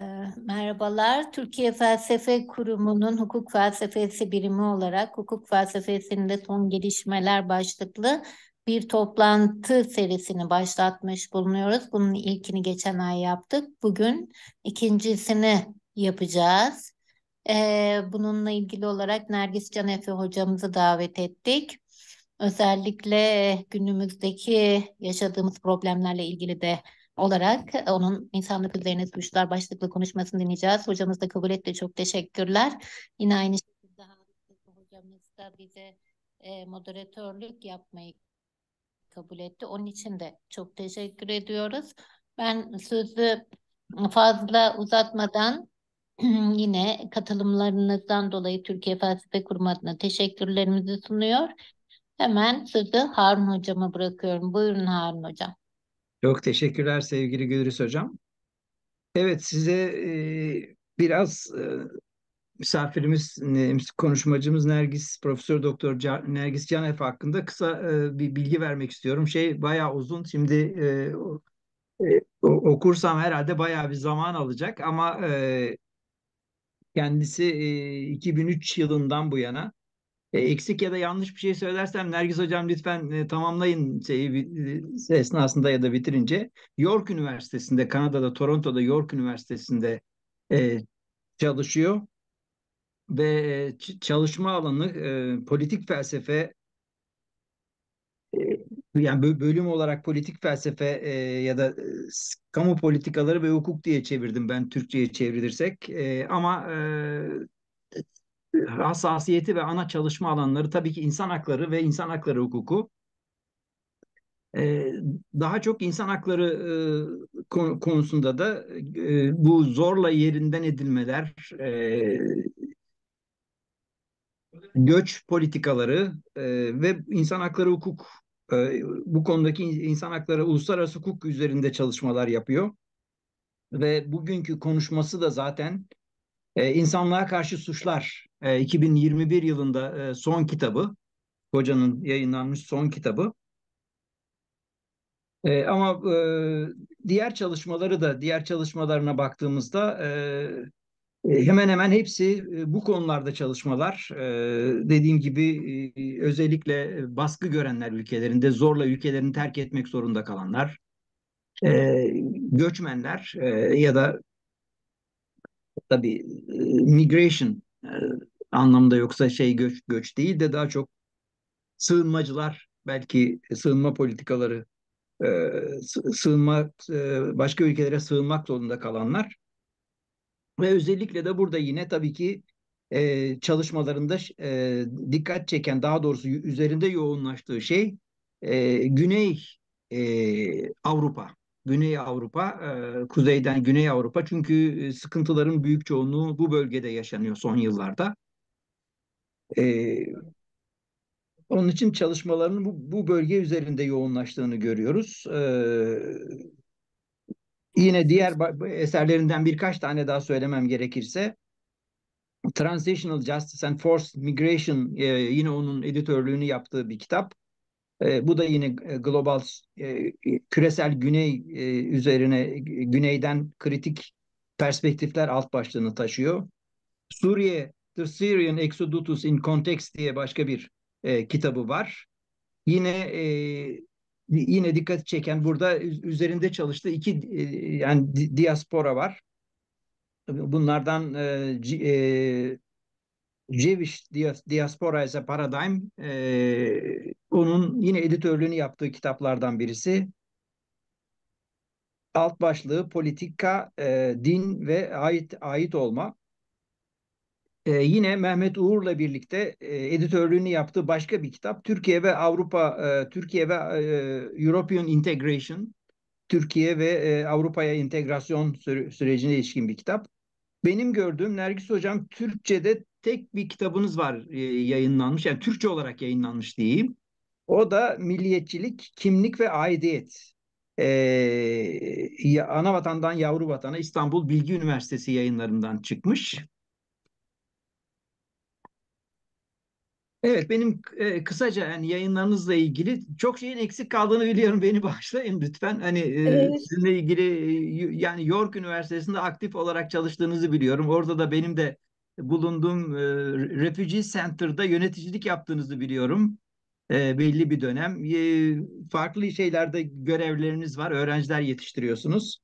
Ee, merhabalar. Türkiye Felsefe Kurumu'nun hukuk felsefesi birimi olarak hukuk felsefesinde son gelişmeler başlıklı bir toplantı serisini başlatmış bulunuyoruz. Bunun ilkini geçen ay yaptık. Bugün ikincisini yapacağız. Ee, bununla ilgili olarak Nergis Canefe hocamızı davet ettik. Özellikle günümüzdeki yaşadığımız problemlerle ilgili de olarak e, onun insanlık üzerine güçler başlıklı konuşmasını dinleyeceğiz. Hocamız da kabul etti. Çok teşekkürler. Yine aynı şekilde hocamız da bize e, moderatörlük yapmayı kabul etti. Onun için de çok teşekkür ediyoruz. Ben sözü fazla uzatmadan yine katılımlarınızdan dolayı Türkiye Felsefe Kurumu adına teşekkürlerimizi sunuyor. Hemen sözü Harun Hocam'a bırakıyorum. Buyurun Harun Hocam. Çok teşekkürler sevgili Güdürüs Hocam. Evet size e, biraz e, misafirimiz, e, konuşmacımız Nergis, Profesör Doktor Nergis Canef hakkında kısa e, bir bilgi vermek istiyorum. Şey bayağı uzun şimdi e, e, okursam herhalde bayağı bir zaman alacak ama e, kendisi e, 2003 yılından bu yana e, eksik ya da yanlış bir şey söylersem Nergis Hocam lütfen e, tamamlayın şeyi e, esnasında ya da bitirince. York Üniversitesi'nde, Kanada'da, Toronto'da York Üniversitesi'nde çalışıyor ve çalışma alanı politik felsefe yani bölüm olarak politik felsefe e, ya da kamu politikaları ve hukuk diye çevirdim ben Türkçe'ye çevrilirsek. E, ama hassasiyeti ve ana çalışma alanları tabii ki insan hakları ve insan hakları hukuku. Ee, daha çok insan hakları e, konusunda da e, bu zorla yerinden edilmeler, e, göç politikaları e, ve insan hakları hukuk e, bu konudaki insan hakları uluslararası hukuk üzerinde çalışmalar yapıyor. Ve bugünkü konuşması da zaten e, insanlığa karşı suçlar e, 2021 yılında e, son kitabı. Hoca'nın yayınlanmış son kitabı. E, ama e, diğer çalışmaları da diğer çalışmalarına baktığımızda e, e hemen hemen hepsi e, bu konularda çalışmalar. E, dediğim gibi özellikle baskı görenler ülkelerinde zorla ülkelerini terk etmek zorunda kalanlar, göçmenler ya da tabii migration e, anlamda yoksa şey göç göç değil de daha çok sığınmacılar belki sığınma politikaları e, sığınma e, başka ülkelere sığınmak zorunda kalanlar ve özellikle de burada yine tabii ki çalışmalarında dikkat çeken daha doğrusu üzerinde yoğunlaştığı şey Güney Avrupa Güney Avrupa, kuzeyden Güney Avrupa. Çünkü sıkıntıların büyük çoğunluğu bu bölgede yaşanıyor son yıllarda. onun için çalışmalarının bu, bölge üzerinde yoğunlaştığını görüyoruz. yine diğer eserlerinden birkaç tane daha söylemem gerekirse Transitional Justice and Forced Migration yine onun editörlüğünü yaptığı bir kitap. Ee, bu da yine e, global e, e, küresel güney üzerine güneyden kritik perspektifler alt başlığını taşıyor. Suriye The Syrian Exodus in Context diye başka bir e, kitabı var. Yine e, yine dikkat çeken burada üzerinde çalıştığı iki e, yani diaspora var. Bunlardan e, Jewish Diaspora as a Paradigm e, onun yine editörlüğünü yaptığı kitaplardan birisi. Alt başlığı politika, e, din ve ait ait olma. E, yine Mehmet Uğur'la birlikte e, editörlüğünü yaptığı başka bir kitap Türkiye ve Avrupa e, Türkiye ve e, European Integration Türkiye ve e, Avrupa'ya entegrasyon sü- sürecine ilişkin bir kitap. Benim gördüğüm Nergis Hocam Türkçe'de tek bir kitabınız var e, yayınlanmış. Yani Türkçe olarak yayınlanmış diyeyim. O da milliyetçilik, kimlik ve aidiyet. Ee, ana vatandan yavru vatana İstanbul Bilgi Üniversitesi yayınlarından çıkmış. Evet benim e, kısaca yani yayınlarınızla ilgili çok şeyin eksik kaldığını biliyorum. Beni bağışlayın lütfen. Hani e, evet. sizinle ilgili e, yani York Üniversitesi'nde aktif olarak çalıştığınızı biliyorum. Orada da benim de bulunduğum e, Refugee Center'da yöneticilik yaptığınızı biliyorum. E, belli bir dönem. E, farklı şeylerde görevleriniz var. Öğrenciler yetiştiriyorsunuz.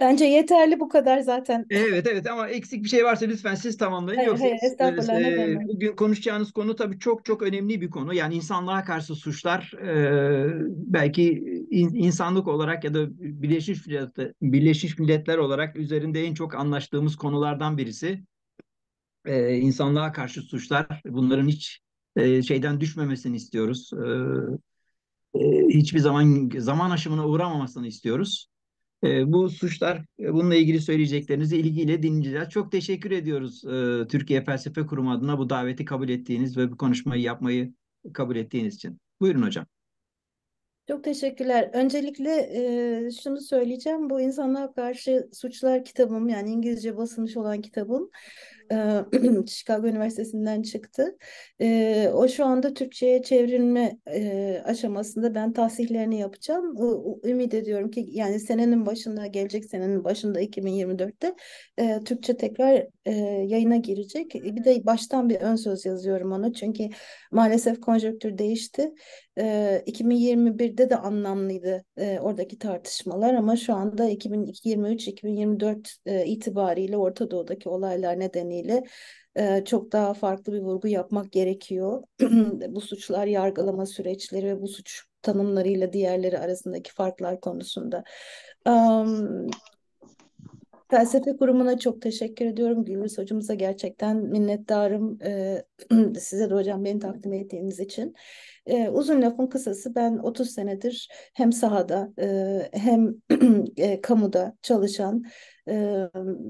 Bence yeterli bu kadar zaten. Evet evet ama eksik bir şey varsa lütfen siz tamamlayın. Hayır, Yoksa hayır, e, estağfurullah, e, bugün konuşacağınız konu tabii çok çok önemli bir konu. Yani insanlığa karşı suçlar e, belki in, insanlık olarak ya da Birleşmiş Milletler, Birleşmiş Milletler olarak üzerinde en çok anlaştığımız konulardan birisi. E, insanlığa karşı suçlar bunların hiç e, şeyden düşmemesini istiyoruz. E, e hiçbir zaman zaman aşımına uğramamasını istiyoruz. Ee, bu suçlar e, bununla ilgili söyleyeceklerinizi ilgiyle dinleyeceğiz. Çok teşekkür ediyoruz e, Türkiye Felsefe Kurumu adına bu daveti kabul ettiğiniz ve bu konuşmayı yapmayı kabul ettiğiniz için. Buyurun hocam. Çok teşekkürler. Öncelikle e, şunu söyleyeceğim. Bu insanlığa karşı suçlar kitabım yani İngilizce basılmış olan kitabım e, Chicago Üniversitesi'nden çıktı. E, o şu anda Türkçe'ye çevrilme e, aşamasında ben tahsihlerini yapacağım. E, ümit ediyorum ki yani senenin başında gelecek senenin başında 2024'te e, Türkçe tekrar e, yayına girecek. Bir de baştan bir ön söz yazıyorum onu çünkü maalesef konjonktür değişti. 2021'de de anlamlıydı oradaki tartışmalar ama şu anda 2023-2024 e, itibariyle Orta Doğu'daki olaylar nedeniyle çok daha farklı bir vurgu yapmak gerekiyor. bu suçlar yargılama süreçleri ve bu suç tanımlarıyla diğerleri arasındaki farklar konusunda. Um, Felsefe kurumuna çok teşekkür ediyorum. Gülmüş hocamıza gerçekten minnettarım. Ee, size de hocam beni takdim ettiğiniz için. E, uzun lafın kısası ben 30 senedir hem sahada e, hem e, kamuda çalışan e,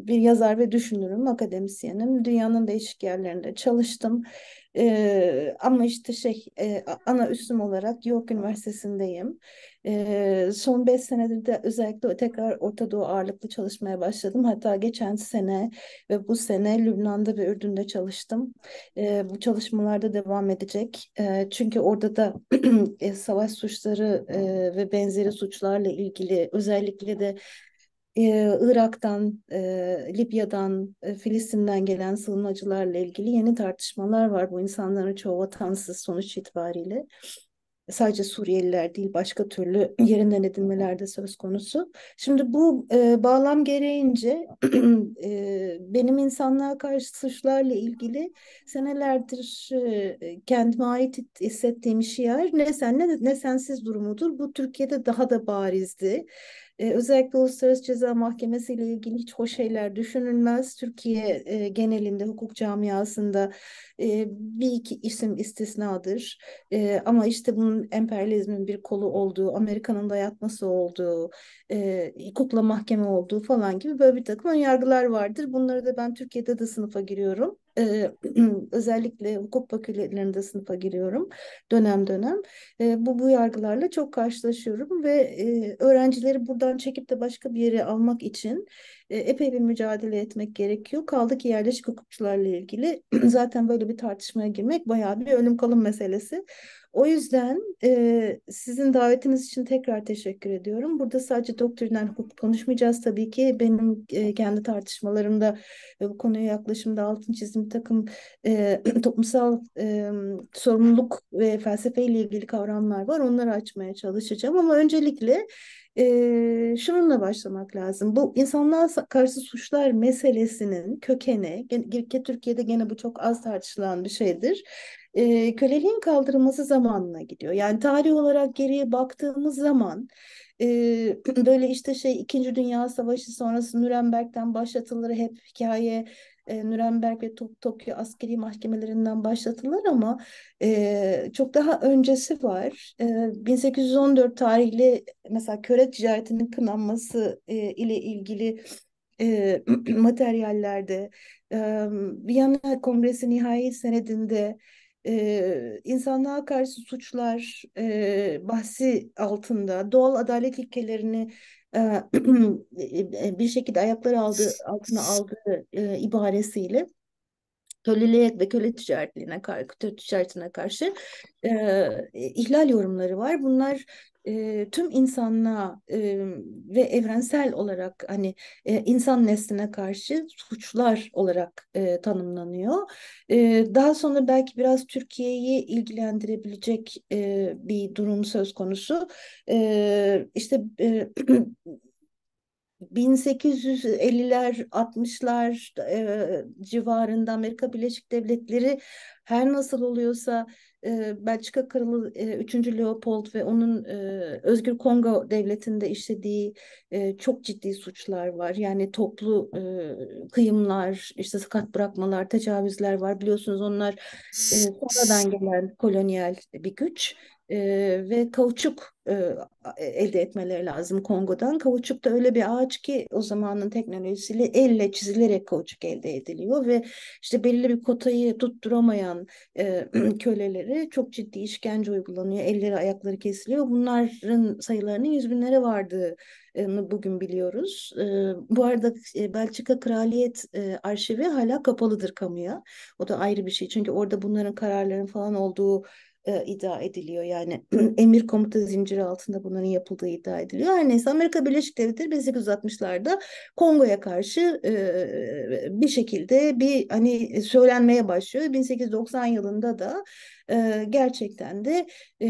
bir yazar ve düşünürüm, akademisyenim. Dünyanın değişik yerlerinde çalıştım. E, ama işte şey e, ana üstüm olarak York Üniversitesi'ndeyim. son beş senedir de özellikle tekrar Orta Doğu ağırlıklı çalışmaya başladım. Hatta geçen sene ve bu sene Lübnan'da ve Ürdün'de çalıştım. bu çalışmalarda devam edecek. çünkü orada da savaş suçları ve benzeri suçlarla ilgili özellikle de ee, Irak'tan, e, Libya'dan, e, Filistin'den gelen sığınmacılarla ilgili yeni tartışmalar var. Bu insanların çoğu vatansız sonuç itibariyle. Sadece Suriyeliler değil başka türlü yerinden edinmeler de söz konusu. Şimdi bu e, bağlam gereğince e, benim insanlığa karşı suçlarla ilgili senelerdir e, kendime ait hissettiğim şiar ne sen ne, ne sensiz durumudur. Bu Türkiye'de daha da barizdi. Ee, özellikle Uluslararası Ceza Mahkemesi ile ilgili hiç hoş şeyler düşünülmez. Türkiye e, genelinde hukuk camiasında e, bir iki isim istisnadır. E, ama işte bunun emperyalizmin bir kolu olduğu, Amerika'nın dayatması olduğu, e, hukukla mahkeme olduğu falan gibi böyle bir takım yargılar vardır. Bunları da ben Türkiye'de de sınıfa giriyorum e, özellikle hukuk fakültelerinde sınıfa giriyorum dönem dönem. E, bu bu yargılarla çok karşılaşıyorum ve e, öğrencileri buradan çekip de başka bir yere almak için e, epey bir mücadele etmek gerekiyor. Kaldı ki yerleşik hukukçularla ilgili zaten böyle bir tartışmaya girmek bayağı bir ölüm kalım meselesi. O yüzden e, sizin davetiniz için tekrar teşekkür ediyorum. Burada sadece doktriner hukuk konuşmayacağız tabii ki. Benim e, kendi tartışmalarımda e, bu konuya yaklaşımda altın çizim takım e, toplumsal e, sorumluluk ve felsefeyle ilgili kavramlar var. Onları açmaya çalışacağım ama öncelikle e, şununla başlamak lazım. Bu insanlığa karşı suçlar meselesinin kökeni, Türkiye'de gene bu çok az tartışılan bir şeydir. E, köleliğin kaldırılması zamanına gidiyor. Yani tarih olarak geriye baktığımız zaman e, böyle işte şey İkinci Dünya Savaşı sonrası Nürnberg'den başlatılır hep hikaye e, Nürnberg ve Tokyo askeri mahkemelerinden başlatılır ama e, çok daha öncesi var. E, 1814 tarihli mesela köle ticaretinin kınanması e, ile ilgili e, materyallerde e, Viyana Kongresi nihai senedinde e, insanlığa karşı suçlar e, bahsi altında doğal adalet ilkelerini e, e, e, bir şekilde ayakları aldı, altına aldığı ibaresiyle köleliğe ve köle ticaretliğine karşı, köle ticaretine karşı e, ihlal yorumları var. Bunlar e, tüm insanlığa e, ve evrensel olarak hani e, insan nesline karşı suçlar olarak e, tanımlanıyor. E, daha sonra belki biraz Türkiye'yi ilgilendirebilecek e, bir durum söz konusu. E, işte e, 1850'ler 60'lar e, civarında Amerika Birleşik Devletleri her nasıl oluyorsa e, Belçika Kralı e, 3. Leopold ve onun e, Özgür Kongo Devleti'nde işlediği e, çok ciddi suçlar var. Yani toplu e, kıyımlar, işte sakat bırakmalar, tecavüzler var. Biliyorsunuz onlar e, sonradan gelen kolonyal bir güç e, ve kauçuk e, elde etmeleri lazım Kongo'dan. Kauçuk da öyle bir ağaç ki o zamanın teknolojisiyle elle çizilerek kauçuk elde ediliyor ve işte belirli bir kotayı tutturamayan e, kölelere çok ciddi işkence uygulanıyor. Elleri ayakları kesiliyor. Bunların sayılarının yüz binlere vardığını bugün biliyoruz. bu arada Belçika Kraliyet Arşivi hala kapalıdır kamuya. O da ayrı bir şey. Çünkü orada bunların kararların falan olduğu e, iddia ediliyor. Yani emir komuta zinciri altında bunların yapıldığı iddia ediliyor. Her neyse Amerika Birleşik Devletleri 1860'larda Kongo'ya karşı e, bir şekilde bir hani söylenmeye başlıyor. 1890 yılında da e, gerçekten de e,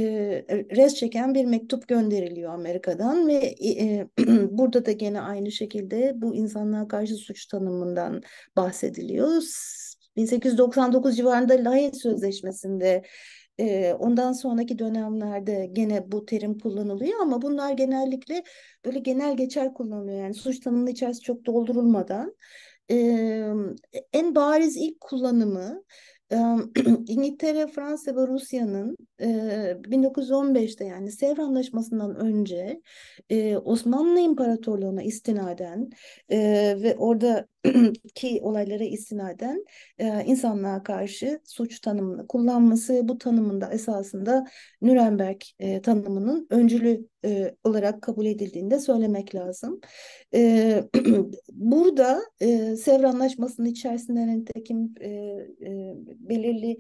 res çeken bir mektup gönderiliyor Amerika'dan ve e, burada da gene aynı şekilde bu insanlığa karşı suç tanımından bahsediliyor. 1899 civarında Lahey Sözleşmesi'nde e, ondan sonraki dönemlerde gene bu terim kullanılıyor ama bunlar genellikle böyle genel geçer kullanılıyor. Yani suç tanımının içerisi çok doldurulmadan. E, en bariz ilk kullanımı İngiltere, Fransa ve Rusya'nın e, 1915'te yani Sevr Anlaşması'ndan önce e, Osmanlı İmparatorluğu'na istinaden e, ve orada ki olaylara istinaden e, insanlığa karşı suç tanımını kullanması bu tanımında esasında Nürnberg e, tanımının öncülü e, olarak kabul edildiğini de söylemek lazım. E, burada e, Sevr Anlaşması'nın içerisinde nitekim e, e, belirli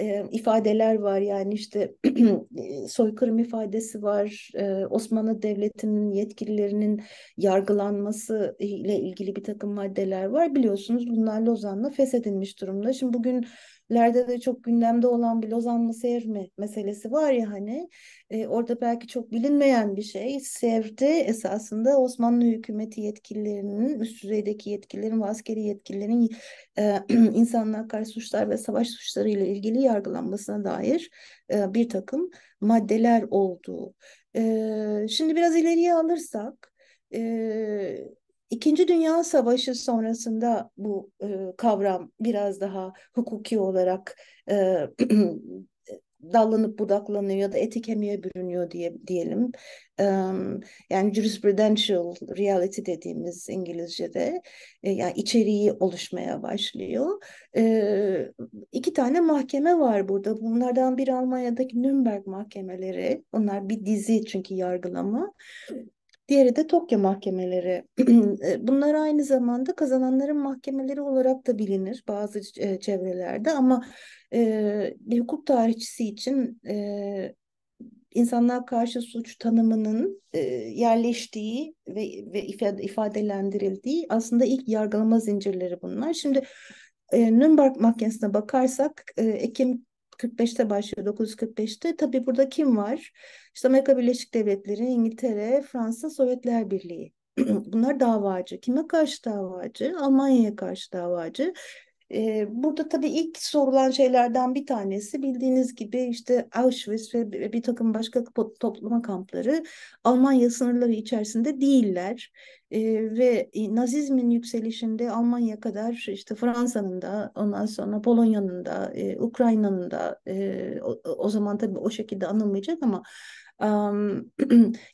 e, ifadeler var yani işte soykırım ifadesi var e, Osmanlı Devleti'nin yetkililerinin yargılanması ile ilgili bir takım maddeler var biliyorsunuz bunlar Lozan'la feshedilmiş durumda şimdi bugün lerde de çok gündemde olan bir Lozanlı Sevr meselesi var ya hani e, orada belki çok bilinmeyen bir şey. sevdi esasında Osmanlı hükümeti yetkililerinin, üst düzeydeki yetkililerin ve askeri yetkililerin e, insanlığa karşı suçlar ve savaş suçları ile ilgili yargılanmasına dair e, bir takım maddeler olduğu. E, şimdi biraz ileriye alırsak e, İkinci Dünya Savaşı sonrasında bu e, kavram biraz daha hukuki olarak e, dallanıp budaklanıyor ya da etikemeye bürünüyor diye diyelim. Um, yani jurisprudential reality dediğimiz İngilizce'de e, yani içeriği oluşmaya başlıyor. E, iki tane mahkeme var burada. Bunlardan biri Almanya'daki Nürnberg mahkemeleri. Onlar bir dizi çünkü yargılama. Diğeri de Tokyo mahkemeleri. E, bunlar aynı zamanda kazananların mahkemeleri olarak da bilinir bazı e, çevrelerde ama e, bir hukuk tarihçisi için e, insanlığa karşı suç tanımının e, yerleştiği ve, ve ifade, ifadelendirildiği aslında ilk yargılama zincirleri bunlar. Şimdi e, Nürnberg mahkemesine bakarsak e, Ekim 45'te başlıyor 945'te. Tabii burada kim var? İşte Amerika Birleşik Devletleri, İngiltere, Fransa, Sovyetler Birliği. Bunlar davacı. Kime karşı davacı? Almanya'ya karşı davacı. Ee, burada tabii ilk sorulan şeylerden bir tanesi bildiğiniz gibi işte Auschwitz ve bir takım başka topluma kampları Almanya sınırları içerisinde değiller ee, ve e, Nazizmin yükselişinde Almanya kadar işte Fransa'nın da ondan sonra Polonya'nın da e, Ukrayna'nın da e, o zaman tabii o şekilde anılmayacak ama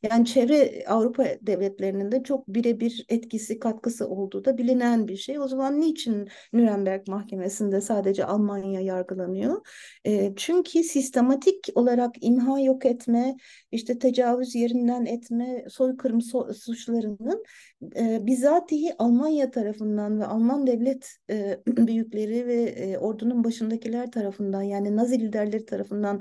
yani çevre Avrupa devletlerinin de çok birebir etkisi katkısı olduğu da bilinen bir şey. O zaman niçin Nürnberg Mahkemesi'nde sadece Almanya yargılanıyor? Ee, çünkü sistematik olarak imha yok etme, işte tecavüz yerinden etme, soykırım suçlarının e, bizatihi Almanya tarafından ve Alman devlet e, büyükleri ve e, ordunun başındakiler tarafından yani Nazi liderleri tarafından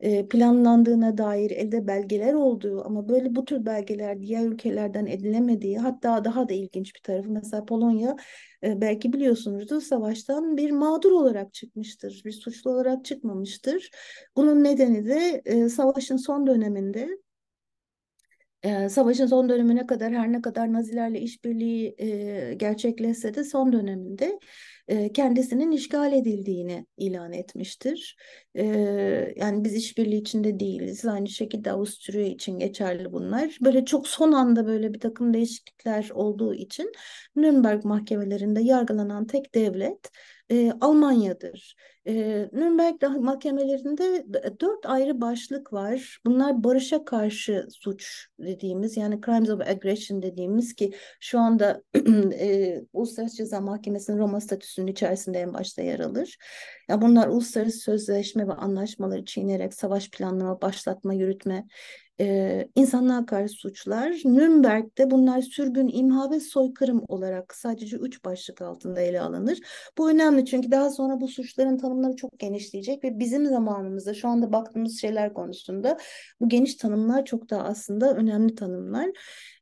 e, planlandığına dair elde belgeler olduğu ama böyle bu tür belgeler diğer ülkelerden edilemediği hatta daha da ilginç bir tarafı mesela Polonya e, belki biliyorsunuzdur savaştan bir mağdur olarak çıkmıştır bir suçlu olarak çıkmamıştır bunun nedeni de e, savaşın son döneminde savaşın son dönemine kadar her ne kadar Nazilerle işbirliği e, gerçekleşse de son döneminde kendisinin işgal edildiğini ilan etmiştir. yani biz işbirliği içinde değiliz. Aynı şekilde Avusturya için geçerli bunlar. Böyle çok son anda böyle bir takım değişiklikler olduğu için Nürnberg mahkemelerinde yargılanan tek devlet e, Almanya'dır. E, Nürnberg mahkemelerinde dört ayrı başlık var. Bunlar barışa karşı suç dediğimiz yani crimes of aggression dediğimiz ki şu anda e, Uluslararası Ceza Mahkemesi'nin Roma statüsünün içerisinde en başta yer alır. Ya bunlar uluslararası sözleşme ve anlaşmaları çiğnerek savaş planlama, başlatma, yürütme, e, insanlığa karşı suçlar. Nürnberg'de bunlar sürgün, imha ve soykırım olarak sadece üç başlık altında ele alınır. Bu önemli çünkü daha sonra bu suçların tanımları çok genişleyecek ve bizim zamanımızda şu anda baktığımız şeyler konusunda bu geniş tanımlar çok daha aslında önemli tanımlar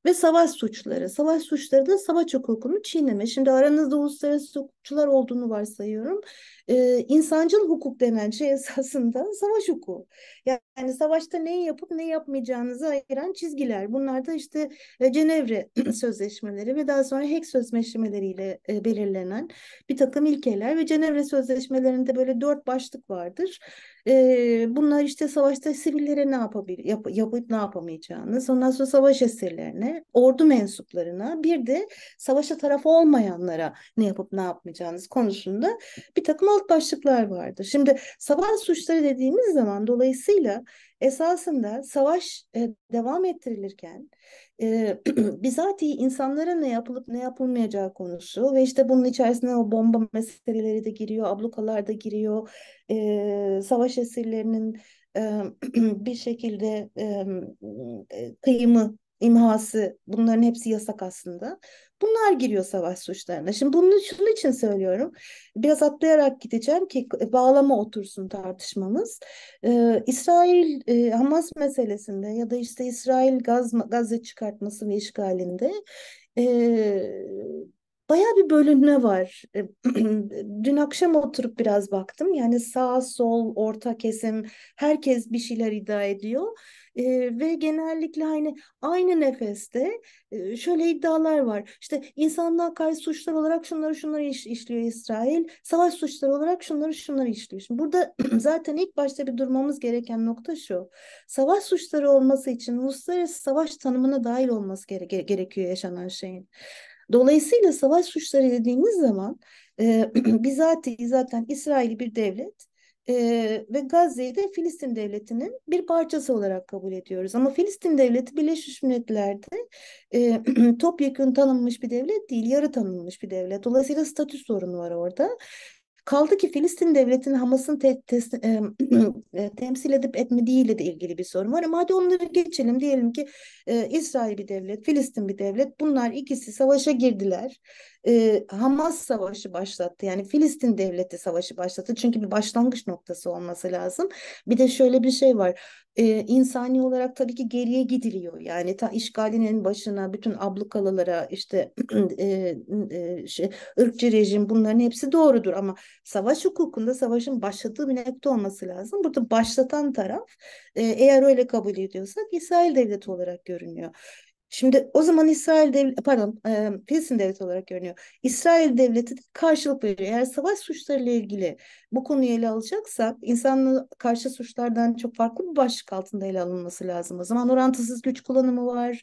ve savaş suçları. Savaş suçları da savaş hukukunu çiğneme. Şimdi aranızda uluslararası hukukçular olduğunu varsayıyorum. Ee, İnsancıl hukuk denen şey esasında savaş hukuku. Yani savaşta ne yapıp ne yapmayacağınızı ayıran çizgiler. Bunlar da işte e, Cenevre sözleşmeleri ve daha sonra Hek sözleşmeleriyle e, belirlenen bir takım ilkeler ve Cenevre sözleşmelerinde böyle dört başlık vardır. E, bunlar işte savaşta sivillere ne yapabilir, yap, yapıp ne yapamayacağınız, ondan sonra savaş esirlerine, ordu mensuplarına, bir de savaşa taraf olmayanlara ne yapıp ne yapmayacağınız konusunda bir takım alt başlıklar vardır. Şimdi savaş suçları dediğimiz zaman dolayısıyla esasında savaş e, devam ettirilirken e, bizatihi insanların ne yapılıp ne yapılmayacağı konusu ve işte bunun içerisine o bomba meseleleri de giriyor, ablukalar da giriyor, e, savaş esirlerinin e, bir şekilde e, e, kıyımı imhası bunların hepsi yasak aslında. Bunlar giriyor savaş suçlarına. Şimdi bunu şunun için söylüyorum. Biraz atlayarak gideceğim ki e, bağlama otursun tartışmamız. Ee, İsrail e, Hamas meselesinde ya da işte İsrail Gaz, Gazze çıkartması ve işgalinde e, Baya bir bölünme var. E, dün akşam oturup biraz baktım. Yani sağ, sol, orta kesim herkes bir şeyler iddia ediyor e, ve genellikle hani aynı nefeste e, şöyle iddialar var. İşte insanlığa karşı suçlar olarak şunları şunları iş, işliyor İsrail. Savaş suçları olarak şunları şunları işliyor. Şimdi burada zaten ilk başta bir durmamız gereken nokta şu. Savaş suçları olması için uluslararası savaş tanımına dahil olması gere- gerekiyor yaşanan şeyin. Dolayısıyla savaş suçları dediğimiz zaman e, bizatihi zaten İsrail bir devlet e, ve Gazze'yi de Filistin Devleti'nin bir parçası olarak kabul ediyoruz. Ama Filistin Devleti Birleşmiş Milletler'de e, topyekun tanınmış bir devlet değil, yarı tanınmış bir devlet. Dolayısıyla statü sorunu var orada. Kaldı ki Filistin devletinin Hamas'ın te, te, e, e, temsil edip etmediğiyle de ilgili bir sorun var. Ama hadi onları geçelim. Diyelim ki e, İsrail bir devlet, Filistin bir devlet. Bunlar ikisi savaşa girdiler e, Hamas savaşı başlattı. Yani Filistin devleti savaşı başlattı. Çünkü bir başlangıç noktası olması lazım. Bir de şöyle bir şey var. E, insani olarak tabii ki geriye gidiliyor. Yani ta işgalinin başına bütün ablukalılara işte e, e, şey, ırkçı rejim bunların hepsi doğrudur ama savaş hukukunda savaşın başladığı bir nokta olması lazım. Burada başlatan taraf e, eğer öyle kabul ediyorsak İsrail devleti olarak görünüyor. Şimdi o zaman İsrail devleti, pardon e, Filistin devleti olarak görünüyor. İsrail devleti karşılık veriyor. Eğer savaş suçlarıyla ilgili bu konuyu ele alacaksa, insanlığı karşı suçlardan çok farklı bir başlık altında ele alınması lazım. O zaman orantısız güç kullanımı var,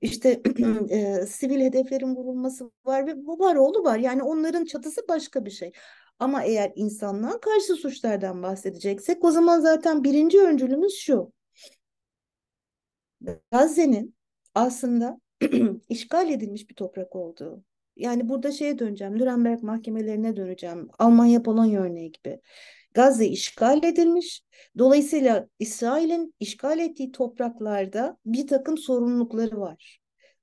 işte e, sivil hedeflerin vurulması var ve bu var oğlu var. Yani onların çatısı başka bir şey. Ama eğer insanlığa karşı suçlardan bahsedeceksek o zaman zaten birinci öncülümüz şu. Gazze'nin aslında işgal edilmiş bir toprak olduğu. Yani burada şeye döneceğim, Nuremberg mahkemelerine döneceğim. Almanya Polonya örneği gibi. Gazze işgal edilmiş. Dolayısıyla İsrail'in işgal ettiği topraklarda bir takım sorumlulukları var.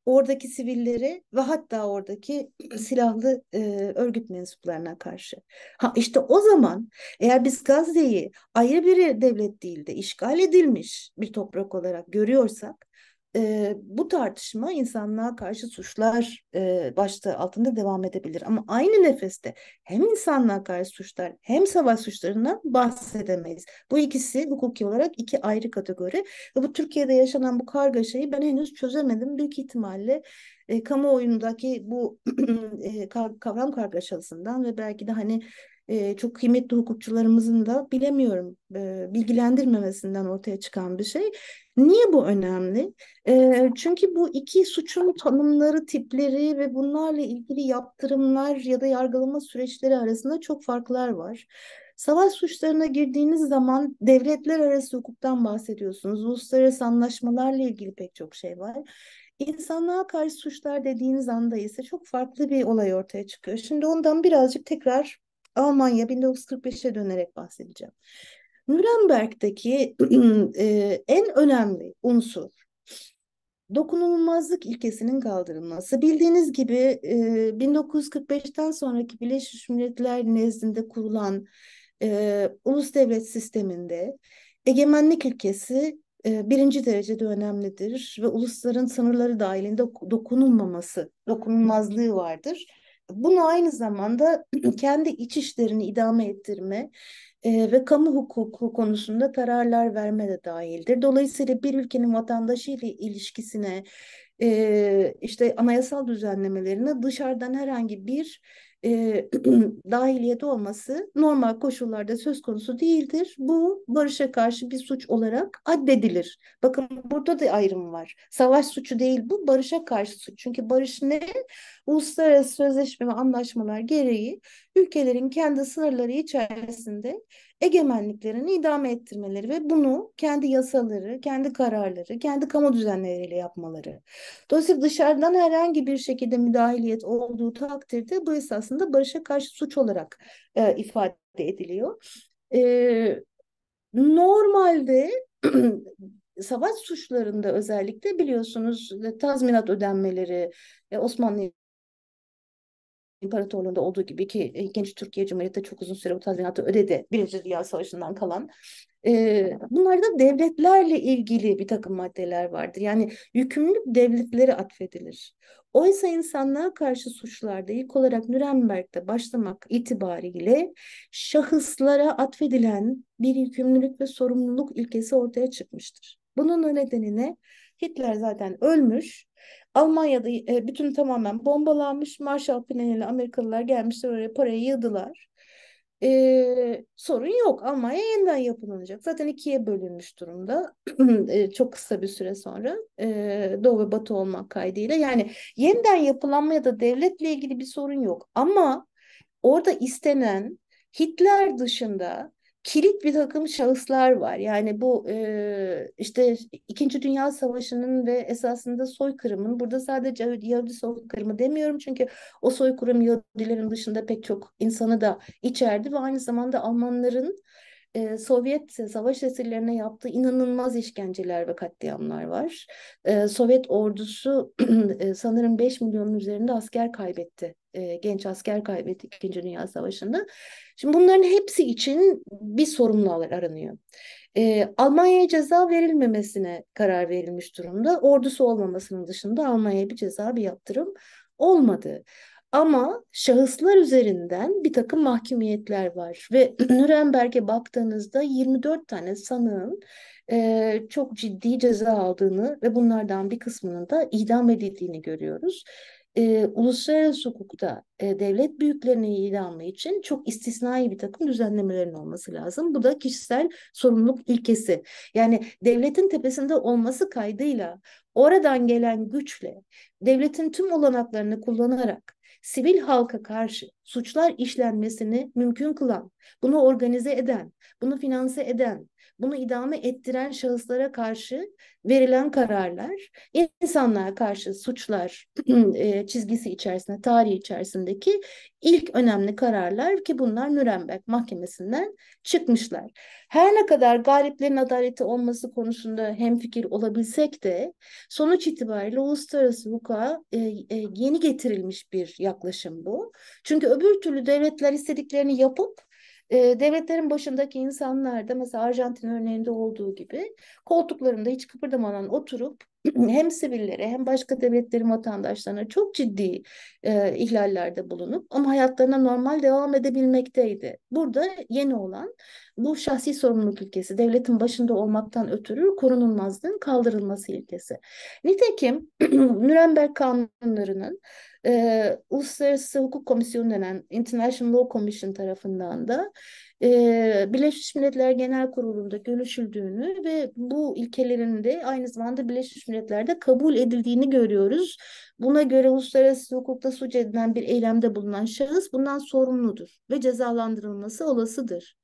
Oradaki sivillere ve hatta oradaki silahlı e, örgüt mensuplarına karşı. Ha, işte o zaman eğer biz Gazze'yi ayrı bir devlet değil de işgal edilmiş bir toprak olarak görüyorsak e, bu tartışma insanlığa karşı suçlar e, başta altında devam edebilir. Ama aynı nefeste hem insanlığa karşı suçlar hem savaş suçlarından bahsedemeyiz. Bu ikisi hukuki olarak iki ayrı kategori. Ve bu Türkiye'de yaşanan bu kargaşayı ben henüz çözemedim. Büyük ihtimalle e, kamuoyundaki bu e, kavram kargaşasından ve belki de hani e, çok kıymetli hukukçularımızın da bilemiyorum e, bilgilendirmemesinden ortaya çıkan bir şey. Niye bu önemli? E, çünkü bu iki suçun tanımları, tipleri ve bunlarla ilgili yaptırımlar ya da yargılama süreçleri arasında çok farklar var. Savaş suçlarına girdiğiniz zaman devletler arası hukuktan bahsediyorsunuz. Uluslararası anlaşmalarla ilgili pek çok şey var. İnsanlığa karşı suçlar dediğiniz anda ise çok farklı bir olay ortaya çıkıyor. Şimdi ondan birazcık tekrar Almanya 1945'e dönerek bahsedeceğim. Nürnberg'deki e, en önemli unsur dokunulmazlık ilkesinin kaldırılması. Bildiğiniz gibi e, 1945'ten sonraki Birleşmiş Milletler nezdinde kurulan e, ulus devlet sisteminde egemenlik ilkesi e, birinci derecede önemlidir ve ulusların sınırları dahilinde dokunulmaması, dokunulmazlığı vardır bunu aynı zamanda kendi iç işlerini idame ettirme e, ve kamu hukuku konusunda kararlar verme de dahildir. Dolayısıyla bir ülkenin vatandaşı ile ilişkisine e, işte anayasal düzenlemelerine dışarıdan herhangi bir e, dahiliyede olması normal koşullarda söz konusu değildir. Bu barışa karşı bir suç olarak addedilir. Bakın burada da ayrım var. Savaş suçu değil bu barışa karşı suç. Çünkü barış ne? Uluslararası sözleşme ve anlaşmalar gereği ülkelerin kendi sınırları içerisinde egemenliklerini idame ettirmeleri ve bunu kendi yasaları, kendi kararları, kendi kamu düzenleriyle yapmaları. Dolayısıyla dışarıdan herhangi bir şekilde müdahaliyet olduğu takdirde bu esasında barışa karşı suç olarak e, ifade ediliyor. E, normalde savaş suçlarında özellikle biliyorsunuz e, tazminat ödenmeleri e, Osmanlı İmparatorluğu'nda olduğu gibi ki e, genç Türkiye Cumhuriyeti çok uzun süre bu tazminatı ödedi. Birinci Dünya Savaşı'ndan kalan. E, bunlarda devletlerle ilgili bir takım maddeler vardır. Yani yükümlülük devletlere atfedilir. Oysa insanlığa karşı suçlarda ilk olarak Nürnberg'de başlamak itibariyle şahıslara atfedilen bir yükümlülük ve sorumluluk ilkesi ortaya çıkmıştır. Bunun nedeni ne? Hitler zaten ölmüş Almanya'da e, bütün tamamen bombalanmış. Marshall planıyla Amerikalılar gelmişler oraya parayı yığdılar. E, sorun yok. Almanya yeniden yapılanacak. Zaten ikiye bölünmüş durumda. E, çok kısa bir süre sonra. E, Doğu ve Batı olmak kaydıyla. Yani yeniden yapılanma ya da devletle ilgili bir sorun yok. Ama orada istenen Hitler dışında kilit bir takım şahıslar var. Yani bu e, işte İkinci Dünya Savaşı'nın ve esasında soykırımın burada sadece Yahudi soykırımı demiyorum çünkü o soykırım Yahudilerin dışında pek çok insanı da içerdi ve aynı zamanda Almanların e, Sovyet savaş esirlerine yaptığı inanılmaz işkenceler ve katliamlar var. E, Sovyet ordusu e, sanırım 5 milyonun üzerinde asker kaybetti e, genç asker kaybetti İkinci Dünya Savaşı'nda. Şimdi bunların hepsi için bir sorumlu aranıyor. E, Almanya'ya ceza verilmemesine karar verilmiş durumda. Ordusu olmamasının dışında Almanya'ya bir ceza, bir yaptırım olmadı. Ama şahıslar üzerinden bir takım mahkumiyetler var ve Nürnberg'e baktığınızda 24 tane sanığın e, çok ciddi ceza aldığını ve bunlardan bir kısmının da idam edildiğini görüyoruz e, uluslararası hukukta e, devlet büyüklerinin ilanı için çok istisnai bir takım düzenlemelerin olması lazım. Bu da kişisel sorumluluk ilkesi. Yani devletin tepesinde olması kaydıyla oradan gelen güçle devletin tüm olanaklarını kullanarak sivil halka karşı suçlar işlenmesini mümkün kılan, bunu organize eden, bunu finanse eden, bunu idame ettiren şahıslara karşı verilen kararlar, insanlara karşı suçlar e, çizgisi içerisinde, tarihi içerisindeki ilk önemli kararlar ki bunlar Nürnberg Mahkemesi'nden çıkmışlar. Her ne kadar galiplerin adaleti olması konusunda hemfikir olabilsek de sonuç itibariyle uluslararası hukuka e, e, yeni getirilmiş bir yaklaşım bu. Çünkü öbür türlü devletler istediklerini yapıp e, devletlerin başındaki insanlar da mesela Arjantin örneğinde olduğu gibi koltuklarında hiç kıpırdamadan oturup hem sivillere hem başka devletlerin vatandaşlarına çok ciddi e, ihlallerde bulunup ama hayatlarına normal devam edebilmekteydi. Burada yeni olan bu şahsi sorumluluk ilkesi, devletin başında olmaktan ötürü korunulmazlığın kaldırılması ilkesi. Nitekim Nürnberg kanunlarının e, Uluslararası Hukuk Komisyonu denen International Law Commission tarafından da e, Birleşmiş Milletler Genel Kurulu'nda görüşüldüğünü ve bu ilkelerin de aynı zamanda Birleşmiş Milletler'de kabul edildiğini görüyoruz. Buna göre uluslararası hukukta suç edilen bir eylemde bulunan şahıs bundan sorumludur ve cezalandırılması olasıdır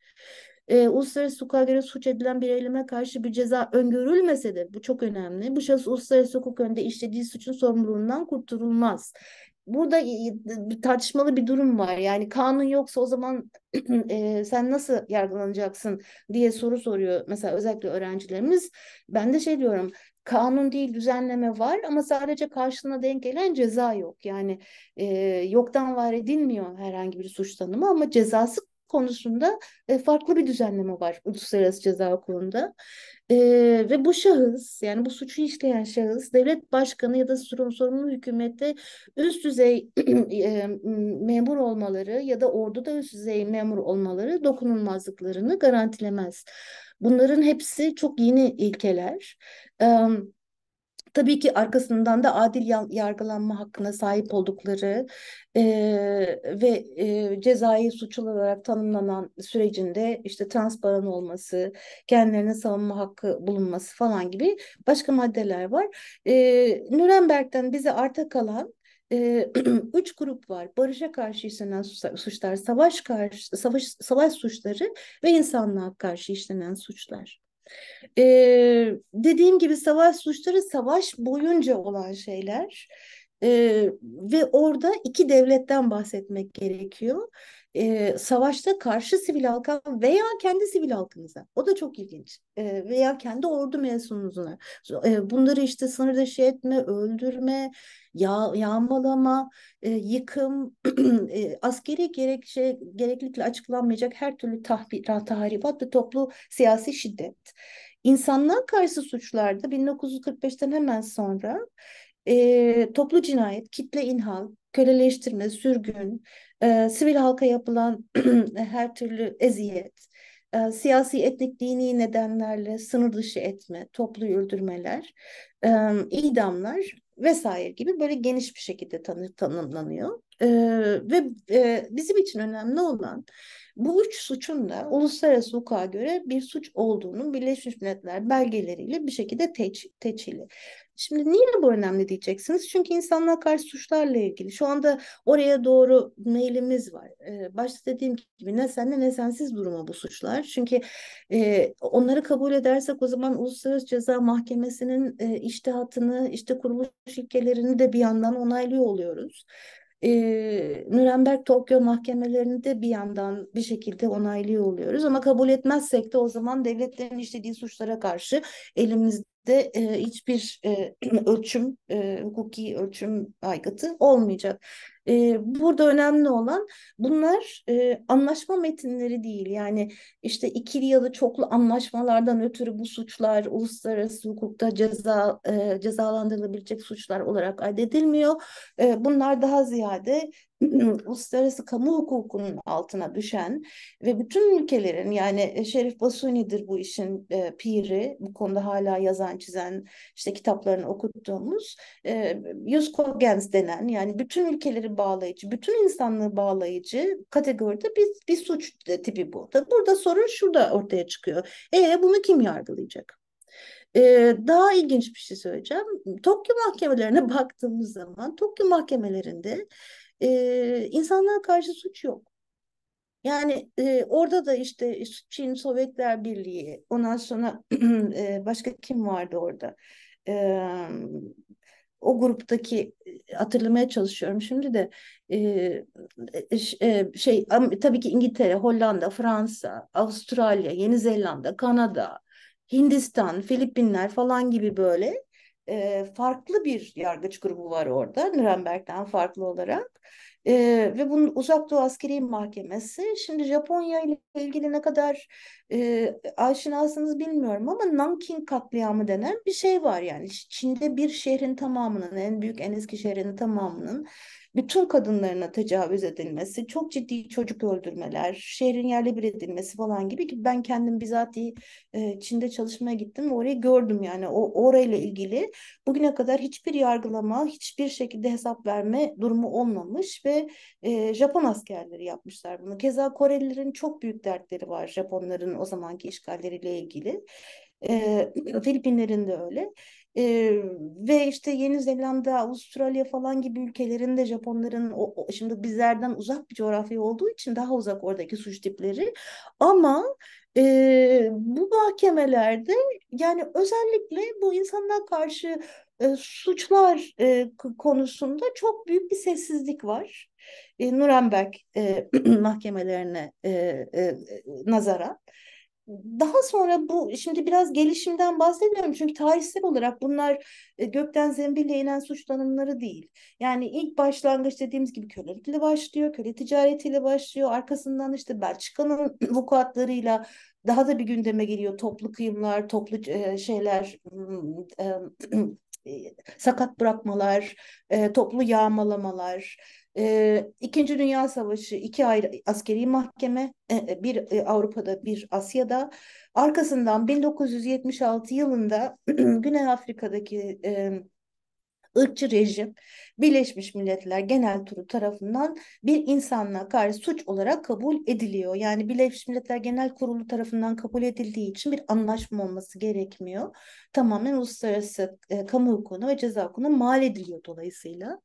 e, uluslararası hukuka göre suç edilen bir eyleme karşı bir ceza öngörülmese de bu çok önemli. Bu şahıs uluslararası hukuk önünde işlediği suçun sorumluluğundan kurtulmaz burada bir tartışmalı bir durum var. Yani kanun yoksa o zaman e, sen nasıl yargılanacaksın diye soru soruyor mesela özellikle öğrencilerimiz. Ben de şey diyorum kanun değil düzenleme var ama sadece karşılığına denk gelen ceza yok. Yani e, yoktan var edilmiyor herhangi bir suç tanımı ama cezası konusunda e, farklı bir düzenleme var Uluslararası Ceza Okulu'nda. E, ve bu şahıs yani bu suçu işleyen şahıs devlet başkanı ya da sorumlu hükümette üst düzey e, memur olmaları ya da orduda üst düzey memur olmaları dokunulmazlıklarını garantilemez. Bunların hepsi çok yeni ilkeler. Evet Tabii ki arkasından da adil yargılanma hakkına sahip oldukları e, ve e, cezai suçlu olarak tanımlanan sürecinde işte transparan olması, kendilerine savunma hakkı bulunması falan gibi başka maddeler var. E, Nürnberg'den bize arta kalan üç grup var. Barışa karşı işlenen suçlar, savaş karşı savaş savaş suçları ve insanlığa karşı işlenen suçlar. E, dediğim gibi savaş suçları savaş boyunca olan şeyler. Ee, ve orada iki devletten bahsetmek gerekiyor e, savaşta karşı sivil halka veya kendi sivil halkınıza. O da çok ilginç. E, veya kendi ordu mensubunuzuna. E, bunları işte sınır dışı şey etme, öldürme, yağ, yağmalama, e, yıkım, e, askeri gerekçe, şey, gereklilikle açıklanmayacak her türlü tahbir, tahribat ve toplu siyasi şiddet. İnsanlığa karşı suçlarda 1945'ten hemen sonra e, toplu cinayet, kitle inhal, köleleştirme, sürgün, e, sivil halka yapılan her türlü eziyet, e, siyasi, etnik, dini nedenlerle sınır dışı etme, toplu öldürmeler, e, idamlar vesaire gibi böyle geniş bir şekilde tanı, tanımlanıyor. E, ve e, bizim için önemli olan bu üç suçun da uluslararası hukuka göre bir suç olduğunu Birleşmiş Milletler belgeleriyle bir şekilde teç, teçhili. Şimdi niye bu önemli diyeceksiniz? Çünkü insanlığa karşı suçlarla ilgili. Şu anda oraya doğru mailimiz var. Ee, başta dediğim gibi ne senle ne sensiz duruma bu suçlar. Çünkü e, onları kabul edersek o zaman Uluslararası Ceza Mahkemesi'nin e, iştihatını, işte kuruluş ilkelerini de bir yandan onaylıyor oluyoruz e, Nürnberg Tokyo mahkemelerini de bir yandan bir şekilde onaylıyor oluyoruz ama kabul etmezsek de o zaman devletlerin işlediği suçlara karşı elimizde e, hiçbir e, ölçüm, e, hukuki ölçüm aygıtı olmayacak. E, burada önemli olan bunlar e, anlaşma metinleri değil. Yani işte ikili ya da çoklu anlaşmalardan ötürü bu suçlar uluslararası hukukta ceza e, cezalandırılabilecek suçlar olarak addedilmiyor. E, bunlar daha ziyade uluslararası kamu hukukunun altına düşen ve bütün ülkelerin yani e, Şerif Basuni'dir bu işin e, piri bu konuda hala yazan çizen işte kitaplarını okuttuğumuz e, Jus denen yani bütün ülkeleri bağlayıcı, bütün insanlığı bağlayıcı kategoride bir, bir suç tipi bu. Tabii burada sorun şurada ortaya çıkıyor. E bunu kim yargılayacak? Ee, daha ilginç bir şey söyleyeceğim. Tokyo mahkemelerine baktığımız zaman Tokyo mahkemelerinde e, insanlara karşı suç yok. Yani e, orada da işte Çin, Sovyetler Birliği, ondan sonra e, başka kim vardı orada? E, o gruptaki e, hatırlamaya çalışıyorum şimdi de e, e, e şey tabii ki İngiltere, Hollanda, Fransa, Avustralya, Yeni Zelanda, Kanada, Hindistan, Filipinler falan gibi böyle e, farklı bir yargıç grubu var orada Nürnberg'den farklı olarak. E, ve bunun Uzak Doğu Askeri Mahkemesi şimdi Japonya ile ilgili ne kadar e, aşinasınız bilmiyorum ama Nanking katliamı denen bir şey var yani Çin'de bir şehrin tamamının en büyük en eski şehrin tamamının bütün kadınlarına tecavüz edilmesi, çok ciddi çocuk öldürmeler, şehrin yerle bir edilmesi falan gibi ki ben kendim bizatihi e, Çin'de çalışmaya gittim ve orayı gördüm yani o orayla ilgili bugüne kadar hiçbir yargılama, hiçbir şekilde hesap verme durumu olmamış ve e, Japon askerleri yapmışlar bunu. Keza Korelilerin çok büyük dertleri var Japonların o zamanki işgalleriyle ilgili. E, Filipinlerin de öyle. Ee, ve işte Yeni Zelanda, Avustralya falan gibi ülkelerin de Japonların o, o, şimdi bizlerden uzak bir coğrafya olduğu için daha uzak oradaki suç tipleri. Ama e, bu mahkemelerde yani özellikle bu insanlar karşı e, suçlar e, konusunda çok büyük bir sessizlik var. E, Nuremberg e, mahkemelerine e, e, nazaran daha sonra bu şimdi biraz gelişimden bahsediyorum çünkü tarihsel olarak bunlar e, gökten zembille inen suç değil. Yani ilk başlangıç dediğimiz gibi kölelikle başlıyor, köle ticaretiyle başlıyor. Arkasından işte Belçika'nın vukuatlarıyla daha da bir gündeme geliyor toplu kıyımlar, toplu e, şeyler hmm, e, E, sakat bırakmalar, e, toplu yağmalamalar, e, İkinci Dünya Savaşı iki ayrı askeri mahkeme, e, bir e, Avrupa'da bir Asya'da. Arkasından 1976 yılında Güney Afrika'daki e, ırkçı rejim Birleşmiş Milletler Genel Turu tarafından bir insanlığa karşı suç olarak kabul ediliyor. Yani Birleşmiş Milletler Genel Kurulu tarafından kabul edildiği için bir anlaşma olması gerekmiyor. Tamamen uluslararası e, kamu hukukuna ve ceza hukukuna mal ediliyor dolayısıyla.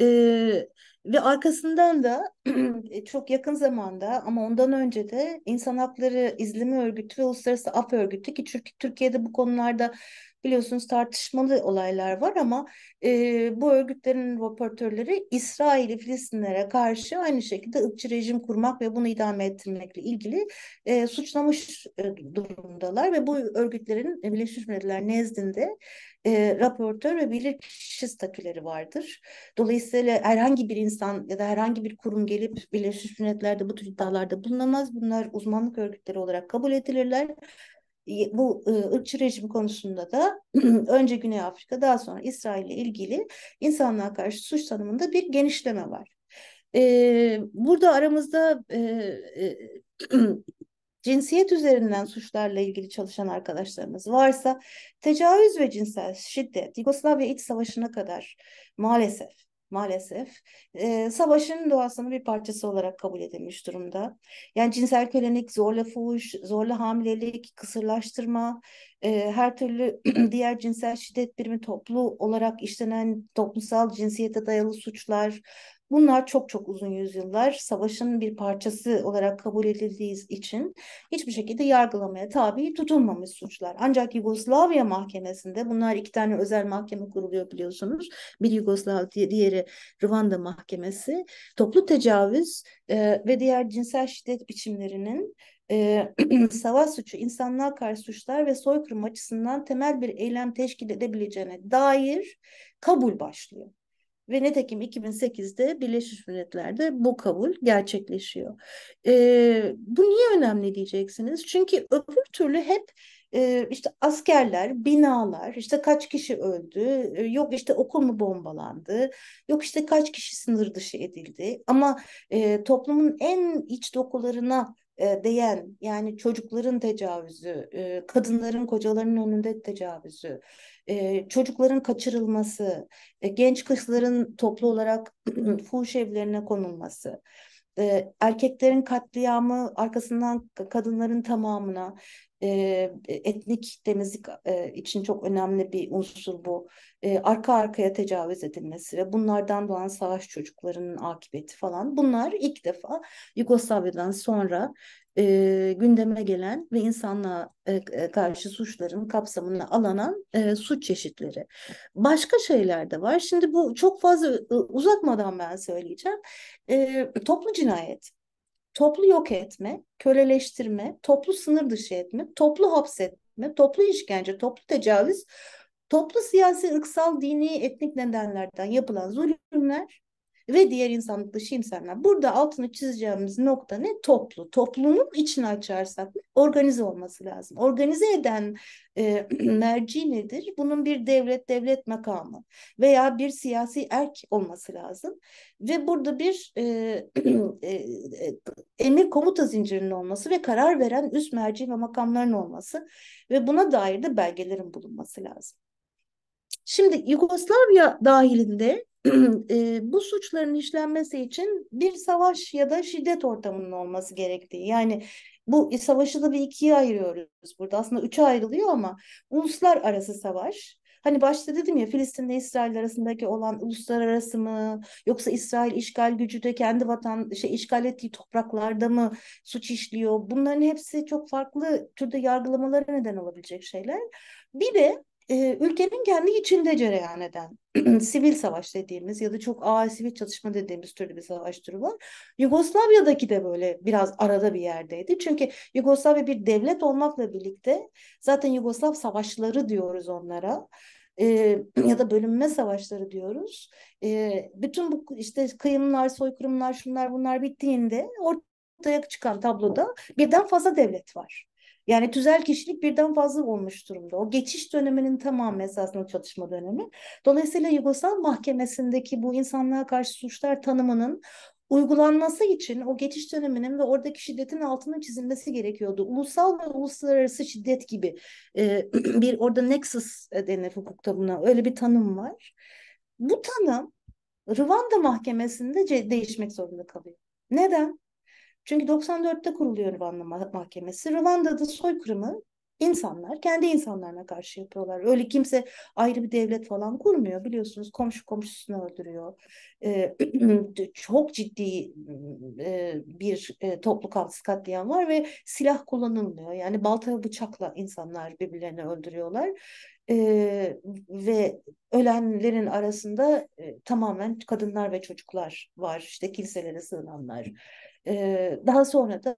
Ee, ve arkasından da e, çok yakın zamanda ama ondan önce de insan Hakları izleme Örgütü ve Uluslararası Af Örgütü ki Türkiye'de bu konularda biliyorsunuz tartışmalı olaylar var ama e, bu örgütlerin raportörleri İsrail'i Filistinlere karşı aynı şekilde ırkçı rejim kurmak ve bunu idame ettirmekle ilgili e, suçlamış e, durumdalar ve bu örgütlerin e, Birleşmiş Milletler nezdinde e, raportör ve bilirkişi statüleri vardır. Dolayısıyla herhangi bir insan ya da herhangi bir kurum gelip Birleşmiş Milletler'de bu tür iddialarda bulunamaz. Bunlar uzmanlık örgütleri olarak kabul edilirler bu ıı, ırkçı rejim konusunda da önce Güney Afrika daha sonra İsrail ile ilgili insanlığa karşı suç tanımında bir genişleme var. burada aramızda cinsiyet üzerinden suçlarla ilgili çalışan arkadaşlarımız varsa tecavüz ve cinsel şiddet Yugoslavya iç savaşına kadar maalesef maalesef. E, savaşın doğasının bir parçası olarak kabul edilmiş durumda. Yani cinsel kölelik, zorla fuhuş, zorla hamilelik, kısırlaştırma, e, her türlü diğer cinsel şiddet birimi toplu olarak işlenen toplumsal cinsiyete dayalı suçlar, Bunlar çok çok uzun yüzyıllar savaşın bir parçası olarak kabul edildiği için hiçbir şekilde yargılamaya tabi tutulmamış suçlar. Ancak Yugoslavya mahkemesinde bunlar iki tane özel mahkeme kuruluyor biliyorsunuz. Bir Yugoslav diğeri Rwanda mahkemesi. Toplu tecavüz e, ve diğer cinsel şiddet biçimlerinin e, savaş suçu, insanlığa karşı suçlar ve soykırım açısından temel bir eylem teşkil edebileceğine dair kabul başlıyor. Ve nitekim 2008'de Birleşmiş Milletler'de bu kabul gerçekleşiyor. E, bu niye önemli diyeceksiniz? Çünkü öbür türlü hep e, işte askerler, binalar, işte kaç kişi öldü, e, yok işte okul mu bombalandı, yok işte kaç kişi sınır dışı edildi. Ama e, toplumun en iç dokularına e, değen yani çocukların tecavüzü, e, kadınların kocalarının önünde tecavüzü, e, çocukların kaçırılması, e, genç kızların toplu olarak fuhuş evlerine konulması, erkeklerin katliamı arkasından kadınların tamamına e, etnik temizlik e, için çok önemli bir unsur bu. E, arka arkaya tecavüz edilmesi ve bunlardan doğan savaş çocuklarının akıbeti falan. Bunlar ilk defa Yugoslavya'dan sonra e, gündeme gelen ve insanla e, karşı suçların kapsamına alanan e, suç çeşitleri. Başka şeyler de var. Şimdi bu çok fazla e, uzatmadan ben söyleyeceğim. E, toplu cinayet toplu yok etme, köleleştirme, toplu sınır dışı etme, toplu hapsetme, toplu işkence, toplu tecavüz, toplu siyasi, ırksal, dini, etnik nedenlerden yapılan zulümler ve diğer insanlık dışı insanlar. Burada altını çizeceğimiz nokta ne? Toplu. Toplumun içini açarsak organize olması lazım. Organize eden e, merci nedir? Bunun bir devlet, devlet makamı veya bir siyasi erk olması lazım. Ve burada bir e, e, e, emir komuta zincirinin olması ve karar veren üst merci ve makamların olması ve buna dair de belgelerin bulunması lazım. Şimdi Yugoslavya dahilinde e, bu suçların işlenmesi için bir savaş ya da şiddet ortamının olması gerektiği. Yani bu savaşı da bir ikiye ayırıyoruz burada. Aslında üçe ayrılıyor ama uluslararası savaş. Hani başta dedim ya Filistin ile İsrail arasındaki olan uluslararası mı yoksa İsrail işgal gücü de kendi vatan şey işgal ettiği topraklarda mı suç işliyor? Bunların hepsi çok farklı türde yargılamalara neden olabilecek şeyler. Bir de e, ülkenin kendi içinde cereyan eden sivil savaş dediğimiz ya da çok ağır sivil çatışma dediğimiz türlü bir savaş türü var. Yugoslavya'daki de böyle biraz arada bir yerdeydi. Çünkü Yugoslavya bir devlet olmakla birlikte zaten Yugoslav savaşları diyoruz onlara e, ya da bölünme savaşları diyoruz. E, bütün bu işte kıyımlar, soykırımlar, şunlar bunlar bittiğinde ortaya çıkan tabloda birden fazla devlet var. Yani tüzel kişilik birden fazla olmuş durumda. O geçiş döneminin tamamı esasında çatışma dönemi. Dolayısıyla Yugoslav mahkemesindeki bu insanlığa karşı suçlar tanımının uygulanması için o geçiş döneminin ve oradaki şiddetin altına çizilmesi gerekiyordu. Ulusal ve uluslararası şiddet gibi e, bir orada nexus e, denir hukukta buna öyle bir tanım var. Bu tanım Rwanda mahkemesinde değişmek zorunda kalıyor. Neden? Çünkü 94'te kuruluyor Rwanda Mahkemesi. Rwanda'da soykırımı insanlar kendi insanlarına karşı yapıyorlar. Öyle kimse ayrı bir devlet falan kurmuyor. Biliyorsunuz komşu komşusunu öldürüyor. Ee, çok ciddi e, bir e, toplu katliam var ve silah kullanılmıyor. Yani balta ve bıçakla insanlar birbirlerini öldürüyorlar. Ee, ve ölenlerin arasında e, tamamen kadınlar ve çocuklar var. İşte kiliselere sığınanlar daha sonra da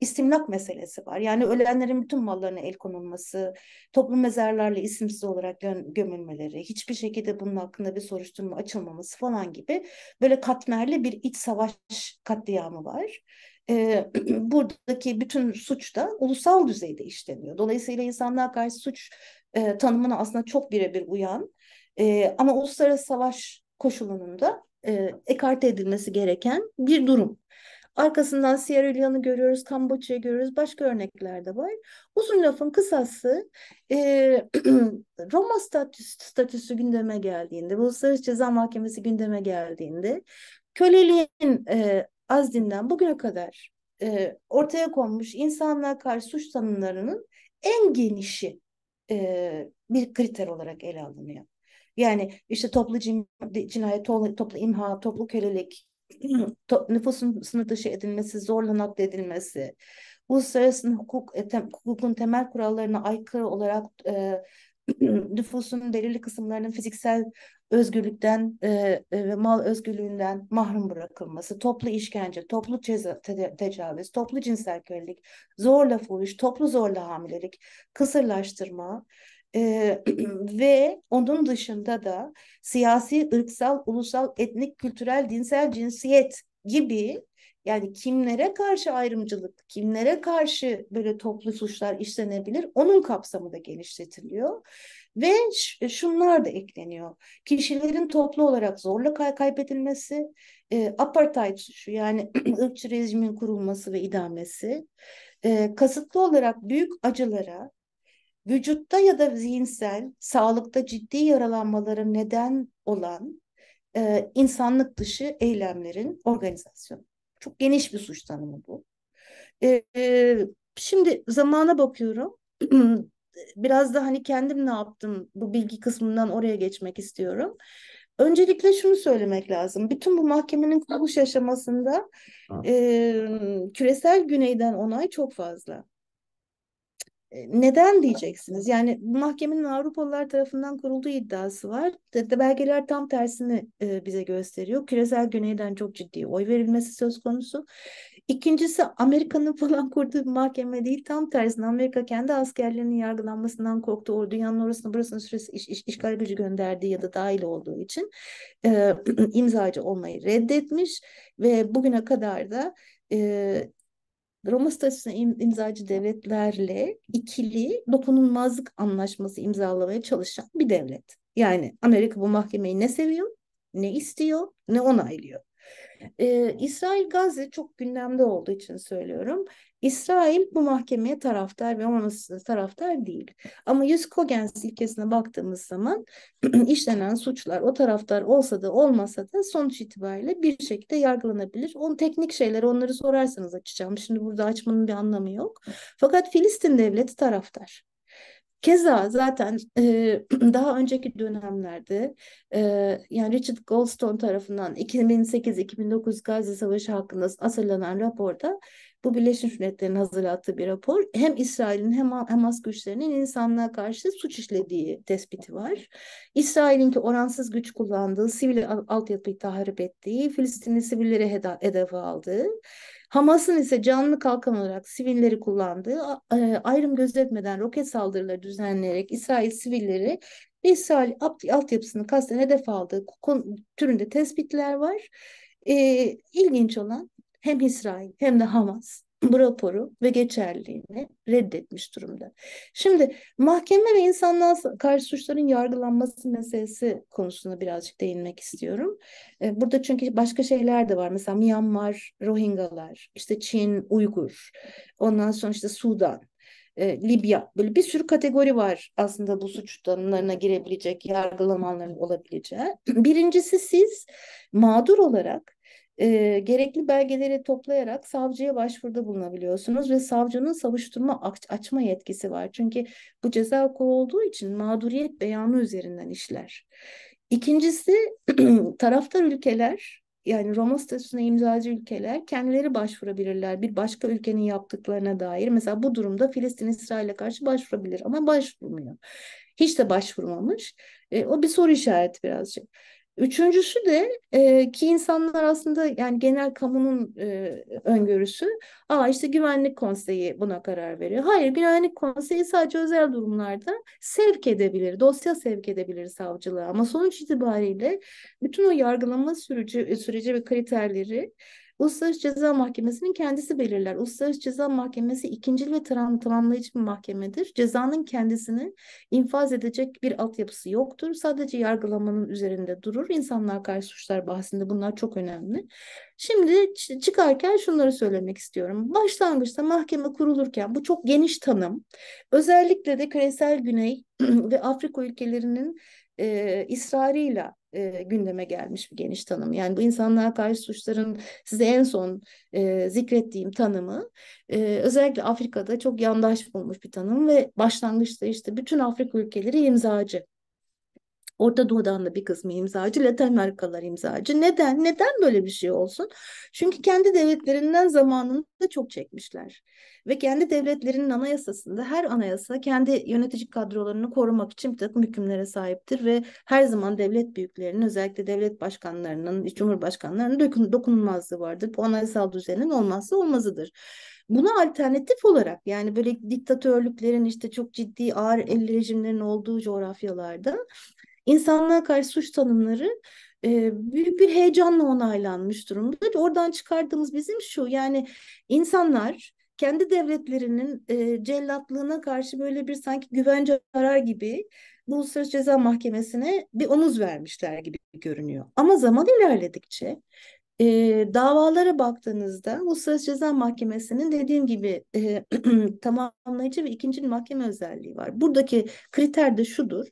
istimlak meselesi var. Yani ölenlerin bütün mallarına el konulması, toplu mezarlarla isimsiz olarak gömülmeleri, hiçbir şekilde bunun hakkında bir soruşturma açılmaması falan gibi böyle katmerli bir iç savaş katliamı var. Ee, buradaki bütün suç da ulusal düzeyde işleniyor. Dolayısıyla insanlığa karşı suç e, tanımına aslında çok birebir uyan e, ama uluslararası savaş koşulunun da e, ekarte edilmesi gereken bir durum. Arkasından Sierra Leone'u görüyoruz, Kamboçya'yı görüyoruz, başka örnekler de var. Uzun lafın kısası e, Roma statüsü, statüsü gündeme geldiğinde, Uluslararası Ceza Mahkemesi gündeme geldiğinde köleliğin e, azdinden bugüne kadar e, ortaya konmuş insanlığa karşı suç tanımlarının en genişi e, bir kriter olarak ele alınıyor. Yani işte toplu cinayet, toplu, toplu imha, toplu kölelik, to, nüfusun sınır dışı edilmesi, zorla nakledilmesi, uluslararası hukuk, e, tem, hukukun temel kurallarına aykırı olarak e, nüfusun belirli kısımlarının fiziksel özgürlükten e, e, ve mal özgürlüğünden mahrum bırakılması, toplu işkence, toplu ceza, te, tecavüz, toplu cinsel kölelik, zorla fuhuş, toplu zorla hamilelik, kısırlaştırma, ee, ve onun dışında da siyasi, ırksal, ulusal, etnik, kültürel, dinsel cinsiyet gibi yani kimlere karşı ayrımcılık, kimlere karşı böyle toplu suçlar işlenebilir onun kapsamı da genişletiliyor. Ve e, şunlar da ekleniyor. Kişilerin toplu olarak zorla kay kaybedilmesi, e, apartheid suçu yani ırkçı rejimin kurulması ve idamesi, e, kasıtlı olarak büyük acılara, vücutta ya da zihinsel sağlıkta ciddi yaralanmaların neden olan e, insanlık dışı eylemlerin organizasyonu. Çok geniş bir suç tanımı bu. E, e, şimdi zamana bakıyorum. Biraz da hani kendim ne yaptım bu bilgi kısmından oraya geçmek istiyorum. Öncelikle şunu söylemek lazım. Bütün bu mahkemenin kuruluş aşamasında ah. e, küresel güneyden onay çok fazla. E, neden diyeceksiniz? Yani mahkemenin Avrupalılar tarafından kurulduğu iddiası var. De, belgeler tam tersini e, bize gösteriyor. Küresel güneyden çok ciddi oy verilmesi söz konusu. İkincisi Amerika'nın falan kurduğu bir mahkeme değil. Tam tersine Amerika kendi askerlerinin yargılanmasından korktu. ordu dünyanın orasını burasını süresi iş, iş, işgal gücü gönderdiği ya da dahil olduğu için e, imzacı olmayı reddetmiş ve bugüne kadar da e, Roma statüsüne imzacı devletlerle ikili dokunulmazlık anlaşması imzalamaya çalışan bir devlet. Yani Amerika bu mahkemeyi ne seviyor, ne istiyor, ne onaylıyor. Ee, İsrail Gazze çok gündemde olduğu için söylüyorum. İsrail bu mahkemeye taraftar ve olmaması taraftar değil. Ama yüz Kogen silkesine baktığımız zaman işlenen suçlar o taraftar olsa da olmasa da sonuç itibariyle bir şekilde yargılanabilir. Onun teknik şeyleri onları sorarsanız açacağım. Şimdi burada açmanın bir anlamı yok. Fakat Filistin devleti taraftar. Keza zaten e, daha önceki dönemlerde e, yani Richard Goldstone tarafından 2008-2009 Gazze Savaşı hakkında hazırlanan raporda bu Birleşmiş Milletler'in hazırlattığı bir rapor. Hem İsrail'in hem Hamas güçlerinin insanlığa karşı suç işlediği tespiti var. İsrail'in ki oransız güç kullandığı, sivil altyapıyı tahrip ettiği, Filistinli sivilleri hedef aldığı, Hamas'ın ise canlı kalkan olarak sivilleri kullandığı, e, ayrım gözetmeden roket saldırıları düzenleyerek İsrail sivilleri ve İsrail altyapısını kasten hedef aldığı türünde tespitler var. E, ilginç olan hem İsrail hem de Hamas bu raporu ve geçerliliğini reddetmiş durumda. Şimdi mahkeme ve insanlığa karşı suçların yargılanması meselesi konusunda birazcık değinmek istiyorum. E, burada çünkü başka şeyler de var. Mesela Myanmar, Rohingyalar, işte Çin, Uygur, ondan sonra işte Sudan, e, Libya böyle bir sürü kategori var aslında bu suç tanımlarına girebilecek yargılamanların olabileceği. Birincisi siz mağdur olarak e, gerekli belgeleri toplayarak savcıya başvuruda bulunabiliyorsunuz ve savcının savuşturma aç, açma yetkisi var. Çünkü bu ceza hukuku olduğu için mağduriyet beyanı üzerinden işler. İkincisi taraftar ülkeler yani Roma statüsüne imzacı ülkeler kendileri başvurabilirler bir başka ülkenin yaptıklarına dair. Mesela bu durumda Filistin İsrail'e karşı başvurabilir ama başvurmuyor. Hiç de başvurmamış. E, o bir soru işareti birazcık. Üçüncüsü de e, ki insanlar aslında yani genel kamunun e, öngörüsü aa işte güvenlik konseyi buna karar veriyor. Hayır güvenlik konseyi sadece özel durumlarda sevk edebilir, dosya sevk edebilir savcılığa ama sonuç itibariyle bütün o yargılama süreci, süreci ve kriterleri Uluslararası Ceza Mahkemesi'nin kendisi belirler. Uluslararası Ceza Mahkemesi ikinci ve tam, tamamlayıcı bir mahkemedir. Cezanın kendisini infaz edecek bir altyapısı yoktur. Sadece yargılamanın üzerinde durur. İnsanlar karşı suçlar bahsinde bunlar çok önemli. Şimdi çıkarken şunları söylemek istiyorum. Başlangıçta mahkeme kurulurken bu çok geniş tanım. Özellikle de küresel güney ve Afrika ülkelerinin e, ısrarıyla e, gündeme gelmiş bir geniş tanım. Yani bu insanlığa karşı suçların size en son e, zikrettiğim tanımı e, özellikle Afrika'da çok yandaş bulmuş bir tanım ve başlangıçta işte bütün Afrika ülkeleri imzacı Orta Doğu'dan da bir kısmı imzacı, Latin Amerikalılar imzacı. Neden? Neden böyle bir şey olsun? Çünkü kendi devletlerinden zamanında çok çekmişler. Ve kendi devletlerinin anayasasında her anayasa kendi yönetici kadrolarını korumak için bir takım hükümlere sahiptir ve her zaman devlet büyüklerinin özellikle devlet başkanlarının, cumhurbaşkanlarının dokunulmazlığı vardır. Bu anayasal düzenin olmazsa olmazıdır. Buna alternatif olarak yani böyle diktatörlüklerin işte çok ciddi ağır el rejimlerin olduğu coğrafyalarda insanlığa karşı suç tanımları e, büyük bir heyecanla onaylanmış durumda. Oradan çıkardığımız bizim şu yani insanlar kendi devletlerinin e, cellatlığına karşı böyle bir sanki güvence arar gibi Uluslararası Ceza Mahkemesi'ne bir omuz vermişler gibi görünüyor. Ama zaman ilerledikçe e, davalara baktığınızda Uluslararası Ceza Mahkemesi'nin dediğim gibi e, tamamlayıcı ve ikinci mahkeme özelliği var. Buradaki kriter de şudur.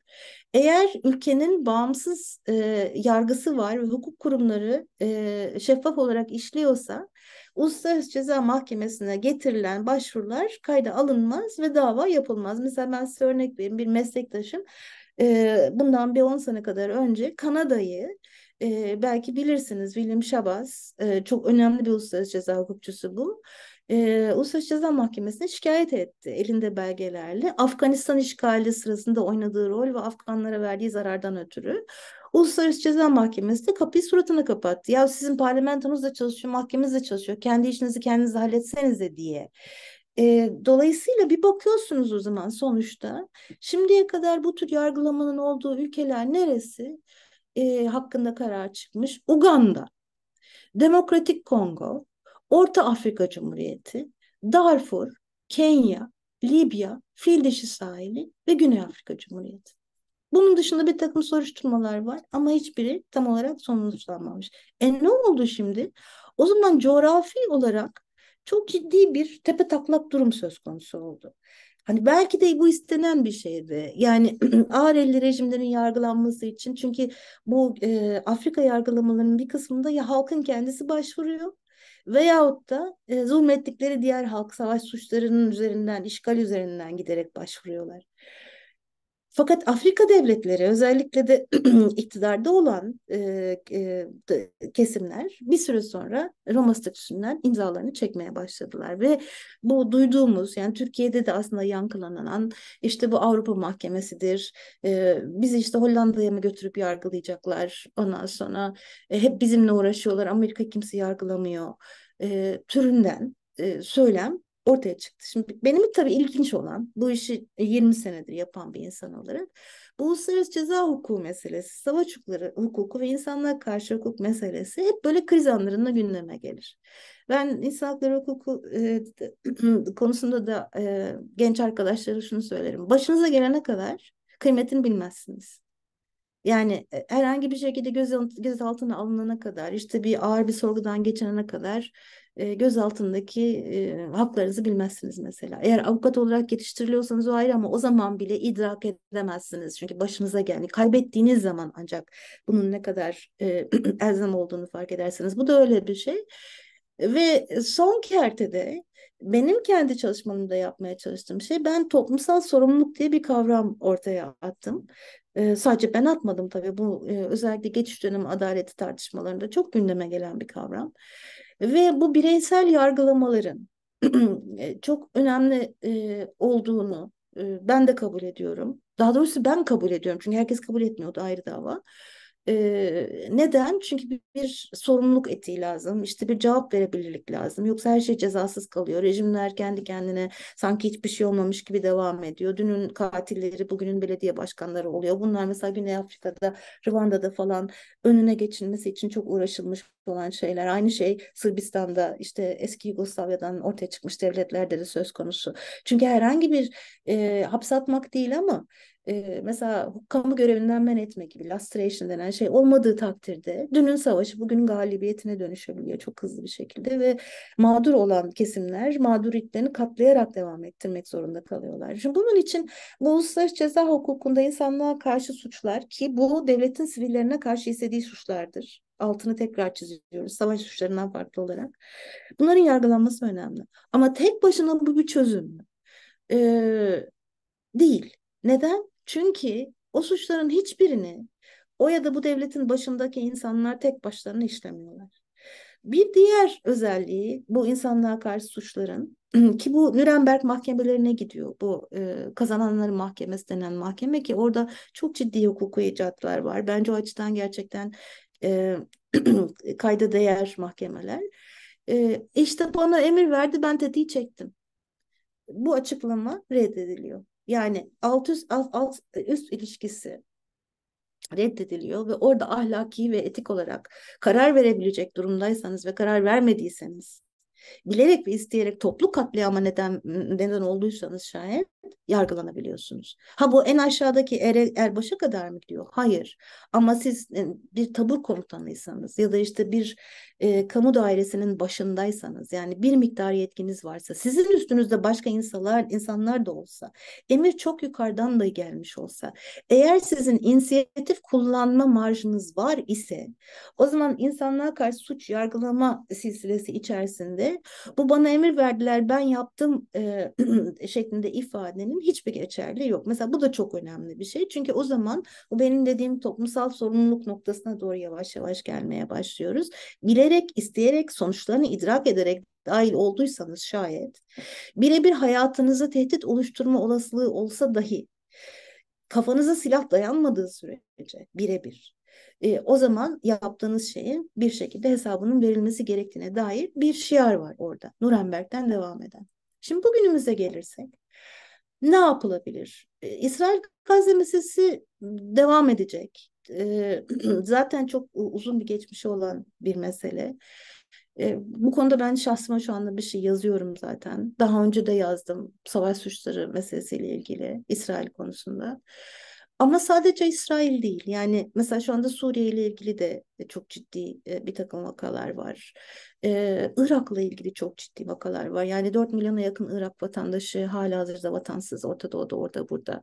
Eğer ülkenin bağımsız e, yargısı var ve hukuk kurumları e, şeffaf olarak işliyorsa Uluslararası Ceza Mahkemesi'ne getirilen başvurular kayda alınmaz ve dava yapılmaz. Mesela ben size örnek vereyim bir meslektaşım e, bundan bir 10 sene kadar önce Kanada'yı e, belki bilirsiniz William Shabazz e, çok önemli bir uluslararası ceza hukukçusu bu. E, Uluslararası Ceza Mahkemesi'ne şikayet etti elinde belgelerle. Afganistan işgali sırasında oynadığı rol ve Afganlara verdiği zarardan ötürü. Uluslararası Ceza Mahkemesi de kapıyı suratına kapattı. Ya sizin parlamentonuz da çalışıyor, mahkemeniz de çalışıyor. Kendi işinizi kendiniz halletseniz de diye. E, dolayısıyla bir bakıyorsunuz o zaman sonuçta. Şimdiye kadar bu tür yargılamanın olduğu ülkeler neresi? e, hakkında karar çıkmış. Uganda, Demokratik Kongo, Orta Afrika Cumhuriyeti, Darfur, Kenya, Libya, Fil Dişi Sahili ve Güney Afrika Cumhuriyeti. Bunun dışında bir takım soruşturmalar var ama hiçbiri tam olarak sonuçlanmamış. E ne oldu şimdi? O zaman coğrafi olarak çok ciddi bir tepe taklak durum söz konusu oldu. Hani belki de bu istenen bir şeydi. Yani ağır elli rejimlerin yargılanması için çünkü bu e, Afrika yargılamalarının bir kısmında ya halkın kendisi başvuruyor veyahut da e, zulmettikleri diğer halk savaş suçlarının üzerinden, işgal üzerinden giderek başvuruyorlar. Fakat Afrika devletleri özellikle de iktidarda olan e, e, kesimler bir süre sonra Roma statüsünden imzalarını çekmeye başladılar ve bu duyduğumuz yani Türkiye'de de aslında yankılanan işte bu Avrupa Mahkemesidir. E, bizi işte Hollanda'ya mı götürüp yargılayacaklar ondan sonra e, hep bizimle uğraşıyorlar Amerika kimse yargılamıyor e, türünden e, söylem ortaya çıktı. Şimdi benim tabii ilginç olan bu işi 20 senedir yapan bir insan olarak bu uluslararası ceza hukuku meselesi, savaş hukukları, hukuku ve insanlığa karşı hukuk meselesi hep böyle kriz anlarında gündeme gelir. Ben insan hakları hukuku e, konusunda da e, genç arkadaşlara şunu söylerim. Başınıza gelene kadar kıymetini bilmezsiniz. Yani e, herhangi bir şekilde göz, gözaltına alınana kadar işte bir ağır bir sorgudan geçene kadar e, gözaltındaki e, haklarınızı bilmezsiniz mesela. Eğer avukat olarak yetiştiriliyorsanız o ayrı ama o zaman bile idrak edemezsiniz. Çünkü başınıza geldi. Kaybettiğiniz zaman ancak bunun ne kadar e, elzem olduğunu fark edersiniz. Bu da öyle bir şey. Ve son kertede benim kendi çalışmamda yapmaya çalıştığım şey ben toplumsal sorumluluk diye bir kavram ortaya attım. Ee, sadece ben atmadım tabii bu e, özellikle geçiş dönemi adaleti tartışmalarında çok gündeme gelen bir kavram. Ve bu bireysel yargılamaların e, çok önemli e, olduğunu ben de kabul ediyorum. Daha doğrusu ben kabul ediyorum çünkü herkes kabul etmiyordu ayrı dava neden? Çünkü bir, bir sorumluluk etiği lazım. İşte bir cevap verebilirlik lazım. Yoksa her şey cezasız kalıyor. Rejimler kendi kendine sanki hiçbir şey olmamış gibi devam ediyor. Dünün katilleri, bugünün belediye başkanları oluyor. Bunlar mesela Güney Afrika'da, Rwanda'da falan önüne geçilmesi için çok uğraşılmış olan şeyler. Aynı şey Sırbistan'da işte eski Yugoslavya'dan ortaya çıkmış devletlerde de söz konusu. Çünkü herhangi bir e, hapsatmak değil ama e, mesela kamu görevinden men etme gibi lastration denen şey olmadığı takdirde dünün savaşı bugünün galibiyetine dönüşebiliyor çok hızlı bir şekilde ve mağdur olan kesimler mağduriyetlerini katlayarak devam ettirmek zorunda kalıyorlar. Şimdi bunun için bu uluslararası ceza hukukunda insanlığa karşı suçlar ki bu devletin sivillerine karşı istediği suçlardır altını tekrar çiziyoruz savaş suçlarından farklı olarak. Bunların yargılanması önemli. Ama tek başına bu bir çözüm mü? Ee, değil. Neden? Çünkü o suçların hiçbirini o ya da bu devletin başındaki insanlar tek başlarına işlemiyorlar. Bir diğer özelliği bu insanlığa karşı suçların ki bu Nürnberg mahkemelerine gidiyor. Bu e, kazananların mahkemesi denen mahkeme ki orada çok ciddi hukuku icatlar var. Bence o açıdan gerçekten e, kayda değer mahkemeler. E, işte bana emir verdi ben tetiği çektim. Bu açıklama reddediliyor. Yani alt üst, alt, alt üst ilişkisi reddediliyor ve orada ahlaki ve etik olarak karar verebilecek durumdaysanız ve karar vermediyseniz bilerek ve isteyerek toplu katliama neden neden olduysanız şayet yargılanabiliyorsunuz. Ha bu en aşağıdaki er, erbaşa kadar mı diyor? Hayır. Ama siz e, bir tabur komutanıysanız ya da işte bir e, kamu dairesinin başındaysanız yani bir miktar yetkiniz varsa sizin üstünüzde başka insanlar insanlar da olsa emir çok yukarıdan da gelmiş olsa eğer sizin inisiyatif kullanma marjınız var ise o zaman insanlığa karşı suç yargılama silsilesi içerisinde bu bana emir verdiler ben yaptım e, şeklinde ifadenin hiçbir geçerli yok. Mesela bu da çok önemli bir şey çünkü o zaman bu benim dediğim toplumsal sorumluluk noktasına doğru yavaş yavaş gelmeye başlıyoruz. Bile bilerek, isteyerek, sonuçlarını idrak ederek dahil olduysanız şayet, birebir hayatınıza tehdit oluşturma olasılığı olsa dahi, kafanıza silah dayanmadığı sürece birebir, e, o zaman yaptığınız şeyin bir şekilde hesabının verilmesi gerektiğine dair bir şiar var orada. Nuremberg'den devam eden. Şimdi bugünümüze gelirsek, ne yapılabilir? E, İsrail Gazze meselesi devam edecek e, zaten çok uzun bir geçmişi olan bir mesele. E, bu konuda ben şahsıma şu anda bir şey yazıyorum zaten. Daha önce de yazdım savaş suçları meselesiyle ilgili İsrail konusunda. Ama sadece İsrail değil. Yani mesela şu anda Suriye ile ilgili de e, çok ciddi e, bir takım vakalar var. Ee, Irak'la ilgili çok ciddi vakalar var. Yani 4 milyona yakın Irak vatandaşı hala hazırda vatansız. Orta Doğu'da orada burada.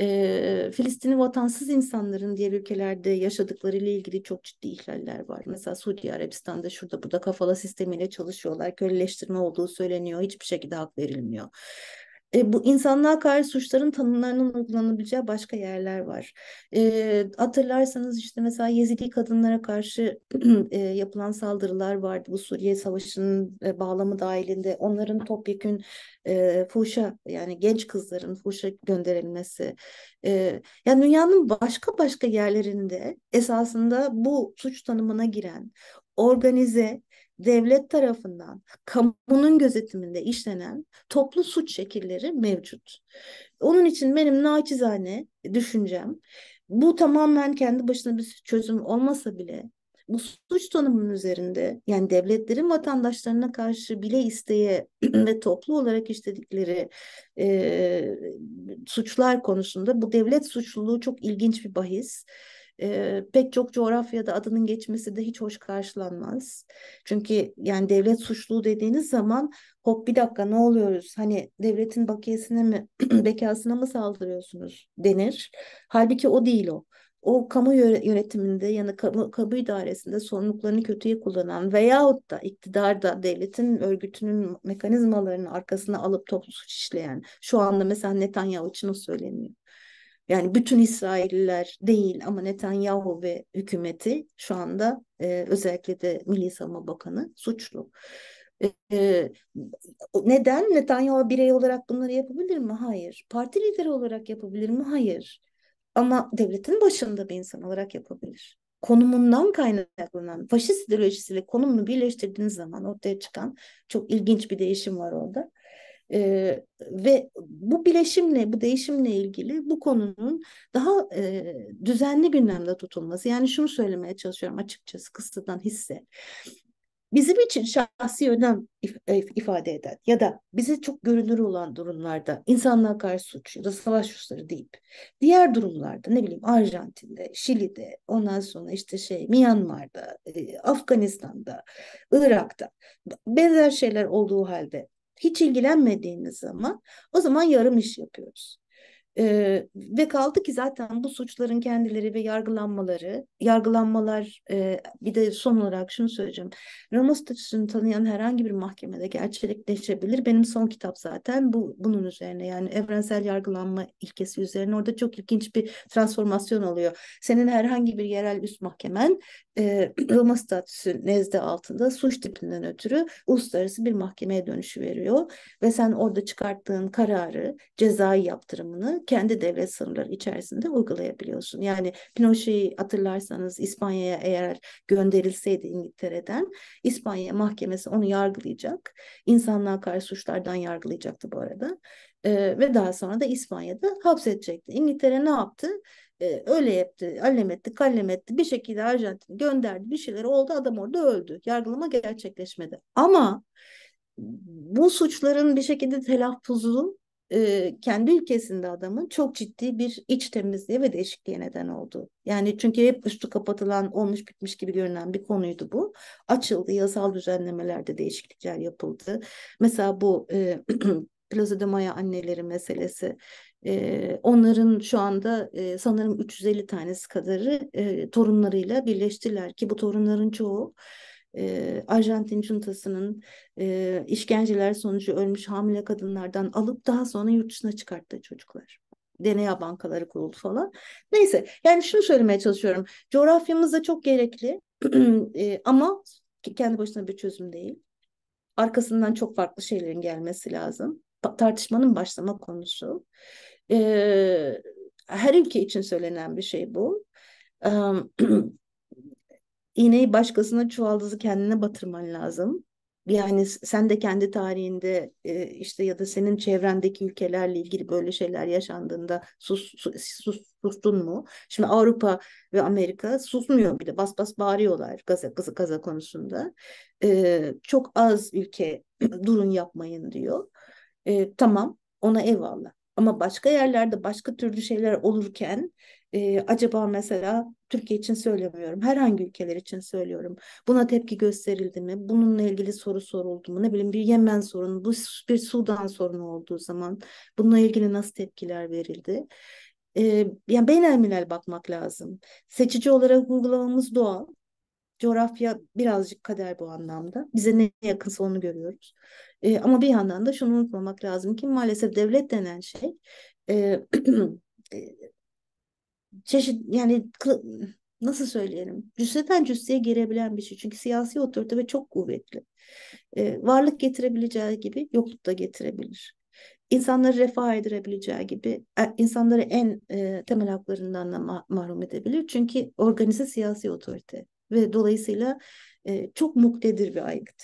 Ee, Filistin'i vatansız insanların diğer ülkelerde yaşadıkları ile ilgili çok ciddi ihlaller var. Mesela Suudi Arabistan'da şurada burada kafala sistemiyle çalışıyorlar. Köleleştirme olduğu söyleniyor. Hiçbir şekilde hak verilmiyor e, bu insanlığa karşı suçların tanımlarının uygulanabileceği başka yerler var. E, hatırlarsanız işte mesela Yezidi kadınlara karşı e, yapılan saldırılar vardı. Bu Suriye Savaşı'nın e, bağlamı dahilinde onların topyekün e, fuşa yani genç kızların fuşa gönderilmesi. E, yani dünyanın başka başka yerlerinde esasında bu suç tanımına giren organize devlet tarafından kamunun gözetiminde işlenen toplu suç şekilleri mevcut. Onun için benim naçizane düşüncem bu tamamen kendi başına bir çözüm olmasa bile bu suç tanımının üzerinde yani devletlerin vatandaşlarına karşı bile isteye ve toplu olarak işledikleri e, suçlar konusunda bu devlet suçluluğu çok ilginç bir bahis e, pek çok coğrafyada adının geçmesi de hiç hoş karşılanmaz. Çünkü yani devlet suçluğu dediğiniz zaman hop bir dakika ne oluyoruz? Hani devletin bakiyesine mi bekasına mı saldırıyorsunuz denir. Halbuki o değil o o kamu yönetiminde yani kamu, kamu idaresinde sorumluluklarını kötüye kullanan veyahut da iktidarda devletin örgütünün mekanizmalarını arkasına alıp toplu suç işleyen şu anda mesela Netanyahu için o söyleniyor. Yani bütün İsrailliler değil ama Netanyahu ve hükümeti şu anda e, özellikle de Milli Savunma Bakanı suçlu. E, e neden? Netanyahu birey olarak bunları yapabilir mi? Hayır. Parti lideri olarak yapabilir mi? Hayır. Ama devletin başında bir insan olarak yapabilir. Konumundan kaynaklanan faşist ideolojisiyle konumunu birleştirdiğiniz zaman ortaya çıkan çok ilginç bir değişim var orada. E, ve bu bileşimle, bu değişimle ilgili bu konunun daha e, düzenli gündemde tutulması. Yani şunu söylemeye çalışıyorum açıkçası kısıttan hisse. Bizim için şahsi önem if e, ifade eden ya da bize çok görünür olan durumlarda insanlığa karşı suç ya da savaş suçları deyip diğer durumlarda ne bileyim Arjantin'de, Şili'de, ondan sonra işte şey Myanmar'da, e, Afganistan'da, Irak'ta benzer şeyler olduğu halde hiç ilgilenmediğiniz zaman o zaman yarım iş yapıyoruz. Ee, ve kaldı ki zaten bu suçların kendileri ve yargılanmaları, yargılanmalar e, bir de son olarak şunu söyleyeceğim. Roma statüsünü tanıyan herhangi bir mahkemede gerçekleşebilir. Benim son kitap zaten bu bunun üzerine yani evrensel yargılanma ilkesi üzerine orada çok ilginç bir transformasyon oluyor. Senin herhangi bir yerel üst mahkemen e, Roma statüsü nezde altında suç tipinden ötürü uluslararası bir mahkemeye dönüşü veriyor ve sen orada çıkarttığın kararı, cezai yaptırımını kendi devlet sınırları içerisinde uygulayabiliyorsun. Yani Pinochet'i hatırlarsanız İspanya'ya eğer gönderilseydi İngiltere'den İspanya mahkemesi onu yargılayacak. İnsanlığa karşı suçlardan yargılayacaktı bu arada. Ee, ve daha sonra da İspanya'da hapsedecekti. İngiltere ne yaptı? Ee, öyle yaptı, allem etti, kallem etti. Bir şekilde Arjantin gönderdi. Bir şeyler oldu. Adam orada öldü. Yargılama gerçekleşmedi. Ama bu suçların bir şekilde telaffuzu e, kendi ülkesinde adamın çok ciddi bir iç temizliğe ve değişikliğe neden oldu. Yani çünkü hep üstü kapatılan olmuş bitmiş gibi görünen bir konuydu bu. Açıldı yasal düzenlemelerde değişiklikler yapıldı. Mesela bu e, Plaza de Maya anneleri meselesi e, onların şu anda e, sanırım 350 tanesi kadarı e, torunlarıyla birleştiler ki bu torunların çoğu e, Arjantin cuntasının e, işkenceler sonucu ölmüş hamile kadınlardan alıp daha sonra yurt dışına çıkarttığı çocuklar. DNA bankaları kuruldu falan. Neyse yani şunu söylemeye çalışıyorum. Coğrafyamızda çok gerekli e, ama kendi başına bir çözüm değil. Arkasından çok farklı şeylerin gelmesi lazım. Tartışmanın başlama konusu. E, her ülke için söylenen bir şey bu. E, iğneyi başkasına çuvaldızı kendine batırman lazım. Yani sen de kendi tarihinde e, işte ya da senin çevrendeki ülkelerle ilgili böyle şeyler yaşandığında sus, sus, sus sustun mu? Şimdi Avrupa ve Amerika susmuyor bile bas bas bağırıyorlar Gaza, Gaza konusunda. E, çok az ülke durun yapmayın diyor. E, tamam ona eyvallah. Ama başka yerlerde başka türlü şeyler olurken e, acaba mesela Türkiye için söylemiyorum. Herhangi ülkeler için söylüyorum. Buna tepki gösterildi mi? Bununla ilgili soru soruldu mu? Ne bileyim bir Yemen sorunu, bu bir Sudan sorunu olduğu zaman bununla ilgili nasıl tepkiler verildi? E, yani beynelmilel bakmak lazım. Seçici olarak uygulamamız doğal coğrafya birazcık kader bu anlamda. Bize ne yakınsa onu görüyoruz. E, ama bir yandan da şunu unutmamak lazım ki maalesef devlet denen şey e, e çeşit yani nasıl söyleyelim cüsseden cüsseye girebilen bir şey. Çünkü siyasi otorite ve çok kuvvetli. E, varlık getirebileceği gibi yokluk da getirebilir. İnsanları refah edirebileceği gibi e, insanları en e, temel haklarından da ma mahrum edebilir. Çünkü organize siyasi otorite ve dolayısıyla e, çok muktedir bir aygıt.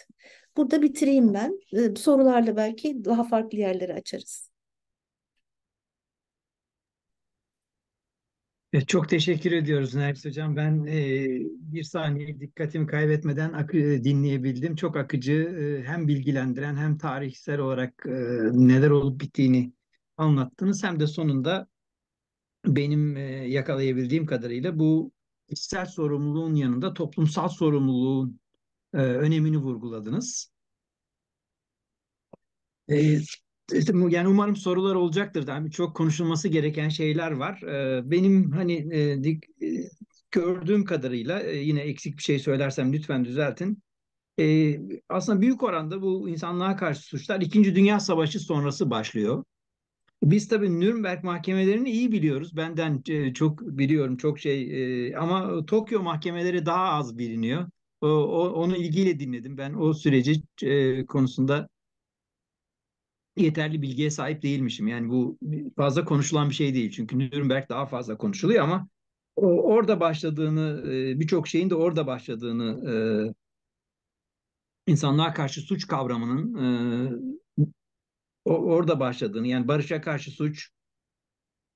Burada bitireyim ben. E, sorularla belki daha farklı yerleri açarız. E, çok teşekkür ediyoruz Nergis Hocam. Ben e, bir saniye dikkatimi kaybetmeden akı, e, dinleyebildim. Çok akıcı, e, hem bilgilendiren hem tarihsel olarak e, neler olup bittiğini anlattınız. Hem de sonunda benim e, yakalayabildiğim kadarıyla bu kişisel sorumluluğun yanında toplumsal sorumluluğun e, önemini vurguladınız. E, yani umarım sorular olacaktır. Yani çok konuşulması gereken şeyler var. E, benim hani e, dik, e, gördüğüm kadarıyla e, yine eksik bir şey söylersem lütfen düzeltin. E, aslında büyük oranda bu insanlığa karşı suçlar İkinci Dünya Savaşı sonrası başlıyor. Biz tabii Nürnberg mahkemelerini iyi biliyoruz. Benden e, çok biliyorum çok şey e, ama Tokyo mahkemeleri daha az biliniyor. O, onu ilgiyle dinledim. Ben o süreci e, konusunda yeterli bilgiye sahip değilmişim. Yani bu fazla konuşulan bir şey değil. Çünkü Nürnberg daha fazla konuşuluyor ama orada başladığını birçok şeyin de orada başladığını insanlığa karşı suç kavramının o, orada başladığını yani barışa karşı suç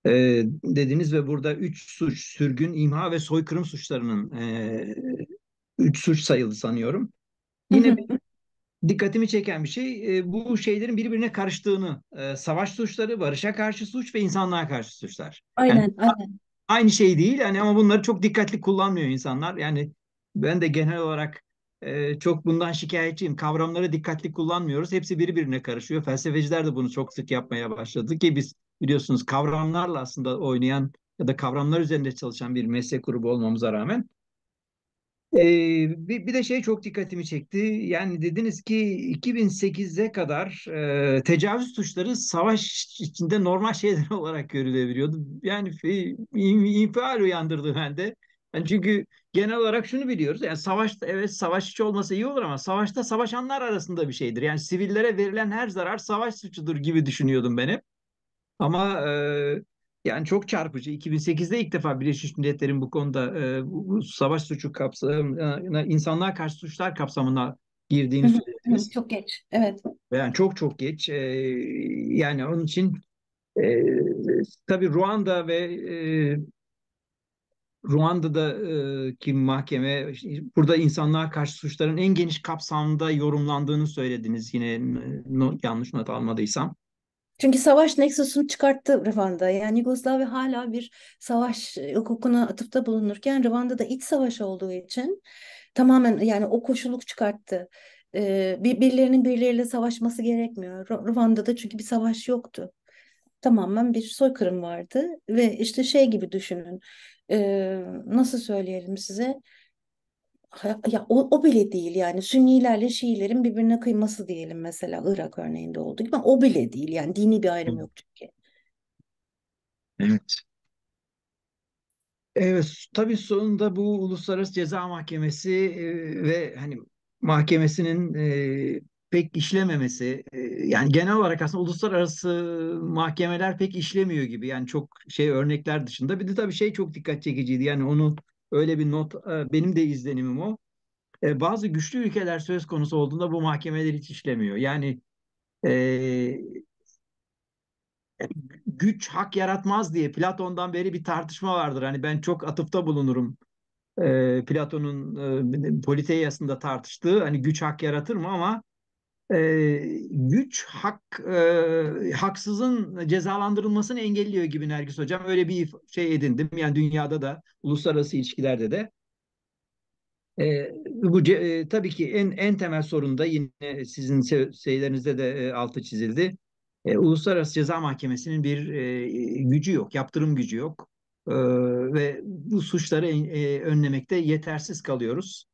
e, dediniz ve burada üç suç sürgün, imha ve soykırım suçlarının e, üç suç sayıldı sanıyorum. Yine hı hı. dikkatimi çeken bir şey e, bu şeylerin birbirine karıştığını e, savaş suçları, barışa karşı suç ve insanlığa karşı suçlar. Aynen, yani, aynen. Aynı şey değil yani ama bunları çok dikkatli kullanmıyor insanlar. Yani ben de genel olarak ee, çok bundan şikayetçiyim. Kavramlara dikkatli kullanmıyoruz. Hepsi birbirine karışıyor. Felsefeciler de bunu çok sık yapmaya başladı ki biz biliyorsunuz kavramlarla aslında oynayan ya da kavramlar üzerinde çalışan bir meslek grubu olmamıza rağmen ee, bir, bir de şey çok dikkatimi çekti. Yani dediniz ki 2008'e kadar e, tecavüz suçları savaş içinde normal şeyler olarak görülebiliyordu. Yani infial uyandırdı bende. Yani çünkü genel olarak şunu biliyoruz. Yani savaşta evet savaşçı olması iyi olur ama savaşta savaşanlar arasında bir şeydir. Yani sivillere verilen her zarar savaş suçudur gibi düşünüyordum ben Ama e, yani çok çarpıcı. 2008'de ilk defa Birleşmiş Milletler'in bu konuda e, bu savaş suçu kapsamına, insanlığa karşı suçlar kapsamına girdiğini söylediniz. Çok geç, evet. Yani çok çok geç. E, yani onun için e, tabii Ruanda ve e, Ruanda'daki mahkeme burada insanlığa karşı suçların en geniş kapsamda yorumlandığını söylediniz yine yanlış not almadıysam. Çünkü savaş nexusunu çıkarttı Rwanda. Yani Yugoslavya hala bir savaş hukukuna atıfta bulunurken Rwanda'da iç savaş olduğu için tamamen yani o koşuluk çıkarttı. Ee, birbirlerinin birileriyle savaşması gerekmiyor. Rwanda'da çünkü bir savaş yoktu. Tamamen bir soykırım vardı ve işte şey gibi düşünün e, nasıl söyleyelim size ya o, o bile değil yani Sünnilerle Şiilerin birbirine kıyması diyelim mesela Irak örneğinde olduğu gibi o bile değil yani dini bir ayrım yok çünkü. Evet. Evet tabii sonunda bu Uluslararası Ceza Mahkemesi e, ve hani mahkemesinin e, pek işlememesi e, yani genel olarak aslında uluslararası mahkemeler pek işlemiyor gibi yani çok şey örnekler dışında bir de tabii şey çok dikkat çekiciydi yani onu öyle bir not e, benim de izlenimim o e, bazı güçlü ülkeler söz konusu olduğunda bu mahkemeler hiç işlemiyor yani e, güç hak yaratmaz diye Platon'dan beri bir tartışma vardır hani ben çok atıfta bulunurum e, Platon'un e, Politeias'ında tartıştığı hani güç hak yaratır mı ama e, güç hak e, haksızın cezalandırılmasını engelliyor gibi Nergis Hocam. Öyle bir şey edindim. Yani dünyada da uluslararası ilişkilerde de. E, bu e, tabii ki en en temel sorun da yine sizin şeylerinizde de e, altı çizildi. E, Uluslararası Ceza Mahkemesi'nin bir e, gücü yok, yaptırım gücü yok. E, ve bu suçları e, önlemekte yetersiz kalıyoruz.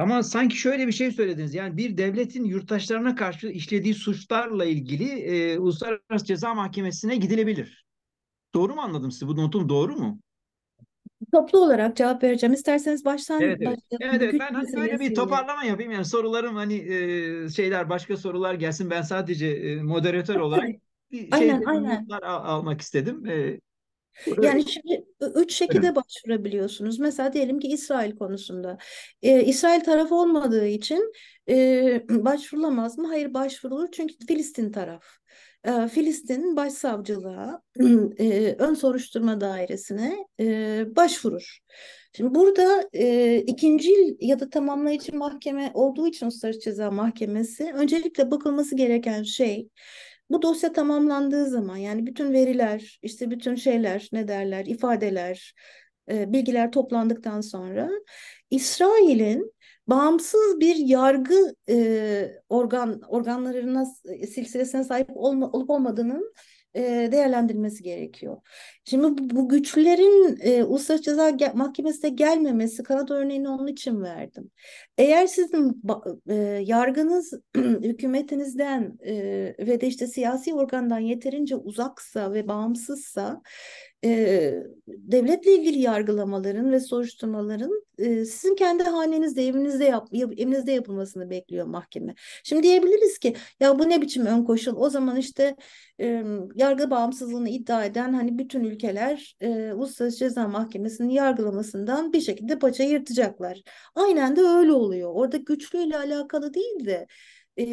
Ama sanki şöyle bir şey söylediniz. Yani bir devletin yurttaşlarına karşı işlediği suçlarla ilgili e, Uluslararası Ceza Mahkemesi'ne gidilebilir. Doğru mu anladım sizi? Bu notum doğru mu? Toplu olarak cevap vereceğim. İsterseniz baştan evet, evet. Evet, Ben hani böyle bir toparlama yapayım. Yani sorularım hani e, şeyler başka sorular gelsin. Ben sadece e, moderatör olarak evet. bir aynen, şeyleri aynen. almak istedim. E, yani şimdi üç şekilde başvurabiliyorsunuz. Mesela diyelim ki İsrail konusunda. Ee, İsrail tarafı olmadığı için e, başvurulamaz mı? Hayır başvurulur çünkü Filistin taraf. Ee, Filistin Başsavcılığa, e, Ön Soruşturma Dairesi'ne e, başvurur. Şimdi burada e, ikinci ya da tamamlayıcı mahkeme olduğu için Uluslararası Ceza Mahkemesi öncelikle bakılması gereken şey bu dosya tamamlandığı zaman yani bütün veriler, işte bütün şeyler, ne derler, ifadeler, e, bilgiler toplandıktan sonra İsrail'in bağımsız bir yargı e, organ organlarına e, silsilesine sahip olma, olup olmadığının e, değerlendirilmesi gerekiyor. Şimdi bu güçlerin e, Uluslararası Ceza Mahkemesi'ne gelmemesi Kanada örneğini onun için verdim. Eğer sizin e, yargınız hükümetinizden e, ve de işte siyasi organdan yeterince uzaksa ve bağımsızsa e, devletle ilgili yargılamaların ve soruşturmaların e, sizin kendi hanenizde, evinizde, yap, evinizde yapılmasını bekliyor mahkeme. Şimdi diyebiliriz ki ya bu ne biçim ön koşul? O zaman işte e, yargı bağımsızlığını iddia eden hani bütün ülkeler e, Uluslararası Ceza Mahkemesi'nin yargılamasından bir şekilde paça yırtacaklar. Aynen de öyle oluyor. Orada güçlüyle alakalı değil de e,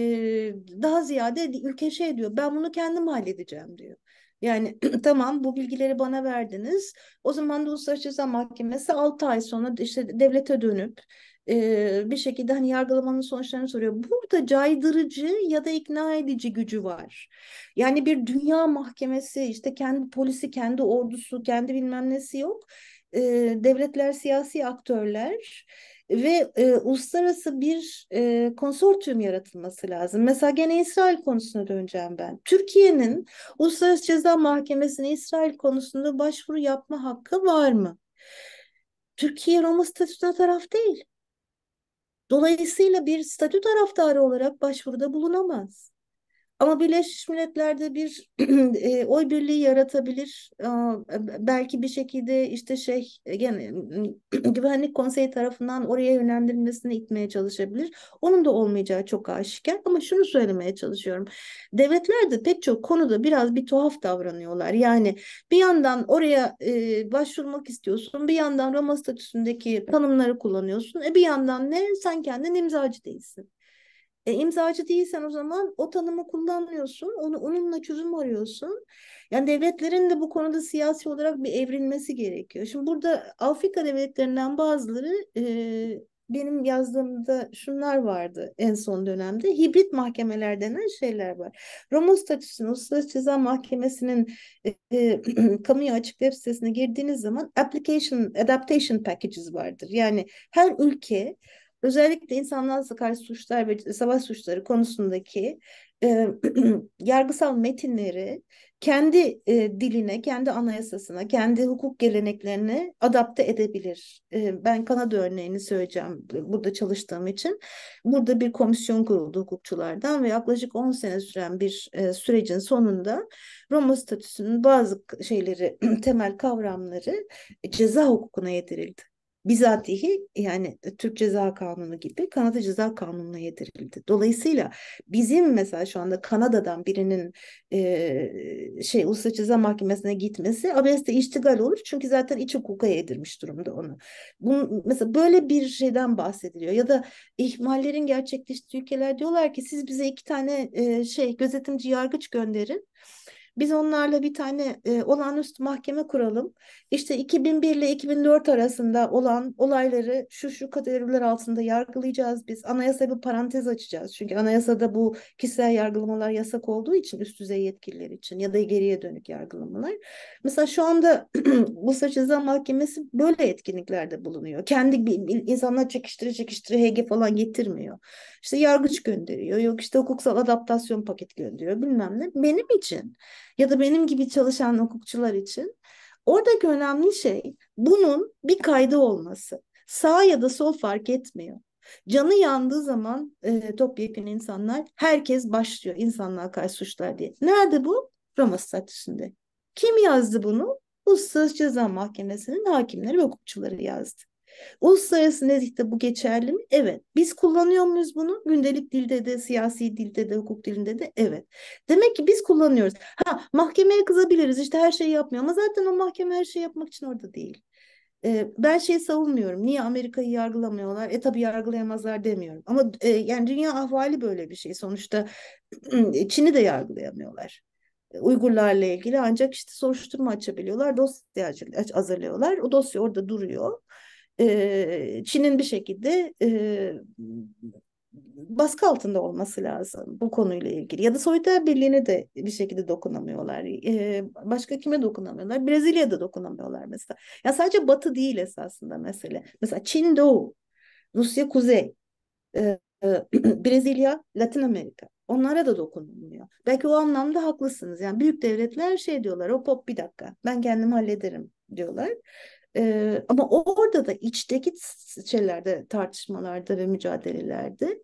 daha ziyade ülke şey diyor ben bunu kendim halledeceğim diyor. Yani tamam bu bilgileri bana verdiniz. O zaman da Uluslararası Ceza Mahkemesi 6 ay sonra işte devlete dönüp e, bir şekilde hani yargılamanın sonuçlarını soruyor. Burada caydırıcı ya da ikna edici gücü var. Yani bir dünya mahkemesi işte kendi polisi, kendi ordusu, kendi bilmem nesi yok. E, devletler, siyasi aktörler ve e, uluslararası bir e, konsortiyum yaratılması lazım. Mesela gene İsrail konusuna döneceğim ben. Türkiye'nin Uluslararası Ceza Mahkemesi'ne İsrail konusunda başvuru yapma hakkı var mı? Türkiye Roma statüsüne taraf değil. Dolayısıyla bir statü taraftarı olarak başvuruda bulunamaz. Ama Birleşmiş Milletler'de bir e, oy birliği yaratabilir. E, belki bir şekilde işte şey yani e, Güvenlik Konseyi tarafından oraya yönlendirilmesini itmeye çalışabilir. Onun da olmayacağı çok aşikar ama şunu söylemeye çalışıyorum. Devletler de pek çok konuda biraz bir tuhaf davranıyorlar. Yani bir yandan oraya e, başvurmak istiyorsun, bir yandan Roma statüsündeki tanımları kullanıyorsun. E bir yandan ne? Sen kendin imzacı değilsin. E, imzacı değilsen o zaman o tanımı kullanmıyorsun. Onu onunla çözüm arıyorsun. Yani devletlerin de bu konuda siyasi olarak bir evrilmesi gerekiyor. Şimdi burada Afrika devletlerinden bazıları e, benim yazdığımda şunlar vardı en son dönemde. Hibrit mahkemeler denen şeyler var. Roma statüsünün Uluslararası Ceza Mahkemesi'nin e, e, kamuya açık web sitesine girdiğiniz zaman application adaptation packages vardır. Yani her ülke özellikle insanlığa karşı suçlar ve savaş suçları konusundaki e, yargısal metinleri kendi e, diline, kendi anayasasına, kendi hukuk geleneklerine adapte edebilir. E, ben Kanada örneğini söyleyeceğim burada çalıştığım için. Burada bir komisyon kuruldu hukukçulardan ve yaklaşık 10 sene süren bir e, sürecin sonunda Roma statüsünün bazı şeyleri, temel kavramları ceza hukukuna yedirildi bizatihi yani e, Türk Ceza Kanunu gibi Kanada Ceza Kanunu'na yedirildi. Dolayısıyla bizim mesela şu anda Kanada'dan birinin e, şey Uluslararası Ceza Mahkemesi'ne gitmesi abeste iştigal olur. Çünkü zaten iç hukuka yedirmiş durumda onu. Bunun, mesela böyle bir şeyden bahsediliyor. Ya da ihmallerin gerçekleştiği ülkeler diyorlar ki siz bize iki tane e, şey gözetimci yargıç gönderin biz onlarla bir tane e, olağanüstü mahkeme kuralım. İşte 2001 ile 2004 arasında olan olayları şu şu kategoriler altında yargılayacağız biz. Anayasaya bir parantez açacağız. Çünkü anayasada bu kişisel yargılamalar yasak olduğu için üst düzey yetkililer için ya da geriye dönük yargılamalar. Mesela şu anda Uluslararası Ceza Mahkemesi böyle etkinliklerde bulunuyor. Kendi bir, insanlar çekiştire çekiştire HG falan getirmiyor. İşte yargıç gönderiyor. Yok işte hukuksal adaptasyon paket gönderiyor bilmem ne. Benim için ya da benim gibi çalışan hukukçular için oradaki önemli şey bunun bir kaydı olması. Sağ ya da sol fark etmiyor. Canı yandığı zaman e, topyekun insanlar herkes başlıyor insanlığa karşı suçlar diye. Nerede bu? Roma statüsünde. Kim yazdı bunu? Uluslararası Ceza Mahkemesi'nin hakimleri ve hukukçuları yazdı. Uluslararası nezihte bu geçerli mi? Evet. Biz kullanıyor muyuz bunu? Gündelik dilde de, siyasi dilde de, hukuk dilinde de evet. Demek ki biz kullanıyoruz. Ha mahkemeye kızabiliriz işte her şeyi yapmıyor ama zaten o mahkeme her şeyi yapmak için orada değil. E, ben şey savunmuyorum. Niye Amerika'yı yargılamıyorlar? E tabii yargılayamazlar demiyorum. Ama e, yani dünya ahvali böyle bir şey. Sonuçta Çin'i de yargılayamıyorlar. E, Uygurlarla ilgili ancak işte soruşturma açabiliyorlar, dosya hazırlıyorlar. O dosya orada duruyor. Çin'in bir şekilde baskı altında olması lazım bu konuyla ilgili. Ya da Sovyetler Birliği'ne de bir şekilde dokunamıyorlar. başka kime dokunamıyorlar? Brezilya'da dokunamıyorlar mesela. Ya sadece Batı değil esasında mesele. Mesela Çin Doğu, Rusya Kuzey, Brezilya Latin Amerika. Onlara da dokunulmuyor. Belki o anlamda haklısınız. Yani büyük devletler şey diyorlar. Hop pop bir dakika ben kendimi hallederim diyorlar. E, ama orada da içteki şeylerde, tartışmalarda ve mücadelelerde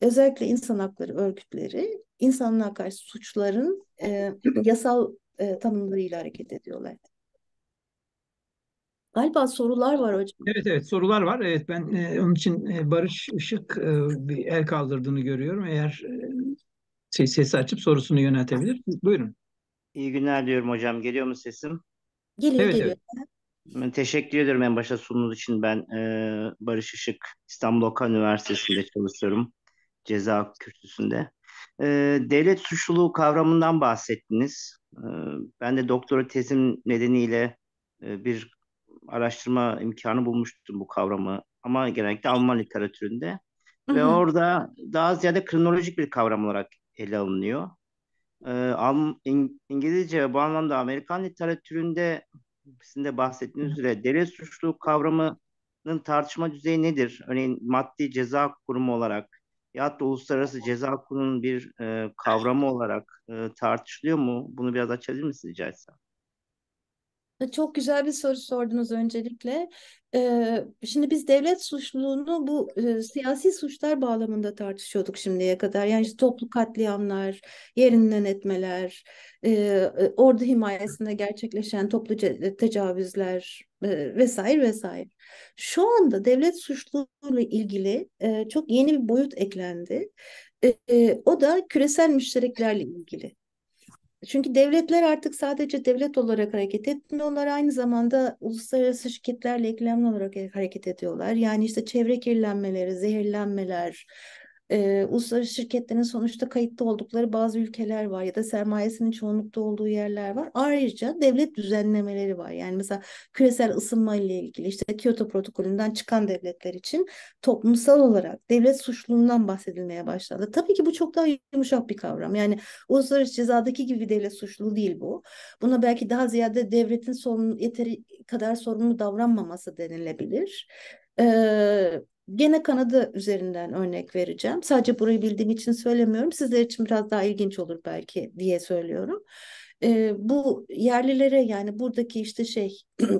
özellikle insan hakları örgütleri insanlığa karşı suçların e, yasal e, tanımlarıyla hareket ediyorlar. Galiba sorular var hocam. Evet evet sorular var. Evet ben e, onun için e, Barış Işık e, bir el kaldırdığını görüyorum. Eğer e, sesi açıp sorusunu yöneltebilir. Buyurun. İyi günler diyorum hocam. Geliyor mu sesim? Geliyor evet, geliyor. Evet teşekkür ediyorum en başta sunumunuz için. Ben e, Barış Işık, İstanbul Okan Üniversitesi'nde çalışıyorum. Ceza kürsüsünde. E, devlet suçluluğu kavramından bahsettiniz. E, ben de doktora tezim nedeniyle e, bir araştırma imkanı bulmuştum bu kavramı. Ama genellikle Alman literatüründe. Hı hı. Ve orada daha ziyade kronolojik bir kavram olarak ele alınıyor. E, Alm, İngilizce ve bu anlamda Amerikan literatüründe sizin de bahsettiğiniz üzere dere suçluluğu kavramının tartışma düzeyi nedir? Örneğin maddi ceza kurumu olarak ya da uluslararası ceza kurulunun bir e, kavramı olarak e, tartışılıyor mu? Bunu biraz açabilir misiniz rica etsem? E, çok güzel bir soru sordunuz öncelikle. Ee, şimdi biz devlet suçluluğunu bu e, siyasi suçlar bağlamında tartışıyorduk şimdiye kadar. Yani işte toplu katliamlar, yerinden etmeler, e, e, ordu himayesinde gerçekleşen toplu e, tecavüzler e, vesaire vesaire. Şu anda devlet suçluluğuyla ilgili e, çok yeni bir boyut eklendi. E, o da küresel müştereklerle ilgili. Çünkü devletler artık sadece devlet olarak hareket etmiyorlar. Aynı zamanda uluslararası şirketlerle eklemli olarak hareket ediyorlar. Yani işte çevre kirlenmeleri, zehirlenmeler, e, uluslararası şirketlerin sonuçta kayıtlı oldukları bazı ülkeler var ya da sermayesinin çoğunlukta olduğu yerler var. Ayrıca devlet düzenlemeleri var. Yani mesela küresel ısınma ile ilgili işte Kyoto protokolünden çıkan devletler için toplumsal olarak devlet suçluluğundan bahsedilmeye başlandı. Tabii ki bu çok daha yumuşak bir kavram. Yani uluslararası cezadaki gibi bir devlet suçluluğu değil bu. Buna belki daha ziyade devletin sorumlu, yeteri kadar sorumlu davranmaması denilebilir. Ee, Gene Kanada üzerinden örnek vereceğim. Sadece burayı bildiğim için söylemiyorum. Sizler için biraz daha ilginç olur belki diye söylüyorum. E, bu yerlilere yani buradaki işte şey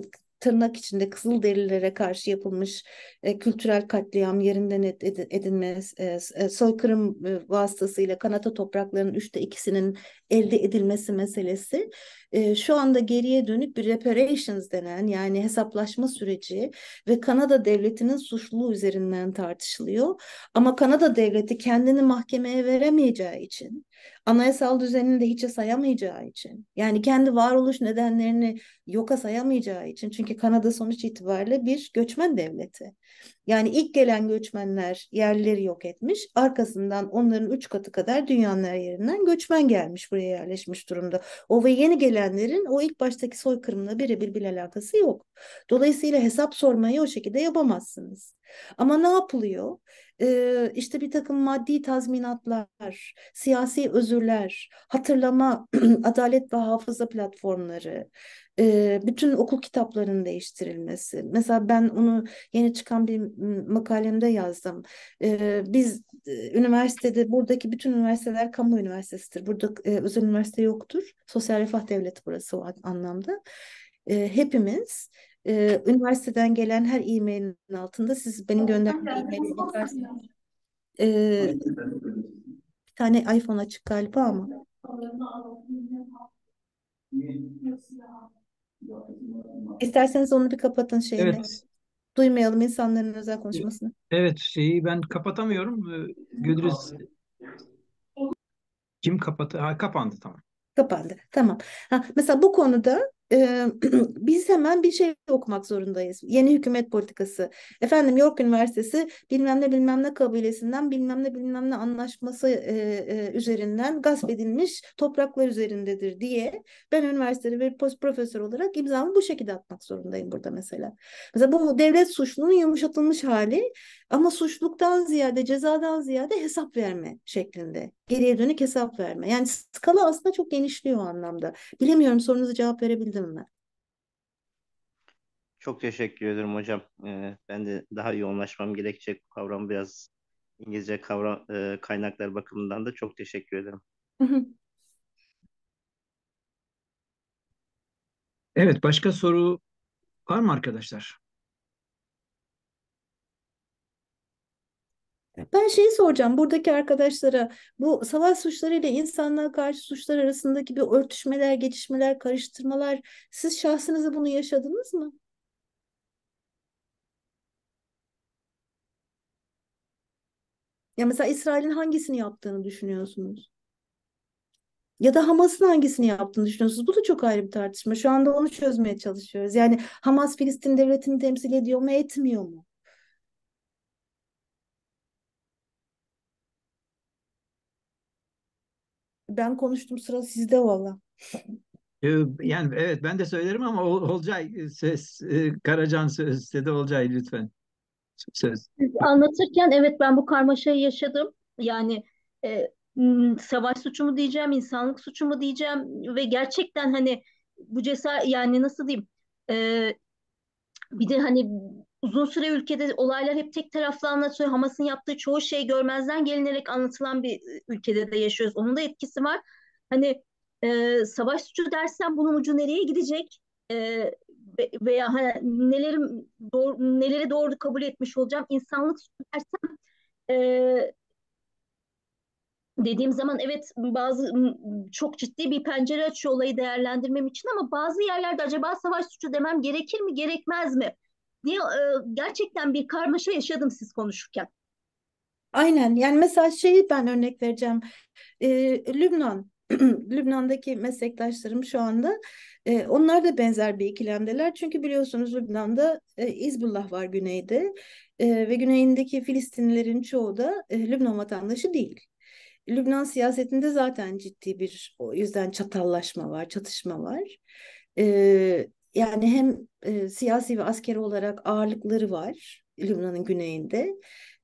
tırnak içinde kızıl derilere karşı yapılmış e, kültürel katliam yerinden edilme e, e, soykırım e, vasıtasıyla Kanada topraklarının üçte ikisinin elde edilmesi meselesi e, şu anda geriye dönük bir reparations denen yani hesaplaşma süreci ve Kanada devletinin suçluluğu üzerinden tartışılıyor ama Kanada devleti kendini mahkemeye veremeyeceği için Anayasal düzenini de hiçe sayamayacağı için. Yani kendi varoluş nedenlerini yoka sayamayacağı için. Çünkü Kanada sonuç itibariyle bir göçmen devleti. Yani ilk gelen göçmenler yerleri yok etmiş. Arkasından onların üç katı kadar dünyanın her yerinden göçmen gelmiş buraya yerleşmiş durumda. O ve yeni gelenlerin o ilk baştaki soykırımla birebir bir alakası yok. Dolayısıyla hesap sormayı o şekilde yapamazsınız. Ama ne yapılıyor? Ee, işte bir takım maddi tazminatlar, siyasi özürler, hatırlama, adalet ve hafıza platformları, bütün okul kitaplarının değiştirilmesi. Mesela ben onu yeni çıkan bir makalemde yazdım. biz üniversitede buradaki bütün üniversiteler kamu üniversitesidir. Burada özel üniversite yoktur. Sosyal refah devleti burası o anlamda. hepimiz üniversiteden gelen her e-mailin altında siz benim gönderdiğim e bir tane iPhone açık galiba ama. İsterseniz onu bir kapatın şeyini. Evet. Duymayalım insanların özel konuşmasını. Evet şeyi ben kapatamıyorum. Ee, Gülriz kim kapattı? Ha kapandı tamam. Kapandı. Tamam. Ha, mesela bu konuda biz hemen bir şey okumak zorundayız. Yeni hükümet politikası. Efendim York Üniversitesi bilmem ne bilmem ne kabilesinden bilmem ne bilmem ne anlaşması e, e, üzerinden gasp edilmiş topraklar üzerindedir diye ben üniversitede bir post profesör olarak imzamı bu şekilde atmak zorundayım burada mesela. Mesela bu devlet suçlunun yumuşatılmış hali ama suçluktan ziyade, cezadan ziyade hesap verme şeklinde. Geriye dönük hesap verme. Yani skala aslında çok genişliyor o anlamda. Bilemiyorum sorunuzu cevap verebildim mi? Çok teşekkür ederim hocam. Ee, ben de daha yoğunlaşmam gerekecek bu kavram biraz İngilizce kavram e, kaynaklar bakımından da çok teşekkür ederim. evet başka soru var mı arkadaşlar? Ben şeyi soracağım buradaki arkadaşlara bu savaş suçları ile insanlığa karşı suçlar arasındaki bir örtüşmeler, geçişmeler, karıştırmalar siz şahsınızı bunu yaşadınız mı? Ya mesela İsrail'in hangisini yaptığını düşünüyorsunuz? Ya da Hamas'ın hangisini yaptığını düşünüyorsunuz? Bu da çok ayrı bir tartışma. Şu anda onu çözmeye çalışıyoruz. Yani Hamas Filistin devletini temsil ediyor mu, etmiyor mu? Ben konuştum sıra sizde valla. Ee, yani evet ben de söylerim ama Olcay e, ses e, Karacan söz istedi Olcay lütfen. Söz. anlatırken evet ben bu karmaşayı yaşadım. Yani e, savaş suçu mu diyeceğim, insanlık suçu mu diyeceğim ve gerçekten hani bu cesaret yani nasıl diyeyim e, bir de hani uzun süre ülkede olaylar hep tek taraflı anlatılıyor. Hamas'ın yaptığı çoğu şey görmezden gelinerek anlatılan bir ıı, ülkede de yaşıyoruz. Onun da etkisi var. Hani e, savaş suçu dersen bunun ucu nereye gidecek? E, veya hani, nelerim doğru, neleri doğru kabul etmiş olacağım? İnsanlık suçu dersem e, dediğim zaman evet bazı çok ciddi bir pencere açıyor olayı değerlendirmem için ama bazı yerlerde acaba savaş suçu demem gerekir mi gerekmez mi? diye e, gerçekten bir karmaşa yaşadım siz konuşurken. Aynen yani mesela şeyi ben örnek vereceğim. Ee, Lübnan Lübnan'daki meslektaşlarım şu anda e, onlar da benzer bir ikilemdeler. Çünkü biliyorsunuz Lübnan'da e, İzbullah var güneyde e, ve güneyindeki Filistinlilerin çoğu da e, Lübnan vatandaşı değil. Lübnan siyasetinde zaten ciddi bir o yüzden çatallaşma var, çatışma var. E, yani hem e, siyasi ve askeri olarak ağırlıkları var Lübnan'ın güneyinde.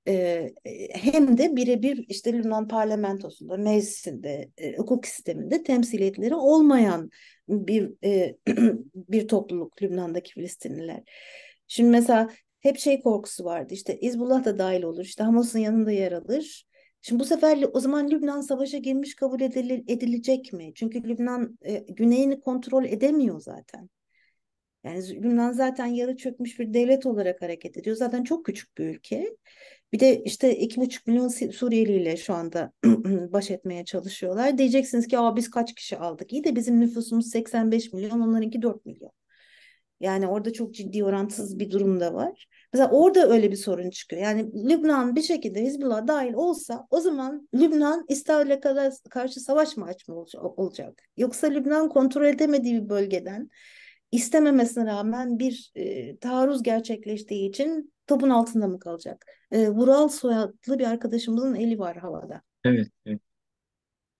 E, hem de birebir işte Lübnan parlamentosunda, meclisinde, e, hukuk sisteminde temsiliyetleri olmayan bir e, bir topluluk Lübnan'daki Filistinliler. Şimdi mesela hep şey korkusu vardı işte İzbullah da dahil olur işte Hamas'ın yanında yer alır. Şimdi bu sefer o zaman Lübnan savaşa girmiş kabul edilecek mi? Çünkü Lübnan e, güneyini kontrol edemiyor zaten. Yani Lübnan zaten yarı çökmüş bir devlet olarak hareket ediyor. Zaten çok küçük bir ülke. Bir de işte 2,5 milyon Suriyeliyle şu anda baş etmeye çalışıyorlar. Diyeceksiniz ki Aa, biz kaç kişi aldık? İyi de bizim nüfusumuz 85 milyon, onlarınki 4 milyon. Yani orada çok ciddi orantısız bir durum da var. Mesela orada öyle bir sorun çıkıyor. Yani Lübnan bir şekilde Hizbullah dahil olsa o zaman Lübnan İsrail'e kadar karşı savaş mı açma olacak? Yoksa Lübnan kontrol edemediği bir bölgeden istememesine rağmen bir e, taarruz gerçekleştiği için topun altında mı kalacak? E, Vural soyadlı bir arkadaşımızın eli var havada. Evet.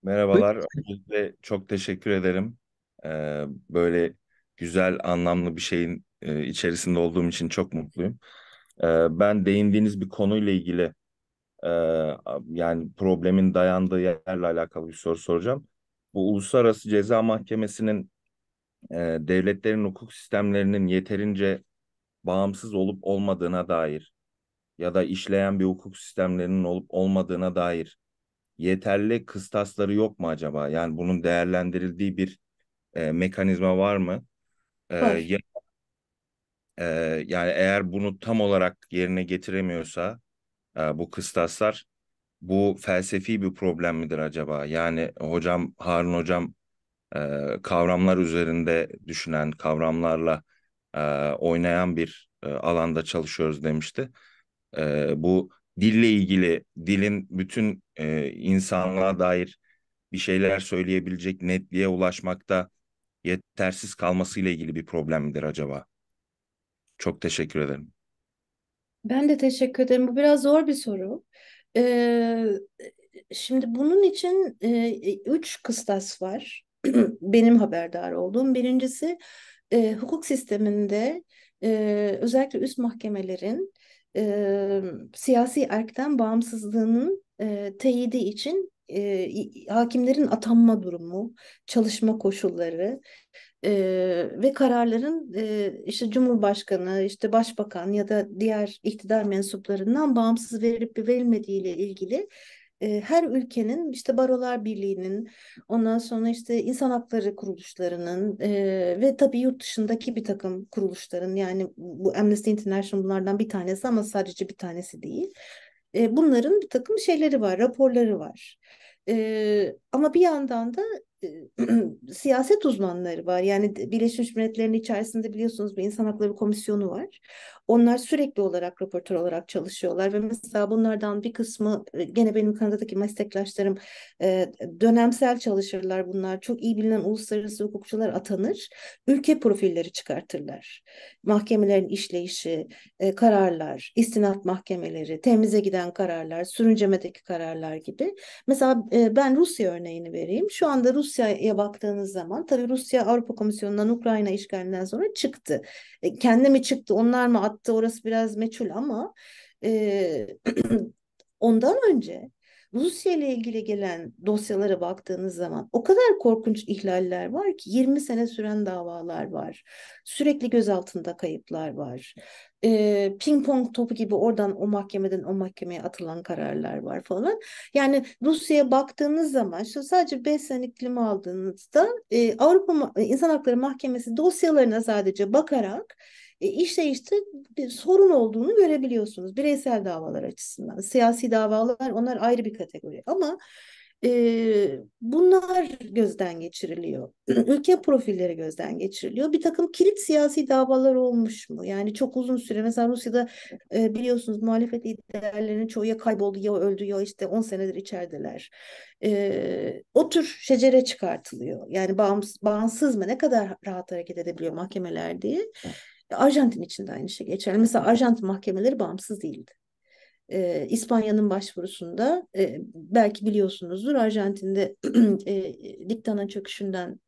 Merhabalar. Öncelikle çok teşekkür ederim. Ee, böyle güzel, anlamlı bir şeyin e, içerisinde olduğum için çok mutluyum. Ee, ben değindiğiniz bir konuyla ilgili e, yani problemin dayandığı yerle alakalı bir soru soracağım. Bu Uluslararası Ceza Mahkemesi'nin e, devletlerin hukuk sistemlerinin yeterince bağımsız olup olmadığına dair ya da işleyen bir hukuk sistemlerinin olup olmadığına dair yeterli kıstasları yok mu acaba? Yani bunun değerlendirildiği bir e, mekanizma var mı? E, Ya, e, yani eğer bunu tam olarak yerine getiremiyorsa e, bu kıstaslar bu felsefi bir problem midir acaba? Yani hocam Harun hocam e, kavramlar üzerinde düşünen, kavramlarla e, oynayan bir e, alanda çalışıyoruz demişti. E, bu dille ilgili, dilin bütün e, insanlığa dair bir şeyler söyleyebilecek netliğe ulaşmakta yetersiz kalmasıyla ilgili bir problem midir acaba? Çok teşekkür ederim. Ben de teşekkür ederim. Bu biraz zor bir soru. Ee, şimdi bunun için e, üç kıstas var. benim haberdar olduğum. Birincisi e, hukuk sisteminde e, özellikle üst mahkemelerin e, siyasi erkten bağımsızlığının e, teyidi için e, hakimlerin atanma durumu, çalışma koşulları e, ve kararların e, işte Cumhurbaşkanı, işte Başbakan ya da diğer iktidar mensuplarından bağımsız verilip verilmediği ile ilgili e, her ülkenin işte Barolar Birliği'nin ondan sonra işte insan hakları kuruluşlarının e, ve tabii yurt dışındaki bir takım kuruluşların yani bu Amnesty International bunlardan bir tanesi ama sadece bir tanesi değil. E, bunların bir takım şeyleri var, raporları var. E, ama bir yandan da siyaset uzmanları var. Yani Birleşmiş Milletler'in içerisinde biliyorsunuz bir insan hakları komisyonu var. Onlar sürekli olarak röportör olarak çalışıyorlar ve mesela bunlardan bir kısmı e, gene benim Kanada'daki meslektaşlarım e, dönemsel çalışırlar bunlar. Çok iyi bilinen uluslararası hukukçular atanır. Ülke profilleri çıkartırlar. Mahkemelerin işleyişi, e, kararlar, istinat mahkemeleri, temize giden kararlar, sürüncemedeki kararlar gibi. Mesela ben Rusya örneğini vereyim. Şu anda Rusya'ya baktığınız zaman tabii Rusya Avrupa Komisyonu'ndan Ukrayna işgalinden sonra çıktı. E, kendi mi çıktı, onlar mı yaptı orası biraz meçhul ama e, ondan önce Rusya ile ilgili gelen dosyalara baktığınız zaman o kadar korkunç ihlaller var ki 20 sene süren davalar var. Sürekli gözaltında kayıplar var. E, ping pong topu gibi oradan o mahkemeden o mahkemeye atılan kararlar var falan. Yani Rusya'ya baktığınız zaman şu sadece 5 senelik klima aldığınızda e, Avrupa e, İnsan Hakları Mahkemesi dosyalarına sadece bakarak e, işleyişte bir sorun olduğunu görebiliyorsunuz bireysel davalar açısından. Siyasi davalar onlar ayrı bir kategori ama e, bunlar gözden geçiriliyor. Ülke profilleri gözden geçiriliyor. Bir takım kilit siyasi davalar olmuş mu? Yani çok uzun süre mesela Rusya'da e, biliyorsunuz muhalefet liderlerinin çoğu ya kayboldu ya öldü ya işte 10 senedir içerideler. E, o tür şecere çıkartılıyor. Yani bağımsız, bağımsız mı ne kadar rahat hareket edebiliyor mahkemeler diye. Arjantin için de aynı şey geçerli. Mesela Arjantin mahkemeleri bağımsız değildi. E, İspanya'nın başvurusunda e, belki biliyorsunuzdur Arjantin'de e, diktanın çöküşünden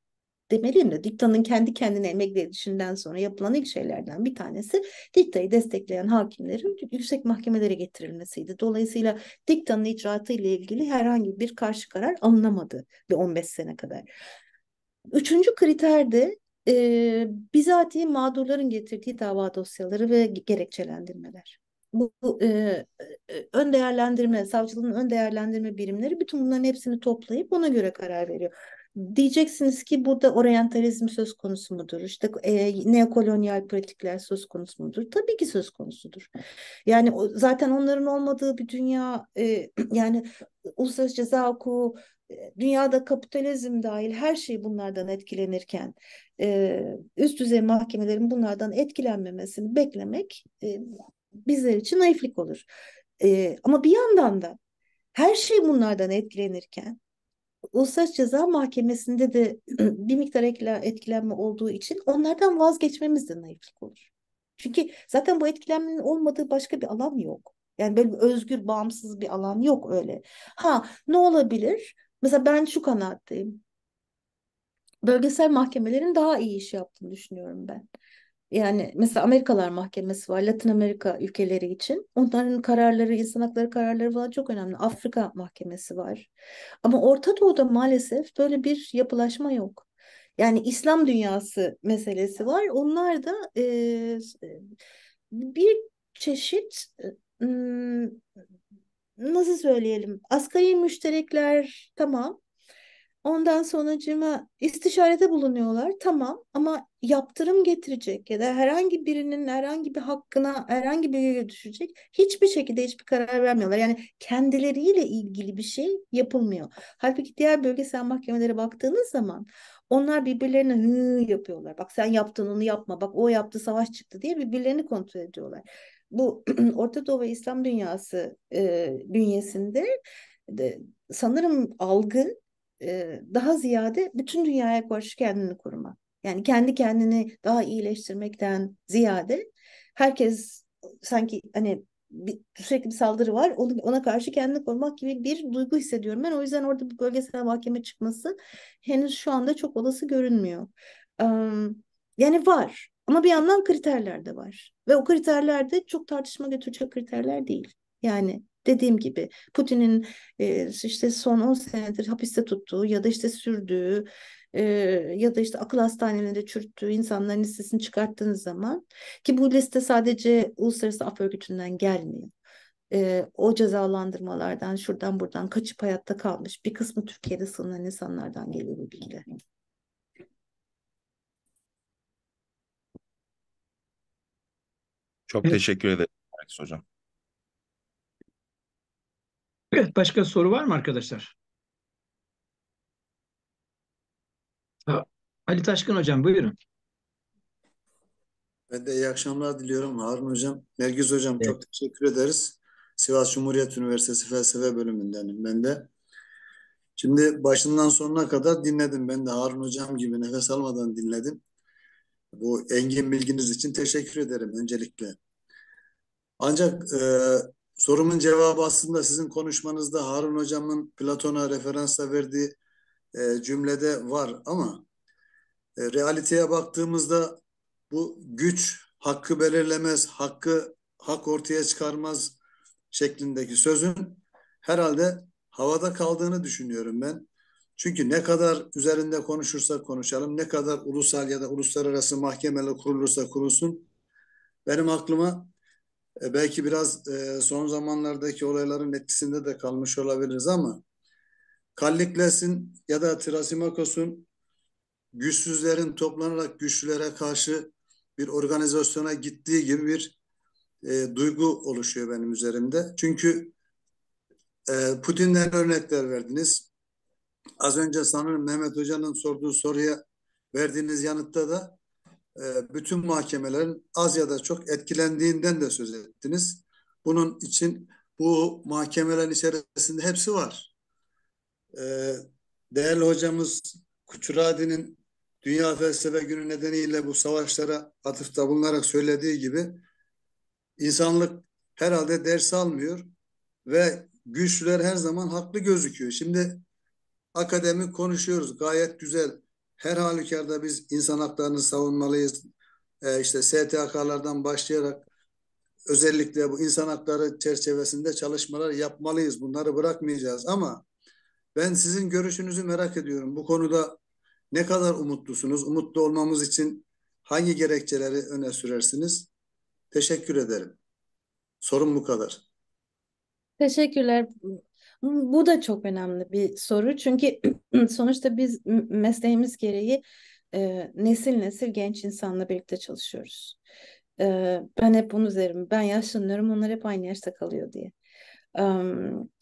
demeliyim de diktanın kendi kendine emekli edişinden sonra yapılan ilk şeylerden bir tanesi diktayı destekleyen hakimlerin yüksek mahkemelere getirilmesiydi. Dolayısıyla diktanın icraatı ile ilgili herhangi bir karşı karar alınamadı bir 15 sene kadar. Üçüncü kriter de e, bizatihi mağdurların getirdiği dava dosyaları ve gerekçelendirmeler. Bu, e, ön değerlendirme, savcılığın ön değerlendirme birimleri bütün bunların hepsini toplayıp ona göre karar veriyor. Diyeceksiniz ki burada oryantalizm söz konusu mudur? İşte e, neokolonyal pratikler söz konusu mudur? Tabii ki söz konusudur. Yani o, zaten onların olmadığı bir dünya e, yani uluslararası ceza hukuku dünyada kapitalizm dahil her şey bunlardan etkilenirken e, üst düzey mahkemelerin bunlardan etkilenmemesini beklemek e, bizler için naiflik olur. E, ama bir yandan da her şey bunlardan etkilenirken Uluslararası Ceza Mahkemesi'nde de bir miktar etkilenme olduğu için onlardan vazgeçmemiz de naiflik olur. Çünkü zaten bu etkilenmenin olmadığı başka bir alan yok. Yani böyle özgür, bağımsız bir alan yok öyle. Ha ne olabilir? Mesela ben şu kanaattayım. Bölgesel mahkemelerin daha iyi iş yaptığını düşünüyorum ben. Yani mesela Amerikalar Mahkemesi var Latin Amerika ülkeleri için. Onların kararları, insan hakları kararları falan çok önemli. Afrika Mahkemesi var. Ama Orta Doğu'da maalesef böyle bir yapılaşma yok. Yani İslam dünyası meselesi var. Onlar da e, bir çeşit e, nasıl söyleyelim asgari müşterekler tamam Ondan sonucuma istişarete bulunuyorlar tamam ama yaptırım getirecek ya da herhangi birinin herhangi bir hakkına herhangi bir yere düşecek hiçbir şekilde hiçbir karar vermiyorlar. Yani kendileriyle ilgili bir şey yapılmıyor. Halbuki diğer bölgesel mahkemelere baktığınız zaman onlar birbirlerine hı yapıyorlar. Bak sen yaptın onu yapma bak o yaptı savaş çıktı diye birbirlerini kontrol ediyorlar bu Orta Doğu ve İslam dünyası e, bünyesinde de, sanırım algı e, daha ziyade bütün dünyaya karşı kendini koruma. Yani kendi kendini daha iyileştirmekten ziyade herkes sanki hani bir, sürekli bir saldırı var. ona karşı kendini korumak gibi bir duygu hissediyorum ben. O yüzden orada bir bölgesel mahkeme çıkması henüz şu anda çok olası görünmüyor. Um, yani var ama bir yandan kriterler de var. Ve o kriterler de çok tartışma götürecek kriterler değil. Yani dediğim gibi Putin'in e, işte son 10 senedir hapiste tuttuğu ya da işte sürdüğü e, ya da işte akıl hastanelerinde çürüttüğü insanların listesini çıkarttığınız zaman ki bu liste sadece Uluslararası Af Örgütü'nden gelmiyor. E, o cezalandırmalardan şuradan buradan kaçıp hayatta kalmış bir kısmı Türkiye'de sığınan insanlardan geliyor bu bilgiler. Çok evet. teşekkür ederim Alex Hocam. Evet, başka soru var mı arkadaşlar? Ali Taşkın Hocam buyurun. Ben de iyi akşamlar diliyorum Harun Hocam. Nergiz Hocam evet. çok teşekkür ederiz. Sivas Cumhuriyet Üniversitesi Felsefe Bölümündenim ben de. Şimdi başından sonuna kadar dinledim. Ben de Harun Hocam gibi nefes almadan dinledim. Bu engin bilginiz için teşekkür ederim öncelikle. Ancak e, sorumun cevabı aslında sizin konuşmanızda Harun Hocam'ın Platon'a referansla verdiği e, cümlede var ama e, realiteye baktığımızda bu güç hakkı belirlemez, hakkı hak ortaya çıkarmaz şeklindeki sözün herhalde havada kaldığını düşünüyorum ben. Çünkü ne kadar üzerinde konuşursak konuşalım, ne kadar ulusal ya da uluslararası mahkemeler kurulursa kurulsun, benim aklıma e, belki biraz e, son zamanlardaki olayların etkisinde de kalmış olabiliriz ama Kallikles'in ya da Trasimakos'un güçsüzlerin toplanarak güçlülere karşı bir organizasyona gittiği gibi bir e, duygu oluşuyor benim üzerimde. Çünkü e, Putin'den örnekler verdiniz. Az önce sanırım Mehmet Hoca'nın sorduğu soruya verdiğiniz yanıtta da e, bütün mahkemelerin az ya da çok etkilendiğinden de söz ettiniz. Bunun için bu mahkemelerin içerisinde hepsi var. E, değerli hocamız Kuçuradi'nin Dünya Felsefe Günü nedeniyle bu savaşlara atıfta bulunarak söylediği gibi insanlık herhalde ders almıyor ve güçlüler her zaman haklı gözüküyor. Şimdi akademi konuşuyoruz. Gayet güzel. Her halükarda biz insan haklarını savunmalıyız. E, işte STK'lardan başlayarak özellikle bu insan hakları çerçevesinde çalışmalar yapmalıyız. Bunları bırakmayacağız ama ben sizin görüşünüzü merak ediyorum. Bu konuda ne kadar umutlusunuz? Umutlu olmamız için hangi gerekçeleri öne sürersiniz? Teşekkür ederim. Sorun bu kadar. Teşekkürler bu da çok önemli bir soru çünkü sonuçta biz mesleğimiz gereği e, nesil nesil genç insanla birlikte çalışıyoruz. E, ben hep bunun üzerim. Ben yaşlanıyorum onlar hep aynı yaşta kalıyor diye. E,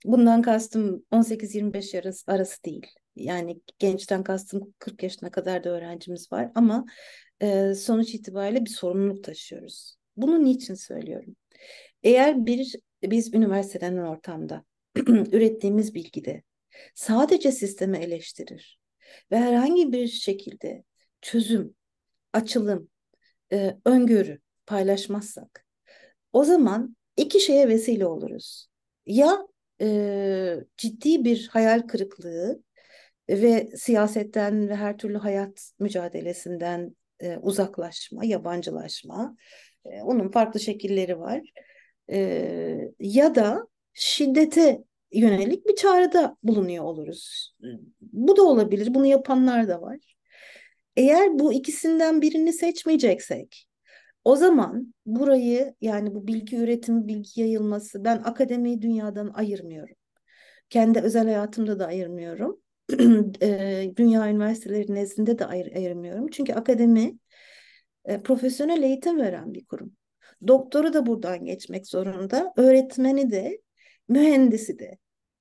bundan kastım 18-25 arası, arası değil. Yani gençten kastım 40 yaşına kadar da öğrencimiz var ama e, sonuç itibariyle bir sorumluluk taşıyoruz. Bunu niçin söylüyorum? Eğer bir biz üniversiteden ortamda ürettiğimiz bilgide sadece sistemi eleştirir ve herhangi bir şekilde çözüm, açılım, e, öngörü paylaşmazsak o zaman iki şeye vesile oluruz. Ya e, ciddi bir hayal kırıklığı ve siyasetten ve her türlü hayat mücadelesinden e, uzaklaşma, yabancılaşma. E, onun farklı şekilleri var. E, ya da şiddete yönelik bir çağrıda bulunuyor oluruz. Bu da olabilir, bunu yapanlar da var. Eğer bu ikisinden birini seçmeyeceksek, o zaman burayı yani bu bilgi üretimi, bilgi yayılması ben akademiyi dünyadan ayırmıyorum. Kendi özel hayatımda da ayırmıyorum. Dünya üniversiteleri nezdinde de ayır, ayırmıyorum. Çünkü akademi e, profesyonel eğitim veren bir kurum. Doktoru da buradan geçmek zorunda, öğretmeni de mühendisi de.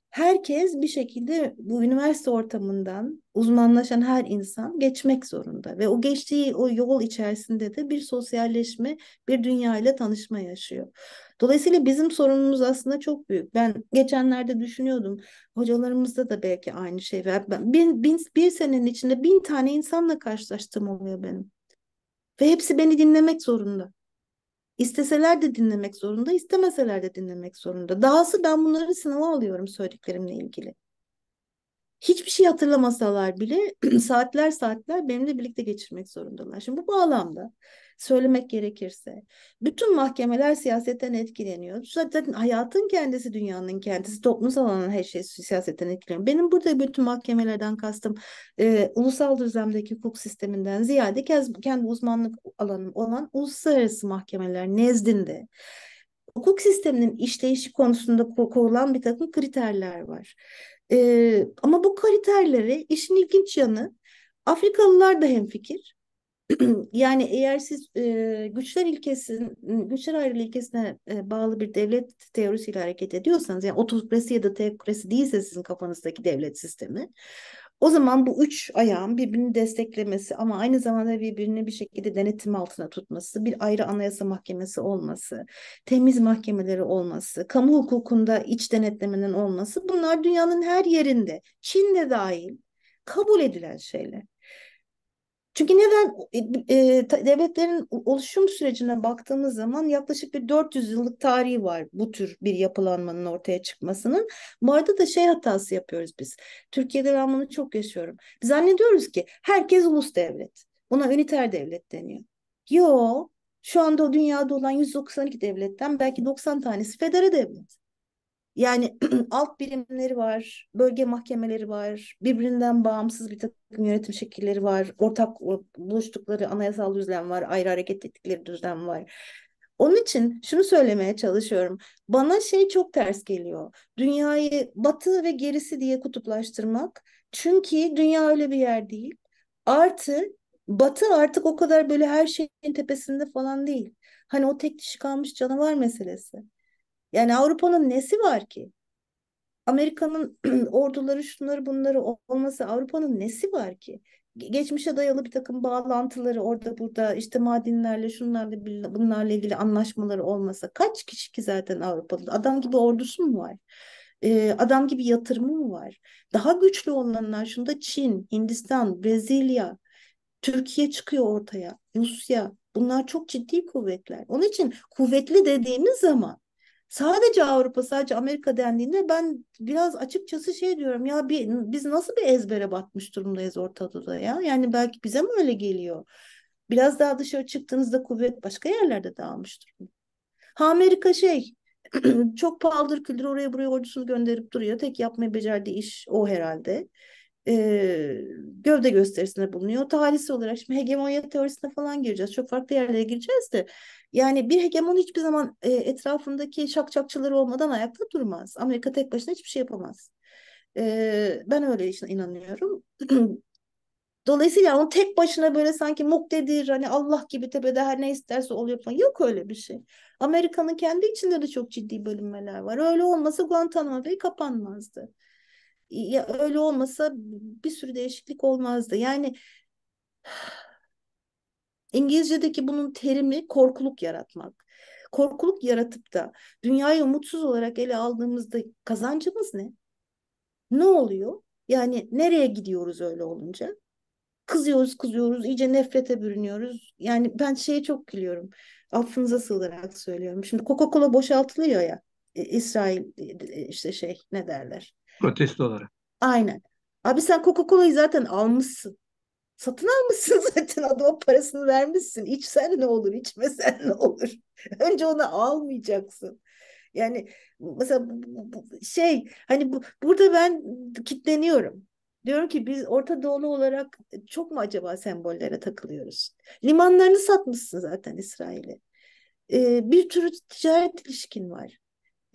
Herkes bir şekilde bu üniversite ortamından uzmanlaşan her insan geçmek zorunda ve o geçtiği o yol içerisinde de bir sosyalleşme, bir dünyayla tanışma yaşıyor. Dolayısıyla bizim sorunumuz aslında çok büyük. Ben geçenlerde düşünüyordum. Hocalarımızda da belki aynı şey. Ben bin, bin, bir senenin içinde bin tane insanla karşılaştım oluyor benim. Ve hepsi beni dinlemek zorunda. İsteseler de dinlemek zorunda, istemeseler de dinlemek zorunda. Dahası ben bunları sınava alıyorum söylediklerimle ilgili. Hiçbir şey hatırlamasalar bile saatler saatler benimle birlikte geçirmek zorundalar. Şimdi bu bağlamda söylemek gerekirse. Bütün mahkemeler siyasetten etkileniyor. Zaten hayatın kendisi, dünyanın kendisi, toplumsal alanın her şeyi siyasetten etkileniyor. Benim burada bütün mahkemelerden kastım e, ulusal düzlemdeki hukuk sisteminden ziyade kendi uzmanlık alanım olan uluslararası mahkemeler nezdinde hukuk sisteminin işleyişi konusunda korulan bir takım kriterler var. ee, ama bu kriterleri işin ilginç yanı Afrikalılar da hemfikir. yani eğer siz e, güçler ilkesin güçler ayrılığı ilkesine e, bağlı bir devlet teorisiyle hareket ediyorsanız yani otokrasi ya da teokrasi değilse sizin kafanızdaki devlet sistemi o zaman bu üç ayağın birbirini desteklemesi ama aynı zamanda birbirini bir şekilde denetim altına tutması, bir ayrı anayasa mahkemesi olması, temiz mahkemeleri olması, kamu hukukunda iç denetlemenin olması bunlar dünyanın her yerinde, Çin'de dahil kabul edilen şeyler. Çünkü neden e, e devletlerin oluşum sürecine baktığımız zaman yaklaşık bir 400 yıllık tarihi var bu tür bir yapılanmanın ortaya çıkmasının. Bu arada da şey hatası yapıyoruz biz. Türkiye'de ben bunu çok yaşıyorum. Biz zannediyoruz ki herkes ulus devlet. Buna üniter devlet deniyor. Yo, şu anda dünyada olan 192 devletten belki 90 tanesi federe devlet. Yani alt birimleri var, bölge mahkemeleri var, birbirinden bağımsız bir takım yönetim şekilleri var, ortak buluştukları anayasal düzlem var, ayrı hareket ettikleri düzlem var. Onun için şunu söylemeye çalışıyorum. Bana şey çok ters geliyor. Dünyayı batı ve gerisi diye kutuplaştırmak. Çünkü dünya öyle bir yer değil. Artı batı artık o kadar böyle her şeyin tepesinde falan değil. Hani o tek dişi kalmış canavar meselesi. Yani Avrupa'nın nesi var ki? Amerika'nın orduları şunları bunları olması Avrupa'nın nesi var ki? Geçmişe dayalı bir takım bağlantıları orada burada işte madenlerle şunlarla bunlarla ilgili anlaşmaları olmasa kaç kişi ki zaten Avrupalı adam gibi ordusu mu var? adam gibi yatırımı mı var? Daha güçlü olanlar şunda Çin, Hindistan, Brezilya, Türkiye çıkıyor ortaya, Rusya. Bunlar çok ciddi kuvvetler. Onun için kuvvetli dediğimiz zaman sadece Avrupa sadece Amerika dendiğinde ben biraz açıkçası şey diyorum ya bir, biz nasıl bir ezbere batmış durumdayız ortada ya yani belki bize mi öyle geliyor biraz daha dışarı çıktığınızda kuvvet başka yerlerde dağılmış durumda. Ha Amerika şey çok paldır küldür oraya buraya ordusunu gönderip duruyor. Tek yapmayı becerdiği iş o herhalde e, gövde gösterisinde bulunuyor. Talisi olarak şimdi hegemonya teorisine falan gireceğiz. Çok farklı yerlere gireceğiz de. Yani bir hegemon hiçbir zaman e, etrafındaki şakçakçıları olmadan ayakta durmaz. Amerika tek başına hiçbir şey yapamaz. E, ben öyle inanıyorum. Dolayısıyla onun tek başına böyle sanki muktedir hani Allah gibi tepede her ne isterse oluyor falan. Yok öyle bir şey. Amerika'nın kendi içinde de çok ciddi bölünmeler var. Öyle olmasa Guantanamo Bay kapanmazdı. Ya öyle olmasa bir sürü değişiklik olmazdı. Yani İngilizce'deki bunun terimi korkuluk yaratmak. Korkuluk yaratıp da dünyayı umutsuz olarak ele aldığımızda kazancımız ne? Ne oluyor? Yani nereye gidiyoruz öyle olunca? Kızıyoruz, kızıyoruz, iyice nefrete bürünüyoruz. Yani ben şeye çok gülüyorum. Affınıza sığınarak söylüyorum. Şimdi Coca-Cola boşaltılıyor ya. İsrail e, e, işte şey ne derler? Protesto olarak. Aynen. Abi sen Coca-Cola'yı zaten almışsın. Satın almışsın zaten adama parasını vermişsin. İçsen ne olur, içmesen ne olur. Önce onu almayacaksın. Yani mesela şey hani bu, burada ben kitleniyorum. Diyorum ki biz Orta Doğulu olarak çok mu acaba sembollere takılıyoruz? Limanlarını satmışsın zaten İsrail'e. Ee, bir tür ticaret ilişkin var.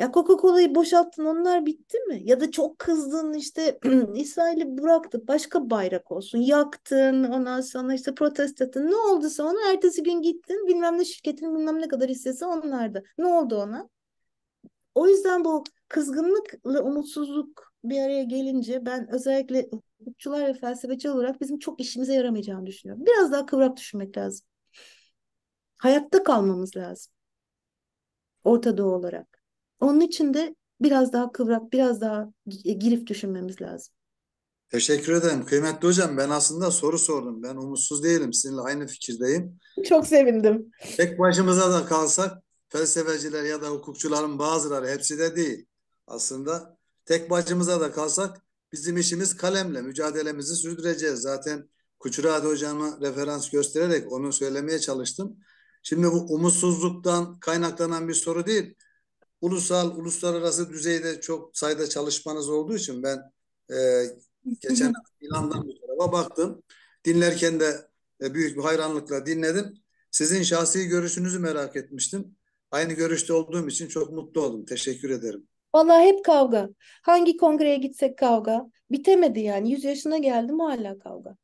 Ya Coca-Cola'yı boşalttın onlar bitti mi? Ya da çok kızdın işte İsrail'i bıraktı başka bayrak olsun. Yaktın ondan sonra işte protesto ettin. Ne oldu sonra? Ertesi gün gittin bilmem ne şirketin bilmem ne kadar hissesi onlardı. Ne oldu ona? O yüzden bu kızgınlıkla umutsuzluk bir araya gelince ben özellikle hukukçular ve felsefeci olarak bizim çok işimize yaramayacağını düşünüyorum. Biraz daha kıvrak düşünmek lazım. Hayatta kalmamız lazım. Orta olarak. Onun için de biraz daha kıvrak, biraz daha girif düşünmemiz lazım. Teşekkür ederim. Kıymetli hocam ben aslında soru sordum. Ben umutsuz değilim. Sizinle aynı fikirdeyim. Çok sevindim. Tek başımıza da kalsak felsefeciler ya da hukukçuların bazıları hepsi de değil. Aslında tek başımıza da kalsak bizim işimiz kalemle mücadelemizi sürdüreceğiz. Zaten Kuçuradi hocama referans göstererek onu söylemeye çalıştım. Şimdi bu umutsuzluktan kaynaklanan bir soru değil ulusal, uluslararası düzeyde çok sayıda çalışmanız olduğu için ben e, geçen ilandan bir tarafa baktım. Dinlerken de e, büyük bir hayranlıkla dinledim. Sizin şahsi görüşünüzü merak etmiştim. Aynı görüşte olduğum için çok mutlu oldum. Teşekkür ederim. Valla hep kavga. Hangi kongreye gitsek kavga. Bitemedi yani. Yüz yaşına geldim hala kavga.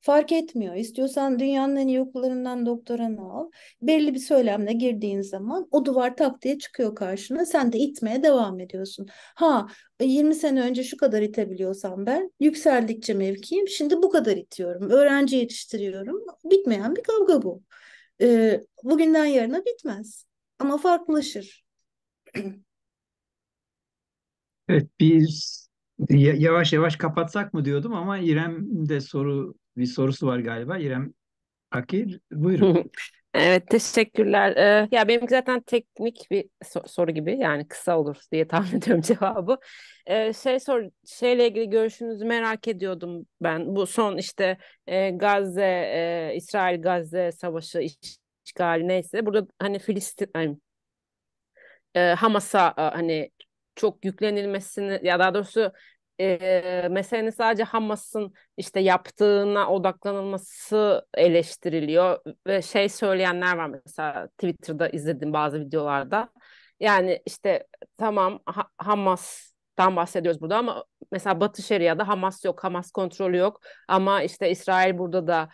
Fark etmiyor. İstiyorsan dünyanın en iyi okullarından doktoranı al. Belli bir söylemle girdiğin zaman o duvar tak diye çıkıyor karşına. Sen de itmeye devam ediyorsun. Ha 20 e, sene önce şu kadar itebiliyorsam ben yükseldikçe mevkiyim. Şimdi bu kadar itiyorum. Öğrenci yetiştiriyorum. Bitmeyen bir kavga bu. Ee, bugünden yarına bitmez. Ama farklılaşır. evet biz Yavaş yavaş kapatsak mı diyordum ama İrem de soru bir sorusu var galiba. İrem Akil buyurun. evet teşekkürler. Ee, ya benim zaten teknik bir so- soru gibi yani kısa olur diye tahmin ediyorum cevabı. Ee, şey sor şeyle ilgili görüşünüzü merak ediyordum ben. Bu son işte e, Gazze e, İsrail Gazze savaşı iş, işgali neyse burada hani Filistin yani, e, Hamas'a e, hani çok yüklenilmesini ya daha doğrusu e, meselenin hani sadece Hamas'ın işte yaptığına odaklanılması eleştiriliyor ve şey söyleyenler var mesela Twitter'da izlediğim bazı videolarda. Yani işte tamam ha- Hamas'tan bahsediyoruz burada ama mesela Batı Şeria'da Hamas yok, Hamas kontrolü yok ama işte İsrail burada da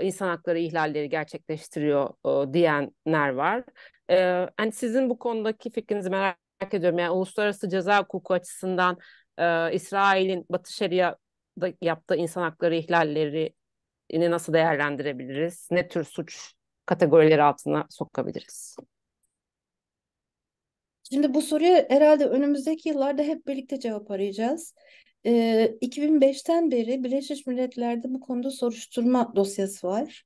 e, insan hakları ihlalleri gerçekleştiriyor e, diyenler var. E, yani sizin bu konudaki fikrinizi merak ediyorum. Yani uluslararası ceza hukuku açısından e, İsrail'in Batı Şeria'da yaptığı insan hakları ihlallerini nasıl değerlendirebiliriz? Ne tür suç kategorileri altına sokabiliriz? Şimdi bu soruya herhalde önümüzdeki yıllarda hep birlikte cevap arayacağız. Ee, 2005'ten beri Birleşmiş Milletler'de bu konuda soruşturma dosyası var.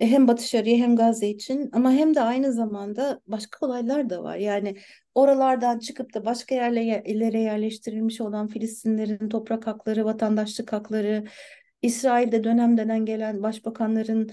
E, hem Batı Şeria hem Gazze için ama hem de aynı zamanda başka olaylar da var. Yani oralardan çıkıp da başka yerlere yerleştirilmiş olan Filistinlerin toprak hakları, vatandaşlık hakları, İsrail'de dönem denen gelen başbakanların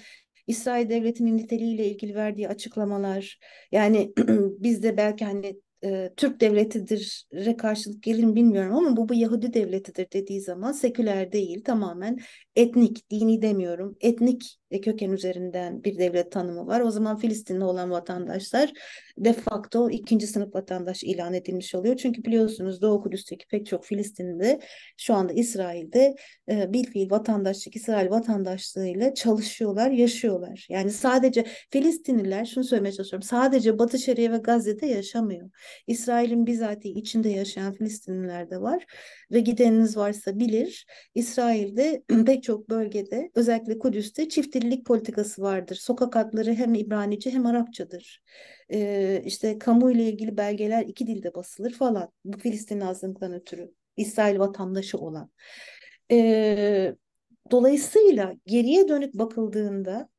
İsrail devletinin niteliğiyle ilgili verdiği açıklamalar yani biz de belki hani e, Türk devletidir re karşılık gelin bilmiyorum ama bu bu Yahudi devletidir dediği zaman seküler değil tamamen etnik dini demiyorum etnik e, köken üzerinden bir devlet tanımı var. O zaman Filistinli olan vatandaşlar de facto ikinci sınıf vatandaş ilan edilmiş oluyor. Çünkü biliyorsunuz Doğu Kudüs'teki pek çok Filistinli şu anda İsrail'de e, bilfiil vatandaşlık, İsrail vatandaşlığıyla çalışıyorlar, yaşıyorlar. Yani sadece Filistinliler, şunu söylemeye çalışıyorum, sadece Batı Şeria ve Gazze'de yaşamıyor. İsrail'in bizatihi içinde yaşayan Filistinliler de var ve gideniniz varsa bilir. İsrail'de pek çok bölgede özellikle Kudüs'te çift yeşillik politikası vardır. Sokak adları hem İbranice hem Arapçadır. Ee, işte kamu ile ilgili belgeler iki dilde basılır falan. Bu Filistin azınlıktan ötürü. İsrail vatandaşı olan. Ee, dolayısıyla geriye dönük bakıldığında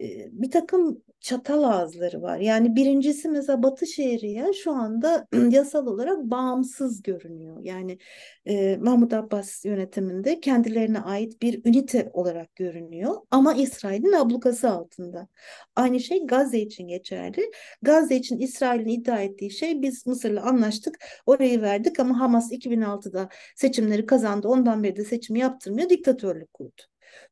e, bir takım çatal ağızları var. Yani birincisi mesela Batı Batışehir'e şu anda yasal olarak bağımsız görünüyor. Yani e, Mahmut Abbas yönetiminde kendilerine ait bir ünite olarak görünüyor ama İsrail'in ablukası altında. Aynı şey Gazze için geçerli. Gazze için İsrail'in iddia ettiği şey biz Mısır'la anlaştık, orayı verdik ama Hamas 2006'da seçimleri kazandı. Ondan beri de seçim yaptırmıyor, diktatörlük kurdu.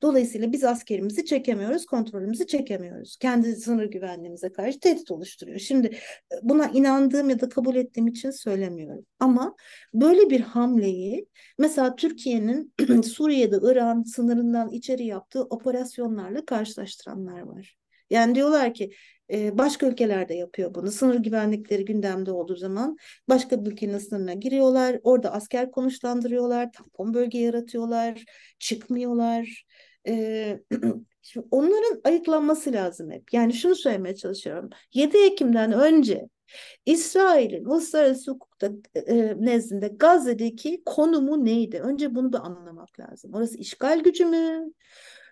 Dolayısıyla biz askerimizi çekemiyoruz, kontrolümüzü çekemiyoruz. Kendi sınır güvenliğimize karşı tehdit oluşturuyor. Şimdi e, buna inandığım ya da kabul ettiğim için söylemiyorum. Ama böyle bir hamleyi mesela Türkiye'nin Suriye'de İran sınırından içeri yaptığı operasyonlarla karşılaştıranlar var. Yani diyorlar ki e, başka ülkelerde yapıyor bunu. Sınır güvenlikleri gündemde olduğu zaman başka bir ülkenin sınırına giriyorlar. Orada asker konuşlandırıyorlar. Tampon bölge yaratıyorlar. Çıkmıyorlar. E, Şimdi onların ayıklanması lazım hep. Yani şunu söylemeye çalışıyorum. 7 Ekim'den önce İsrail'in uluslararası hukukta e, nezdinde Gazze'deki konumu neydi? Önce bunu da anlamak lazım. Orası işgal gücü mü?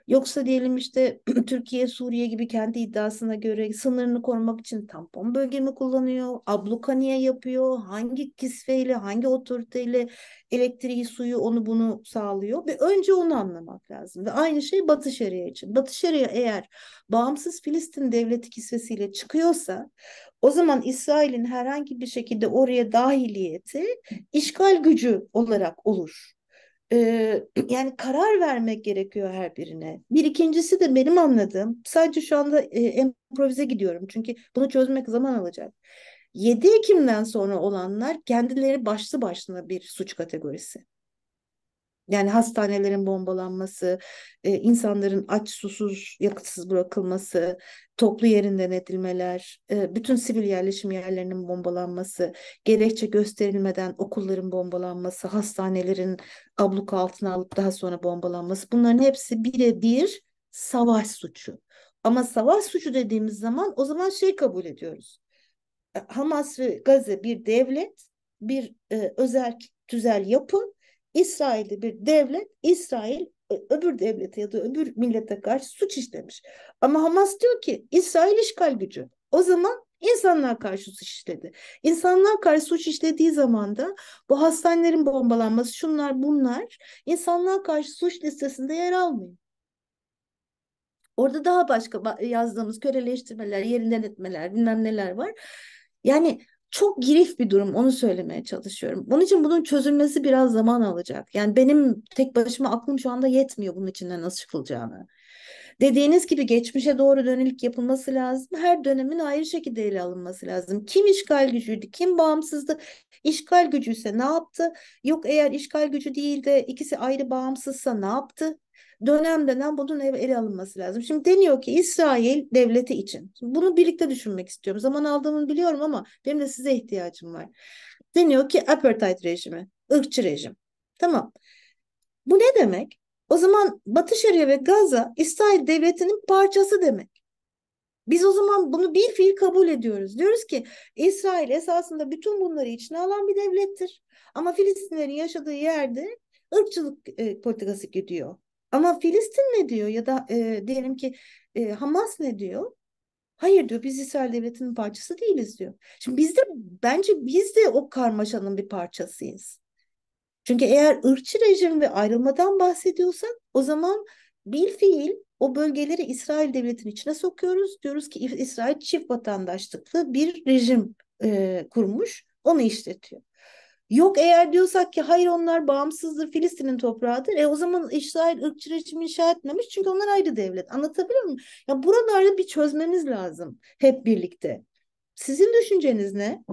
Yoksa diyelim işte Türkiye Suriye gibi kendi iddiasına göre sınırını korumak için tampon bölge mi kullanıyor? Abluka niye yapıyor? Hangi kisveyle, hangi otoriteyle elektriği, suyu onu bunu sağlıyor? Ve önce onu anlamak lazım. Ve aynı şey Batı Şeria için. Batı Şeria eğer bağımsız Filistin devleti kisvesiyle çıkıyorsa o zaman İsrail'in herhangi bir şekilde oraya dahiliyeti işgal gücü olarak olur. yani karar vermek gerekiyor her birine. Bir ikincisi de benim anladığım sadece şu anda improvize gidiyorum çünkü bunu çözmek zaman alacak. 7 Ekim'den sonra olanlar kendileri başlı başına bir suç kategorisi. Yani hastanelerin bombalanması, e, insanların aç, susuz, yakıtsız bırakılması, toplu yerinden edilmeler, e, bütün sivil yerleşim yerlerinin bombalanması, gerekçe gösterilmeden okulların bombalanması, hastanelerin abluka altına alıp daha sonra bombalanması bunların hepsi birebir savaş suçu. Ama savaş suçu dediğimiz zaman o zaman şey kabul ediyoruz. E, Hamas ve Gazze bir devlet, bir e, özel tüzel yapı İsrail'de bir devlet İsrail e, öbür devlete ya da öbür millete karşı suç işlemiş. Ama Hamas diyor ki İsrail işgal gücü. O zaman insanlar karşı suç işledi. İnsanlar karşı suç işlediği zaman da bu hastanelerin bombalanması şunlar bunlar insanlar karşı suç listesinde yer almıyor. Orada daha başka yazdığımız köreleştirmeler, yerinden etmeler, bilmem neler var. Yani çok girif bir durum onu söylemeye çalışıyorum. Onun için bunun çözülmesi biraz zaman alacak. Yani benim tek başıma aklım şu anda yetmiyor bunun içinden nasıl çıkılacağını. Dediğiniz gibi geçmişe doğru dönülük yapılması lazım. Her dönemin ayrı şekilde ele alınması lazım. Kim işgal gücüydü, kim bağımsızdı? İşgal gücüyse ne yaptı? Yok eğer işgal gücü değil de ikisi ayrı bağımsızsa ne yaptı? Dönem dönem bunun ele alınması lazım. Şimdi deniyor ki İsrail devleti için. Şimdi bunu birlikte düşünmek istiyorum. Zaman aldığımı biliyorum ama benim de size ihtiyacım var. Deniyor ki apartheid rejimi, ırkçı rejim. Tamam. Bu ne demek? O zaman Batı Şeria ve Gazze İsrail devletinin parçası demek. Biz o zaman bunu bir fiil kabul ediyoruz. Diyoruz ki İsrail esasında bütün bunları içine alan bir devlettir. Ama Filistinlerin yaşadığı yerde ırkçılık e, politikası gidiyor. Ama Filistin ne diyor ya da e, diyelim ki e, Hamas ne diyor? Hayır diyor biz İsrail devletinin parçası değiliz diyor. Şimdi biz de bence biz de o karmaşanın bir parçasıyız. Çünkü eğer ırkçı rejim ve ayrılmadan bahsediyorsak o zaman bil fiil o bölgeleri İsrail devletinin içine sokuyoruz. Diyoruz ki İsrail çift vatandaşlıklı bir rejim e, kurmuş, onu işletiyor. Yok eğer diyorsak ki hayır onlar bağımsızdır, Filistin'in toprağıdır. E o zaman İsrail ırkçı rejim inşa etmemiş çünkü onlar ayrı devlet. Anlatabiliyor muyum? Ya buralarda bir çözmemiz lazım hep birlikte. Sizin düşünceniz ne?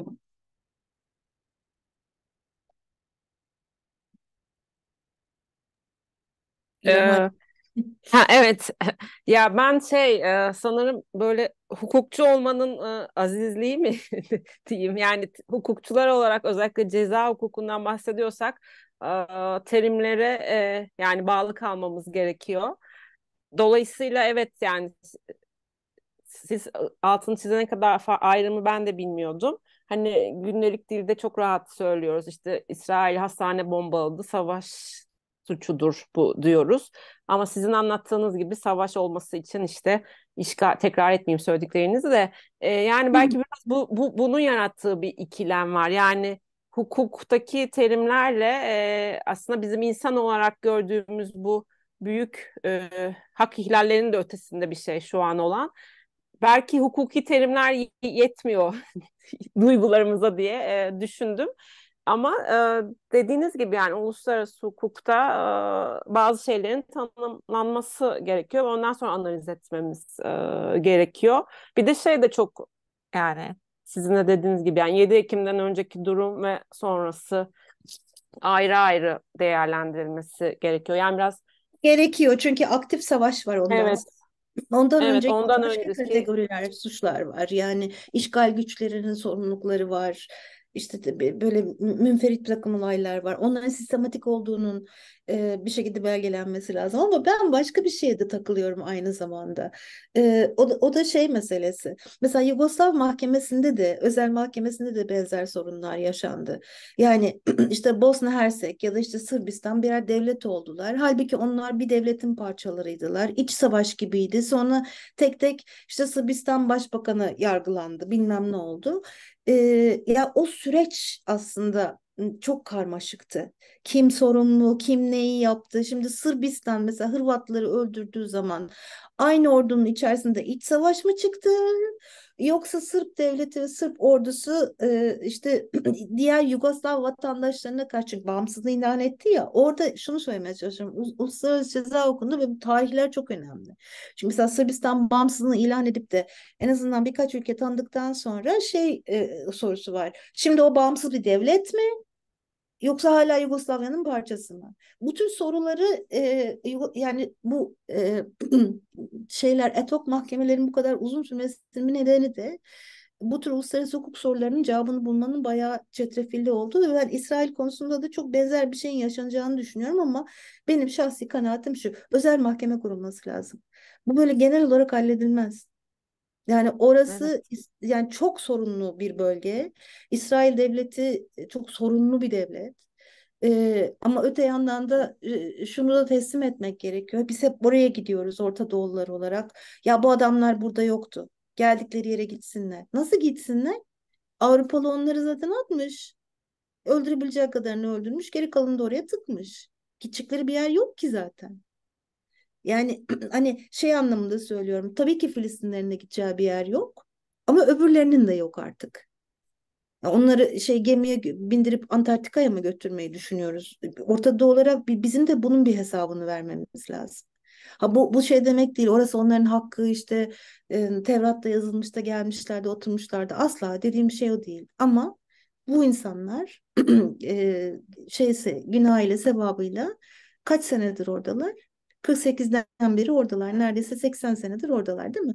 ha, evet ya ben şey sanırım böyle hukukçu olmanın azizliği mi diyeyim yani hukukçular olarak özellikle ceza hukukundan bahsediyorsak terimlere yani bağlı kalmamız gerekiyor. Dolayısıyla evet yani siz ıı, altını çizene kadar ayrımı ben de bilmiyordum. Hani günlük dilde çok rahat söylüyoruz işte İsrail hastane bombaladı, savaş suçudur bu diyoruz. Ama sizin anlattığınız gibi savaş olması için işte işgal tekrar etmeyeyim söylediklerinizi de e, yani belki biraz bu, bu bunun yarattığı bir ikilem var. Yani hukuktaki terimlerle e, aslında bizim insan olarak gördüğümüz bu büyük e, hak ihlallerinin de ötesinde bir şey şu an olan. Belki hukuki terimler yetmiyor duygularımıza diye e, düşündüm. Ama e, dediğiniz gibi yani uluslararası hukukta e, bazı şeylerin tanımlanması gerekiyor. Ondan sonra analiz etmemiz e, gerekiyor. Bir de şey de çok yani sizin de dediğiniz gibi yani 7 Ekim'den önceki durum ve sonrası ayrı ayrı değerlendirilmesi gerekiyor. Yani biraz gerekiyor çünkü aktif savaş var ondan. Evet. Ondan evet, önce ondan önceki... kategoriler, suçlar var. Yani işgal güçlerinin sorumlulukları var işte böyle münferit bir takım olaylar var. Onların sistematik olduğunun e, bir şekilde belgelenmesi lazım. Ama ben başka bir şeye de takılıyorum aynı zamanda. E, o, o da şey meselesi. Mesela Yugoslav mahkemesinde de özel mahkemesinde de benzer sorunlar yaşandı. Yani işte Bosna Hersek ya da işte Sırbistan birer devlet oldular. Halbuki onlar bir devletin parçalarıydılar. İç savaş gibiydi. Sonra tek tek işte Sırbistan Başbakanı yargılandı. Bilmem ne oldu e, ya o süreç aslında çok karmaşıktı. Kim sorumlu, kim neyi yaptı. Şimdi Sırbistan mesela Hırvatları öldürdüğü zaman aynı ordunun içerisinde iç savaş mı çıktı? Yoksa Sırp devleti ve Sırp ordusu e, işte diğer Yugoslav vatandaşlarına karşı bağımsızlığı ilan etti ya orada şunu söylemeye çalışıyorum. U Uluslararası Ceza okundu ve bu tarihler çok önemli. Çünkü mesela Sırbistan bağımsızlığını ilan edip de en azından birkaç ülke tanıdıktan sonra şey e, sorusu var. Şimdi o bağımsız bir devlet mi Yoksa hala Yugoslavya'nın parçası mı? Bu tür soruları e, yani bu e, şeyler etok mahkemelerin bu kadar uzun sürmesinin nedeni de bu tür uluslararası hukuk sorularının cevabını bulmanın bayağı çetrefilli olduğu ve ben İsrail konusunda da çok benzer bir şeyin yaşanacağını düşünüyorum ama benim şahsi kanaatim şu özel mahkeme kurulması lazım. Bu böyle genel olarak halledilmez. Yani orası evet. yani çok sorunlu bir bölge. İsrail devleti e, çok sorunlu bir devlet. Ee, ama öte yandan da e, e, şunu da teslim etmek gerekiyor. Biz hep oraya gidiyoruz Orta Doğu'lular olarak. Ya bu adamlar burada yoktu. Geldikleri yere gitsinler. Nasıl gitsinler? Avrupalı onları zaten atmış. Öldürebileceği kadarını öldürmüş. Geri kalanı da oraya tıkmış. Gidecekleri bir yer yok ki zaten. Yani hani şey anlamında söylüyorum. Tabii ki Filistinlerin de gideceği bir yer yok. Ama öbürlerinin de yok artık. Onları şey gemiye bindirip Antarktika'ya mı götürmeyi düşünüyoruz? Orta Doğu'lara bizim de bunun bir hesabını vermemiz lazım. Ha bu, bu şey demek değil. Orası onların hakkı işte e, Tevrat'ta yazılmış da gelmişlerdi, oturmuşlardı. Asla dediğim şey o değil. Ama bu insanlar e, şeyse günah ile sevabıyla kaç senedir oradalar? 48'den beri oradalar. Neredeyse 80 senedir oradalar değil mi?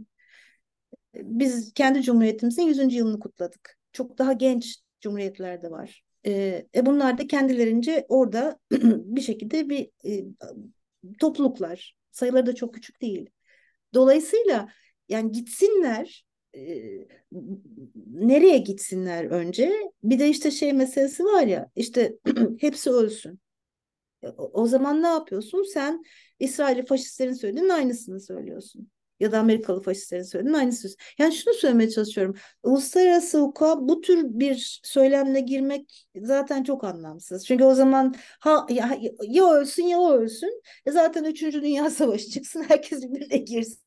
Biz kendi cumhuriyetimizin 100. yılını kutladık. Çok daha genç cumhuriyetler de var. Ee, e, bunlar da kendilerince orada bir şekilde bir e, topluluklar. Sayıları da çok küçük değil. Dolayısıyla yani gitsinler e, nereye gitsinler önce? Bir de işte şey meselesi var ya işte hepsi ölsün. O zaman ne yapıyorsun? Sen İsraili faşistlerin söylediğinin aynısını söylüyorsun. Ya da Amerikalı faşistlerin söylediğinin aynısını. Yani şunu söylemeye çalışıyorum. Uluslararası hukuka bu tür bir söylemle girmek zaten çok anlamsız. Çünkü o zaman ha, ya, ya ölsün ya ölsün. E zaten 3. Dünya Savaşı çıksın. Herkes birbirine girsin.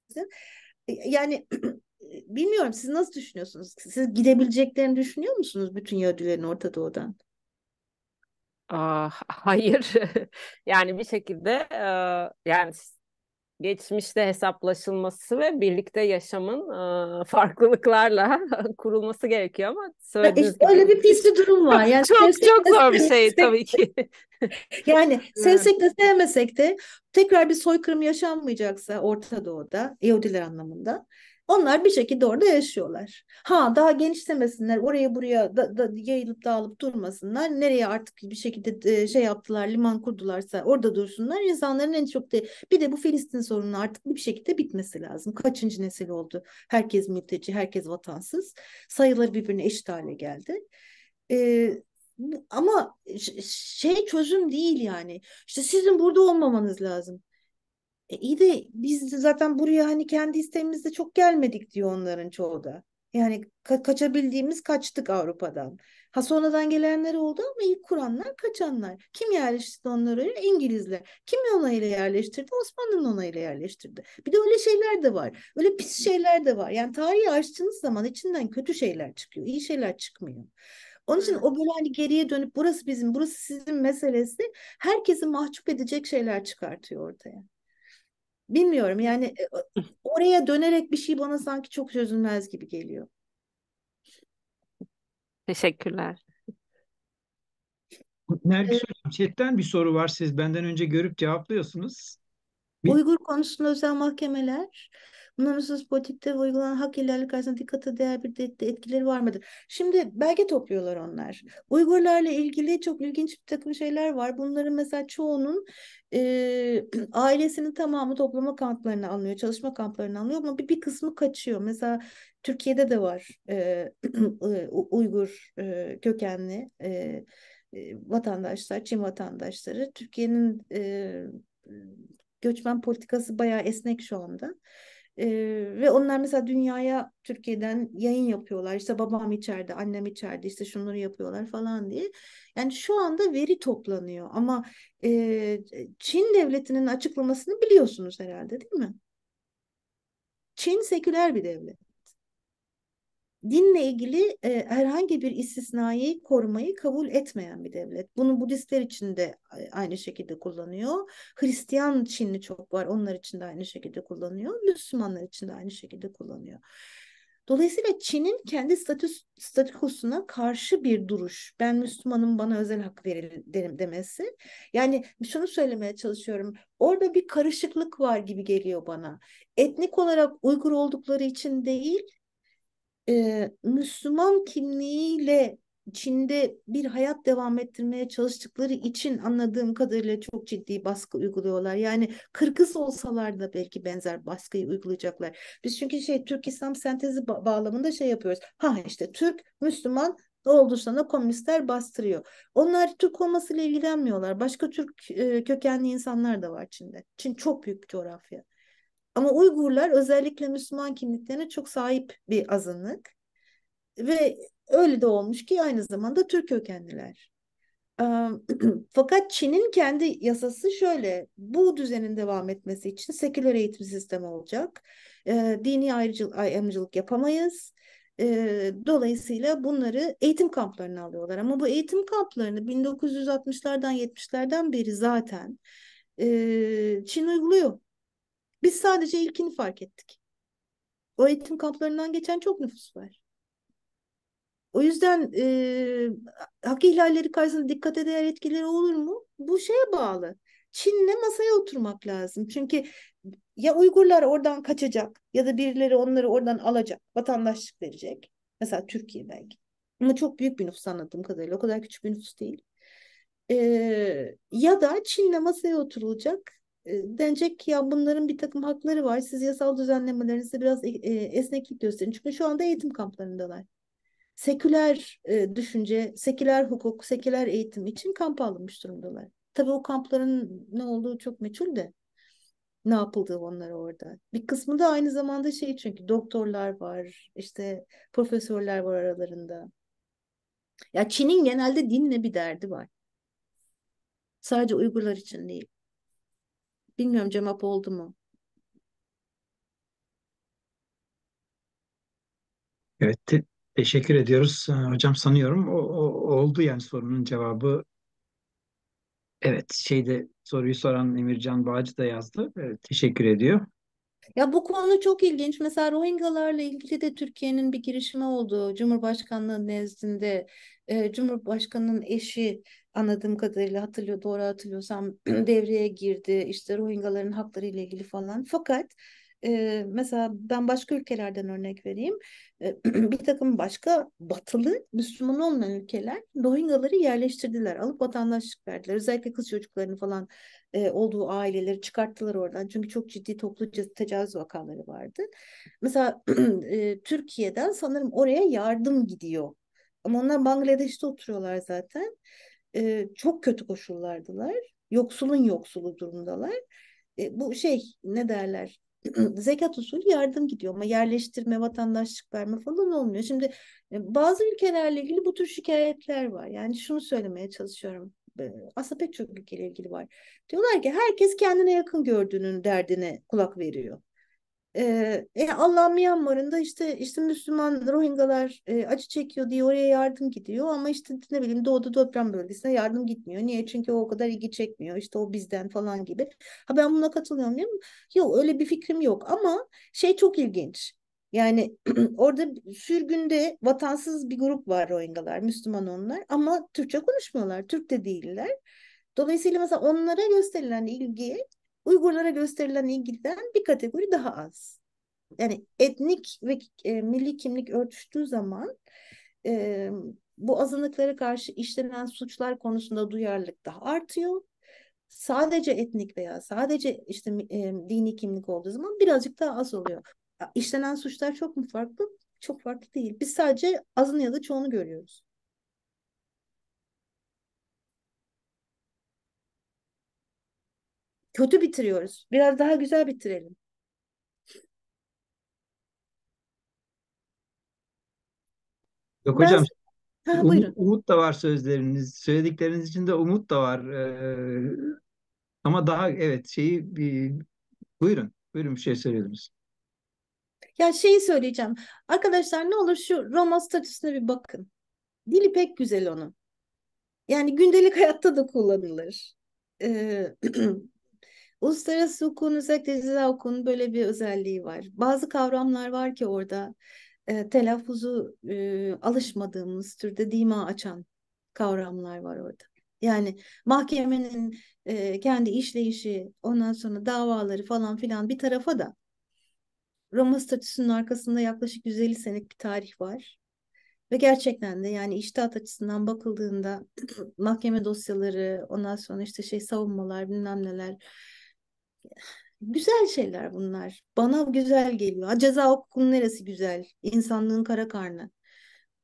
E, yani bilmiyorum siz nasıl düşünüyorsunuz? Siz gidebileceklerini düşünüyor musunuz bütün Yahudilerin Orta Doğu'dan? Aa, ah, hayır. Yani bir şekilde e, yani geçmişte hesaplaşılması ve birlikte yaşamın e, farklılıklarla kurulması gerekiyor ama söylediğiniz işte gibi. Öyle bir pisli durum var. Yani çok sevsek çok zor bir şey tabii ki. yani sevsek de sevmesek de tekrar bir soykırım yaşanmayacaksa Orta Doğu'da, Yahudiler anlamında onlar bir şekilde orada yaşıyorlar. Ha daha genişlemesinler, oraya buraya da, da, yayılıp dağılıp durmasınlar. Nereye artık bir şekilde e, şey yaptılar, liman kurdularsa orada dursunlar. İnsanların en çok de bir de bu Filistin sorunu artık bir şekilde bitmesi lazım. Kaçıncı nesil oldu? Herkes mülteci, herkes vatansız. Sayıları birbirine eşit hale geldi. Ee, ama şey çözüm değil yani. İşte sizin burada olmamanız lazım. E iyi de biz zaten buraya hani kendi isteğimizle çok gelmedik diyor onların çoğu da. Yani ka- kaçabildiğimiz kaçtık Avrupa'dan. Ha sonradan gelenler oldu ama ilk kuranlar kaçanlar. Kim yerleştirdi onları İngilizler. Kim onayla yerleştirdi? Osmanlı'nın onayla yerleştirdi. Bir de öyle şeyler de var. Öyle pis şeyler de var. Yani tarihi açtığınız zaman içinden kötü şeyler çıkıyor. iyi şeyler çıkmıyor. Onun için o böyle hani geriye dönüp burası bizim, burası sizin meselesi herkesi mahcup edecek şeyler çıkartıyor ortaya bilmiyorum yani e, oraya dönerek bir şey bana sanki çok çözülmez gibi geliyor. Teşekkürler. Nergis evet. Hocam chatten bir soru var siz benden önce görüp cevaplıyorsunuz. Uygur konusunda özel mahkemeler. Namussuz politikte uygulanan hak ihlali karşısında dikkate değer bir de etkileri var mıdır? Şimdi belge topluyorlar onlar. Uygurlarla ilgili çok ilginç bir takım şeyler var. Bunların mesela çoğunun e, ailesinin tamamı toplama kamplarını alınıyor, çalışma kamplarını alınıyor ama bir, bir kısmı kaçıyor. Mesela Türkiye'de de var e, Uygur e, kökenli e, vatandaşlar, Çin vatandaşları. Türkiye'nin e, göçmen politikası bayağı esnek şu anda. Ee, ve onlar mesela dünyaya Türkiye'den yayın yapıyorlar. İşte babam içeride, annem içeride işte şunları yapıyorlar falan diye. Yani şu anda veri toplanıyor ama e, Çin devletinin açıklamasını biliyorsunuz herhalde değil mi? Çin seküler bir devlet dinle ilgili e, herhangi bir istisnayı korumayı kabul etmeyen bir devlet. Bunu Budistler için de e, aynı şekilde kullanıyor. Hristiyan Çinli çok var. Onlar için de aynı şekilde kullanıyor. Müslümanlar için de aynı şekilde kullanıyor. Dolayısıyla Çin'in kendi statüs statüsüne karşı bir duruş. Ben Müslümanım bana özel hak verilir demesi. Yani şunu söylemeye çalışıyorum. Orada bir karışıklık var gibi geliyor bana. Etnik olarak Uygur oldukları için değil, e, Müslüman kimliğiyle Çin'de bir hayat devam ettirmeye çalıştıkları için anladığım kadarıyla çok ciddi baskı uyguluyorlar. Yani Kırgız olsalar da belki benzer baskıyı uygulayacaklar. Biz çünkü şey Türk İslam sentezi ba- bağlamında şey yapıyoruz. Ha işte Türk, Müslüman, olursa sana komünistler bastırıyor. Onlar Türk olmasıyla ilgilenmiyorlar. Başka Türk e, kökenli insanlar da var Çin'de. Çin çok büyük bir coğrafya. Ama Uygurlar özellikle Müslüman kimliklerine çok sahip bir azınlık. Ve öyle de olmuş ki aynı zamanda Türk kökenliler. Fakat Çin'in kendi yasası şöyle, bu düzenin devam etmesi için seküler eğitim sistemi olacak. Dini ayrımcılık yapamayız. Dolayısıyla bunları eğitim kamplarına alıyorlar. Ama bu eğitim kamplarını 1960'lardan 70'lerden beri zaten Çin uyguluyor. Biz sadece ilkini fark ettik. O eğitim kamplarından geçen çok nüfus var. O yüzden e, hak ihlalleri karşısında dikkat değer etkileri olur mu? Bu şeye bağlı. Çin'le masaya oturmak lazım. Çünkü ya Uygurlar oradan kaçacak ya da birileri onları oradan alacak, vatandaşlık verecek. Mesela Türkiye belki. Ama çok büyük bir nüfus anladığım kadarıyla. O kadar küçük bir nüfus değil. Ee, ya da Çin'le masaya oturulacak e, denecek ki ya bunların bir takım hakları var. Siz yasal düzenlemelerinizde biraz e, e esneklik gösterin. Çünkü şu anda eğitim kamplarındalar. Seküler e, düşünce, seküler hukuk, seküler eğitim için kamp alınmış durumdalar. Tabii o kampların ne olduğu çok meçhul de ne yapıldığı onlara orada. Bir kısmı da aynı zamanda şey çünkü doktorlar var, işte profesörler var aralarında. Ya Çin'in genelde dinle bir derdi var. Sadece Uygurlar için değil. Bilmiyorum cevap oldu mu? Evet, te teşekkür ediyoruz. Ee, hocam sanıyorum o, o, oldu yani sorunun cevabı. Evet, şeyde soruyu soran Emircan Bağcı da yazdı. Evet, teşekkür ediyor. Ya bu konu çok ilginç. Mesela Rohingyalarla ilgili de Türkiye'nin bir girişimi oldu. Cumhurbaşkanlığı nezdinde e, Cumhurbaşkanı'nın eşi anladığım kadarıyla hatırlıyor doğru hatırlıyorsam devreye girdi işte Rohingyaların hakları ile ilgili falan fakat e, mesela ben başka ülkelerden örnek vereyim e, bir takım başka batılı Müslüman olmayan ülkeler Rohingyaları yerleştirdiler alıp vatandaşlık verdiler özellikle kız çocuklarını falan e, olduğu aileleri çıkarttılar oradan çünkü çok ciddi toplu tecavüz vakaları vardı mesela e, Türkiye'den sanırım oraya yardım gidiyor ama onlar Bangladeş'te oturuyorlar zaten. E, çok kötü koşullardılar. Yoksulun yoksulu durumdalar. E, bu şey ne derler? zekat usulü yardım gidiyor ama yerleştirme, vatandaşlık verme falan olmuyor. Şimdi e, bazı ülkelerle ilgili bu tür şikayetler var. Yani şunu söylemeye çalışıyorum. Aslında pek çok ülkeyle ilgili var. Diyorlar ki herkes kendine yakın gördüğünün derdine kulak veriyor. Ee, e, Allah Myanmar'ında işte işte Müslüman Rohingyalar e, acı çekiyor diye oraya yardım gidiyor ama işte ne bileyim doğuda deprem bölgesine yardım gitmiyor. Niye? Çünkü o kadar ilgi çekmiyor. İşte o bizden falan gibi. Ha ben buna katılıyorum değil mi? Yok öyle bir fikrim yok ama şey çok ilginç. Yani orada sürgünde vatansız bir grup var Rohingyalar, Müslüman onlar ama Türkçe konuşmuyorlar, Türk de değiller. Dolayısıyla mesela onlara gösterilen ilgi Uygurlara gösterilen ilgiden bir kategori daha az. Yani etnik ve e, milli kimlik örtüştüğü zaman e, bu azınlıklara karşı işlenen suçlar konusunda duyarlılık daha artıyor. Sadece etnik veya sadece işte e, dini kimlik olduğu zaman birazcık daha az oluyor. İşlenen suçlar çok mu farklı? Çok farklı değil. Biz sadece azını ya da çoğunu görüyoruz. Kötü bitiriyoruz. Biraz daha güzel bitirelim. Yok ben... hocam Ha, Umut, umut da var sözleriniz. Söyledikleriniz içinde umut da var. Ee, ama daha evet şeyi bir buyurun. Buyurun bir şey söylüyordunuz. Ya şeyi söyleyeceğim. Arkadaşlar ne olur şu Roma statüsüne bir bakın. Dili pek güzel onun. Yani gündelik hayatta da kullanılır. Ee, Uluslararası hukukun özellikle ceza hukukunun böyle bir özelliği var. Bazı kavramlar var ki orada e, telaffuzu e, alışmadığımız türde dima açan kavramlar var orada. Yani mahkemenin e, kendi işleyişi, ondan sonra davaları falan filan bir tarafa da Roma statüsünün arkasında yaklaşık 150 senelik bir tarih var. Ve gerçekten de yani iştahat açısından bakıldığında mahkeme dosyaları, ondan sonra işte şey savunmalar, bilmem neler, güzel şeyler bunlar. Bana güzel geliyor. Ha, ceza hukukunun neresi güzel? İnsanlığın kara karnı.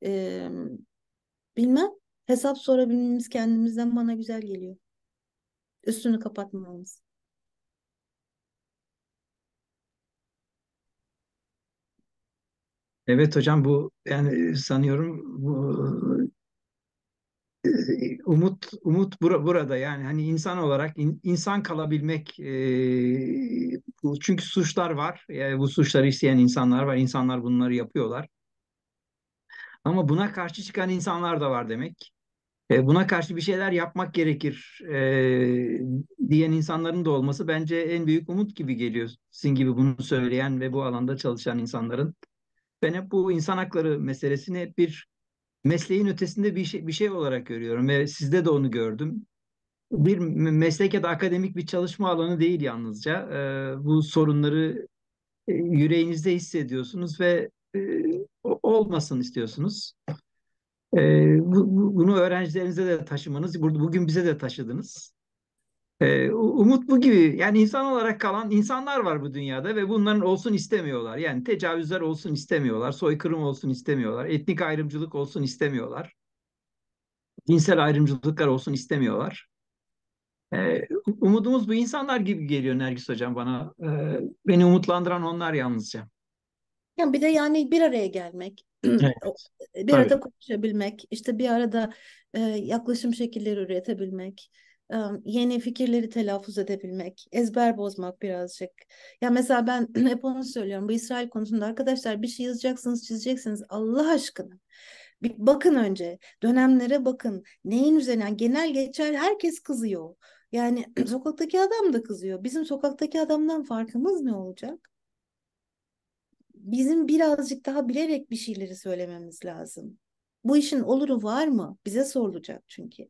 Ee, bilmem. Hesap sorabilmemiz kendimizden bana güzel geliyor. Üstünü kapatmamamız. Evet hocam bu yani sanıyorum bu umut umut burada yani hani insan olarak in, insan kalabilmek e, çünkü suçlar var yani e, bu suçları isteyen insanlar var insanlar bunları yapıyorlar ama buna karşı çıkan insanlar da var demek e, buna karşı bir şeyler yapmak gerekir e, diyen insanların da olması bence en büyük umut gibi geliyor sizin gibi bunu söyleyen ve bu alanda çalışan insanların ben hep bu insan hakları meselesini bir mesleğin ötesinde bir şey, bir şey olarak görüyorum ve sizde de onu gördüm. Bir meslek ya da akademik bir çalışma alanı değil yalnızca. E, bu sorunları e, yüreğinizde hissediyorsunuz ve e, olmasın istiyorsunuz. E, bu, bu, bunu öğrencilerinize de taşımanız, bugün bize de taşıdınız. Ee, umut bu gibi yani insan olarak kalan insanlar var bu dünyada ve bunların olsun istemiyorlar. Yani tecavüzler olsun istemiyorlar, soykırım olsun istemiyorlar, etnik ayrımcılık olsun istemiyorlar, dinsel ayrımcılıklar olsun istemiyorlar. Ee, umudumuz bu insanlar gibi geliyor Nergis Hocam bana. Ee, beni umutlandıran onlar yalnızca. Yani bir de yani bir araya gelmek, evet. bir arada Tabii. konuşabilmek, işte bir arada e, yaklaşım şekilleri üretebilmek, yeni fikirleri telaffuz edebilmek, ezber bozmak birazcık. Ya mesela ben hep onu söylüyorum. Bu İsrail konusunda arkadaşlar bir şey yazacaksınız, çizeceksiniz Allah aşkına. Bir bakın önce dönemlere bakın. Neyin üzerine yani genel geçer herkes kızıyor. Yani sokaktaki adam da kızıyor. Bizim sokaktaki adamdan farkımız ne olacak? Bizim birazcık daha bilerek bir şeyleri söylememiz lazım. Bu işin oluru var mı? Bize sorulacak çünkü.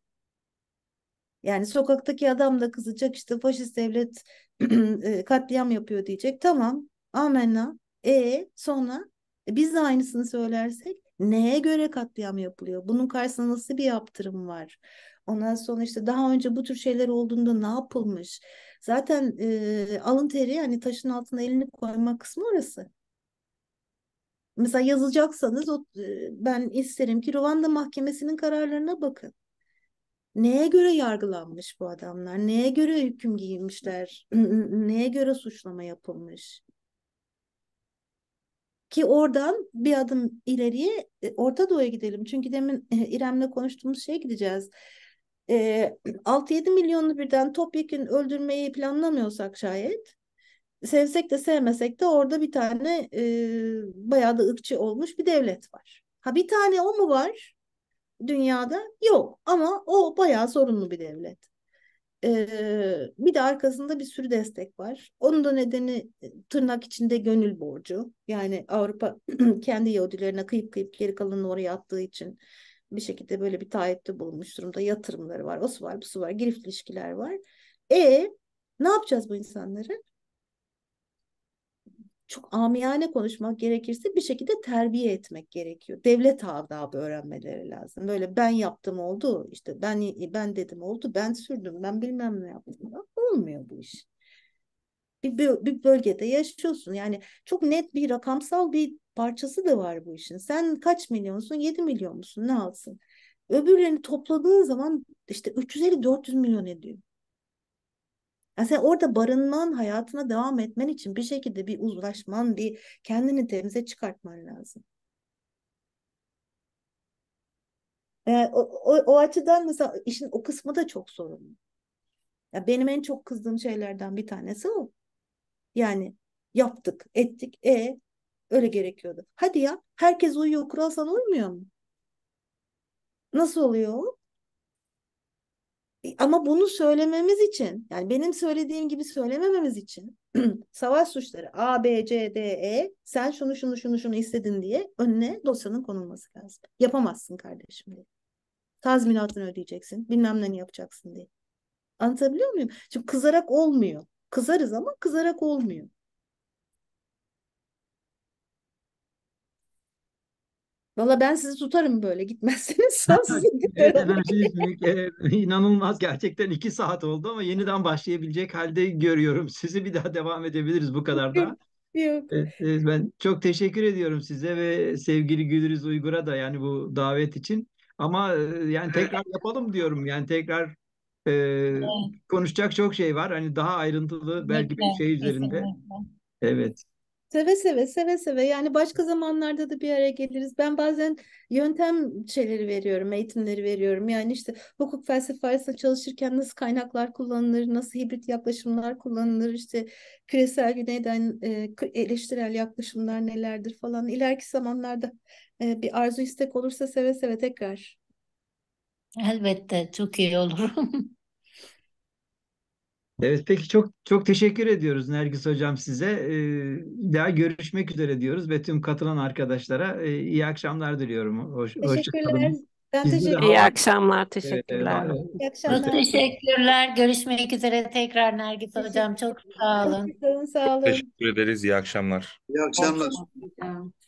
Yani sokaktaki adam da kızacak işte faşist devlet e, katliam yapıyor diyecek. Tamam amenna. E sonra e, biz de aynısını söylersek neye göre katliam yapılıyor? Bunun karşısında nasıl bir yaptırım var? Ondan sonra işte daha önce bu tür şeyler olduğunda ne yapılmış? Zaten e, alın teri yani taşın altına elini koyma kısmı orası. Mesela yazılacaksanız o, e, ben isterim ki Ruanda Mahkemesi'nin kararlarına bakın. Neye göre yargılanmış bu adamlar? Neye göre hüküm giymişler? Neye göre suçlama yapılmış? Ki oradan bir adım ileriye e, Orta Doğu'ya gidelim. Çünkü demin e, İrem'le konuştuğumuz şeye gideceğiz. E, 6-7 milyonlu birden topyekun öldürmeyi planlamıyorsak şayet sevsek de sevmesek de orada bir tane e, bayağı da ırkçı olmuş bir devlet var. Ha bir tane o mu var? dünyada yok ama o bayağı sorunlu bir devlet. Ee, bir de arkasında bir sürü destek var. Onun da nedeni e, tırnak içinde gönül borcu. Yani Avrupa kendi Yahudilerine kıyıp kıyıp geri kalanını oraya attığı için bir şekilde böyle bir taahhütte bulunmuş durumda. Yatırımları var, o su var, bu su var, girift ilişkiler var. E ne yapacağız bu insanları? çok amiyane konuşmak gerekirse bir şekilde terbiye etmek gerekiyor. Devlet adabı öğrenmeleri lazım. Böyle ben yaptım oldu, işte ben ben dedim oldu, ben sürdüm, ben bilmem ne yaptım. Olmuyor bu iş. Bir, bir bölgede yaşıyorsun. Yani çok net bir rakamsal bir parçası da var bu işin. Sen kaç milyonsun? 7 milyon musun? Ne alsın? Öbürlerini topladığın zaman işte 350-400 milyon ediyor. Yani sen orada barınman, hayatına devam etmen için bir şekilde bir uzlaşman, bir kendini temize çıkartman lazım. Yani ee, o, o, o açıdan mesela işin o kısmı da çok sorunlu. Ya benim en çok kızdığım şeylerden bir tanesi o. Yani yaptık, ettik, e öyle gerekiyordu. Hadi ya herkes uyuyor, kural sana uymuyor mu? Nasıl oluyor? E, ama bunu söylememiz için yani benim söylediğim gibi söylemememiz için savaş suçları A, B, C, D, E sen şunu şunu şunu şunu istedin diye önüne dosyanın konulması lazım. Yapamazsın kardeşim diye. Tazminatını ödeyeceksin. Bilmem ne yapacaksın diye. Anlatabiliyor muyum? Çünkü kızarak olmuyor. Kızarız ama kızarak olmuyor. Valla ben sizi tutarım böyle gitmezseniz. evet efendim inanılmaz gerçekten iki saat oldu ama yeniden başlayabilecek halde görüyorum. Sizi bir daha devam edebiliriz bu kadar da. Yok. Evet, ben çok teşekkür ediyorum size ve sevgili Gülriz Uygur'a da yani bu davet için. Ama e, yani tekrar yapalım diyorum. Yani tekrar e, konuşacak çok şey var. Hani daha ayrıntılı belki bir şey üzerinde. Kesinlikle. Evet. Seve seve seve seve yani başka zamanlarda da bir araya geliriz. Ben bazen yöntem şeyleri veriyorum, eğitimleri veriyorum. Yani işte hukuk felsefesinde çalışırken nasıl kaynaklar kullanılır, nasıl hibrit yaklaşımlar kullanılır, işte küresel güneyden e, eleştirel yaklaşımlar nelerdir falan. İleriki zamanlarda e, bir arzu istek olursa seve seve tekrar. Elbette çok iyi olur. Evet peki çok çok teşekkür ediyoruz Nergis Hocam size. Ee, daha görüşmek üzere diyoruz ve tüm katılan arkadaşlara e, iyi akşamlar diliyorum. Hoş, teşekkürler. Ben teşekkür İyi akşamlar, teşekkürler. Evet, iyi akşamlar. Teşekkürler. Görüşmek üzere tekrar Nergis Hocam. Çok sağ olun. Sağ Sağ olun. Teşekkür ederiz. İyi akşamlar. İyi akşamlar. İyi akşamlar.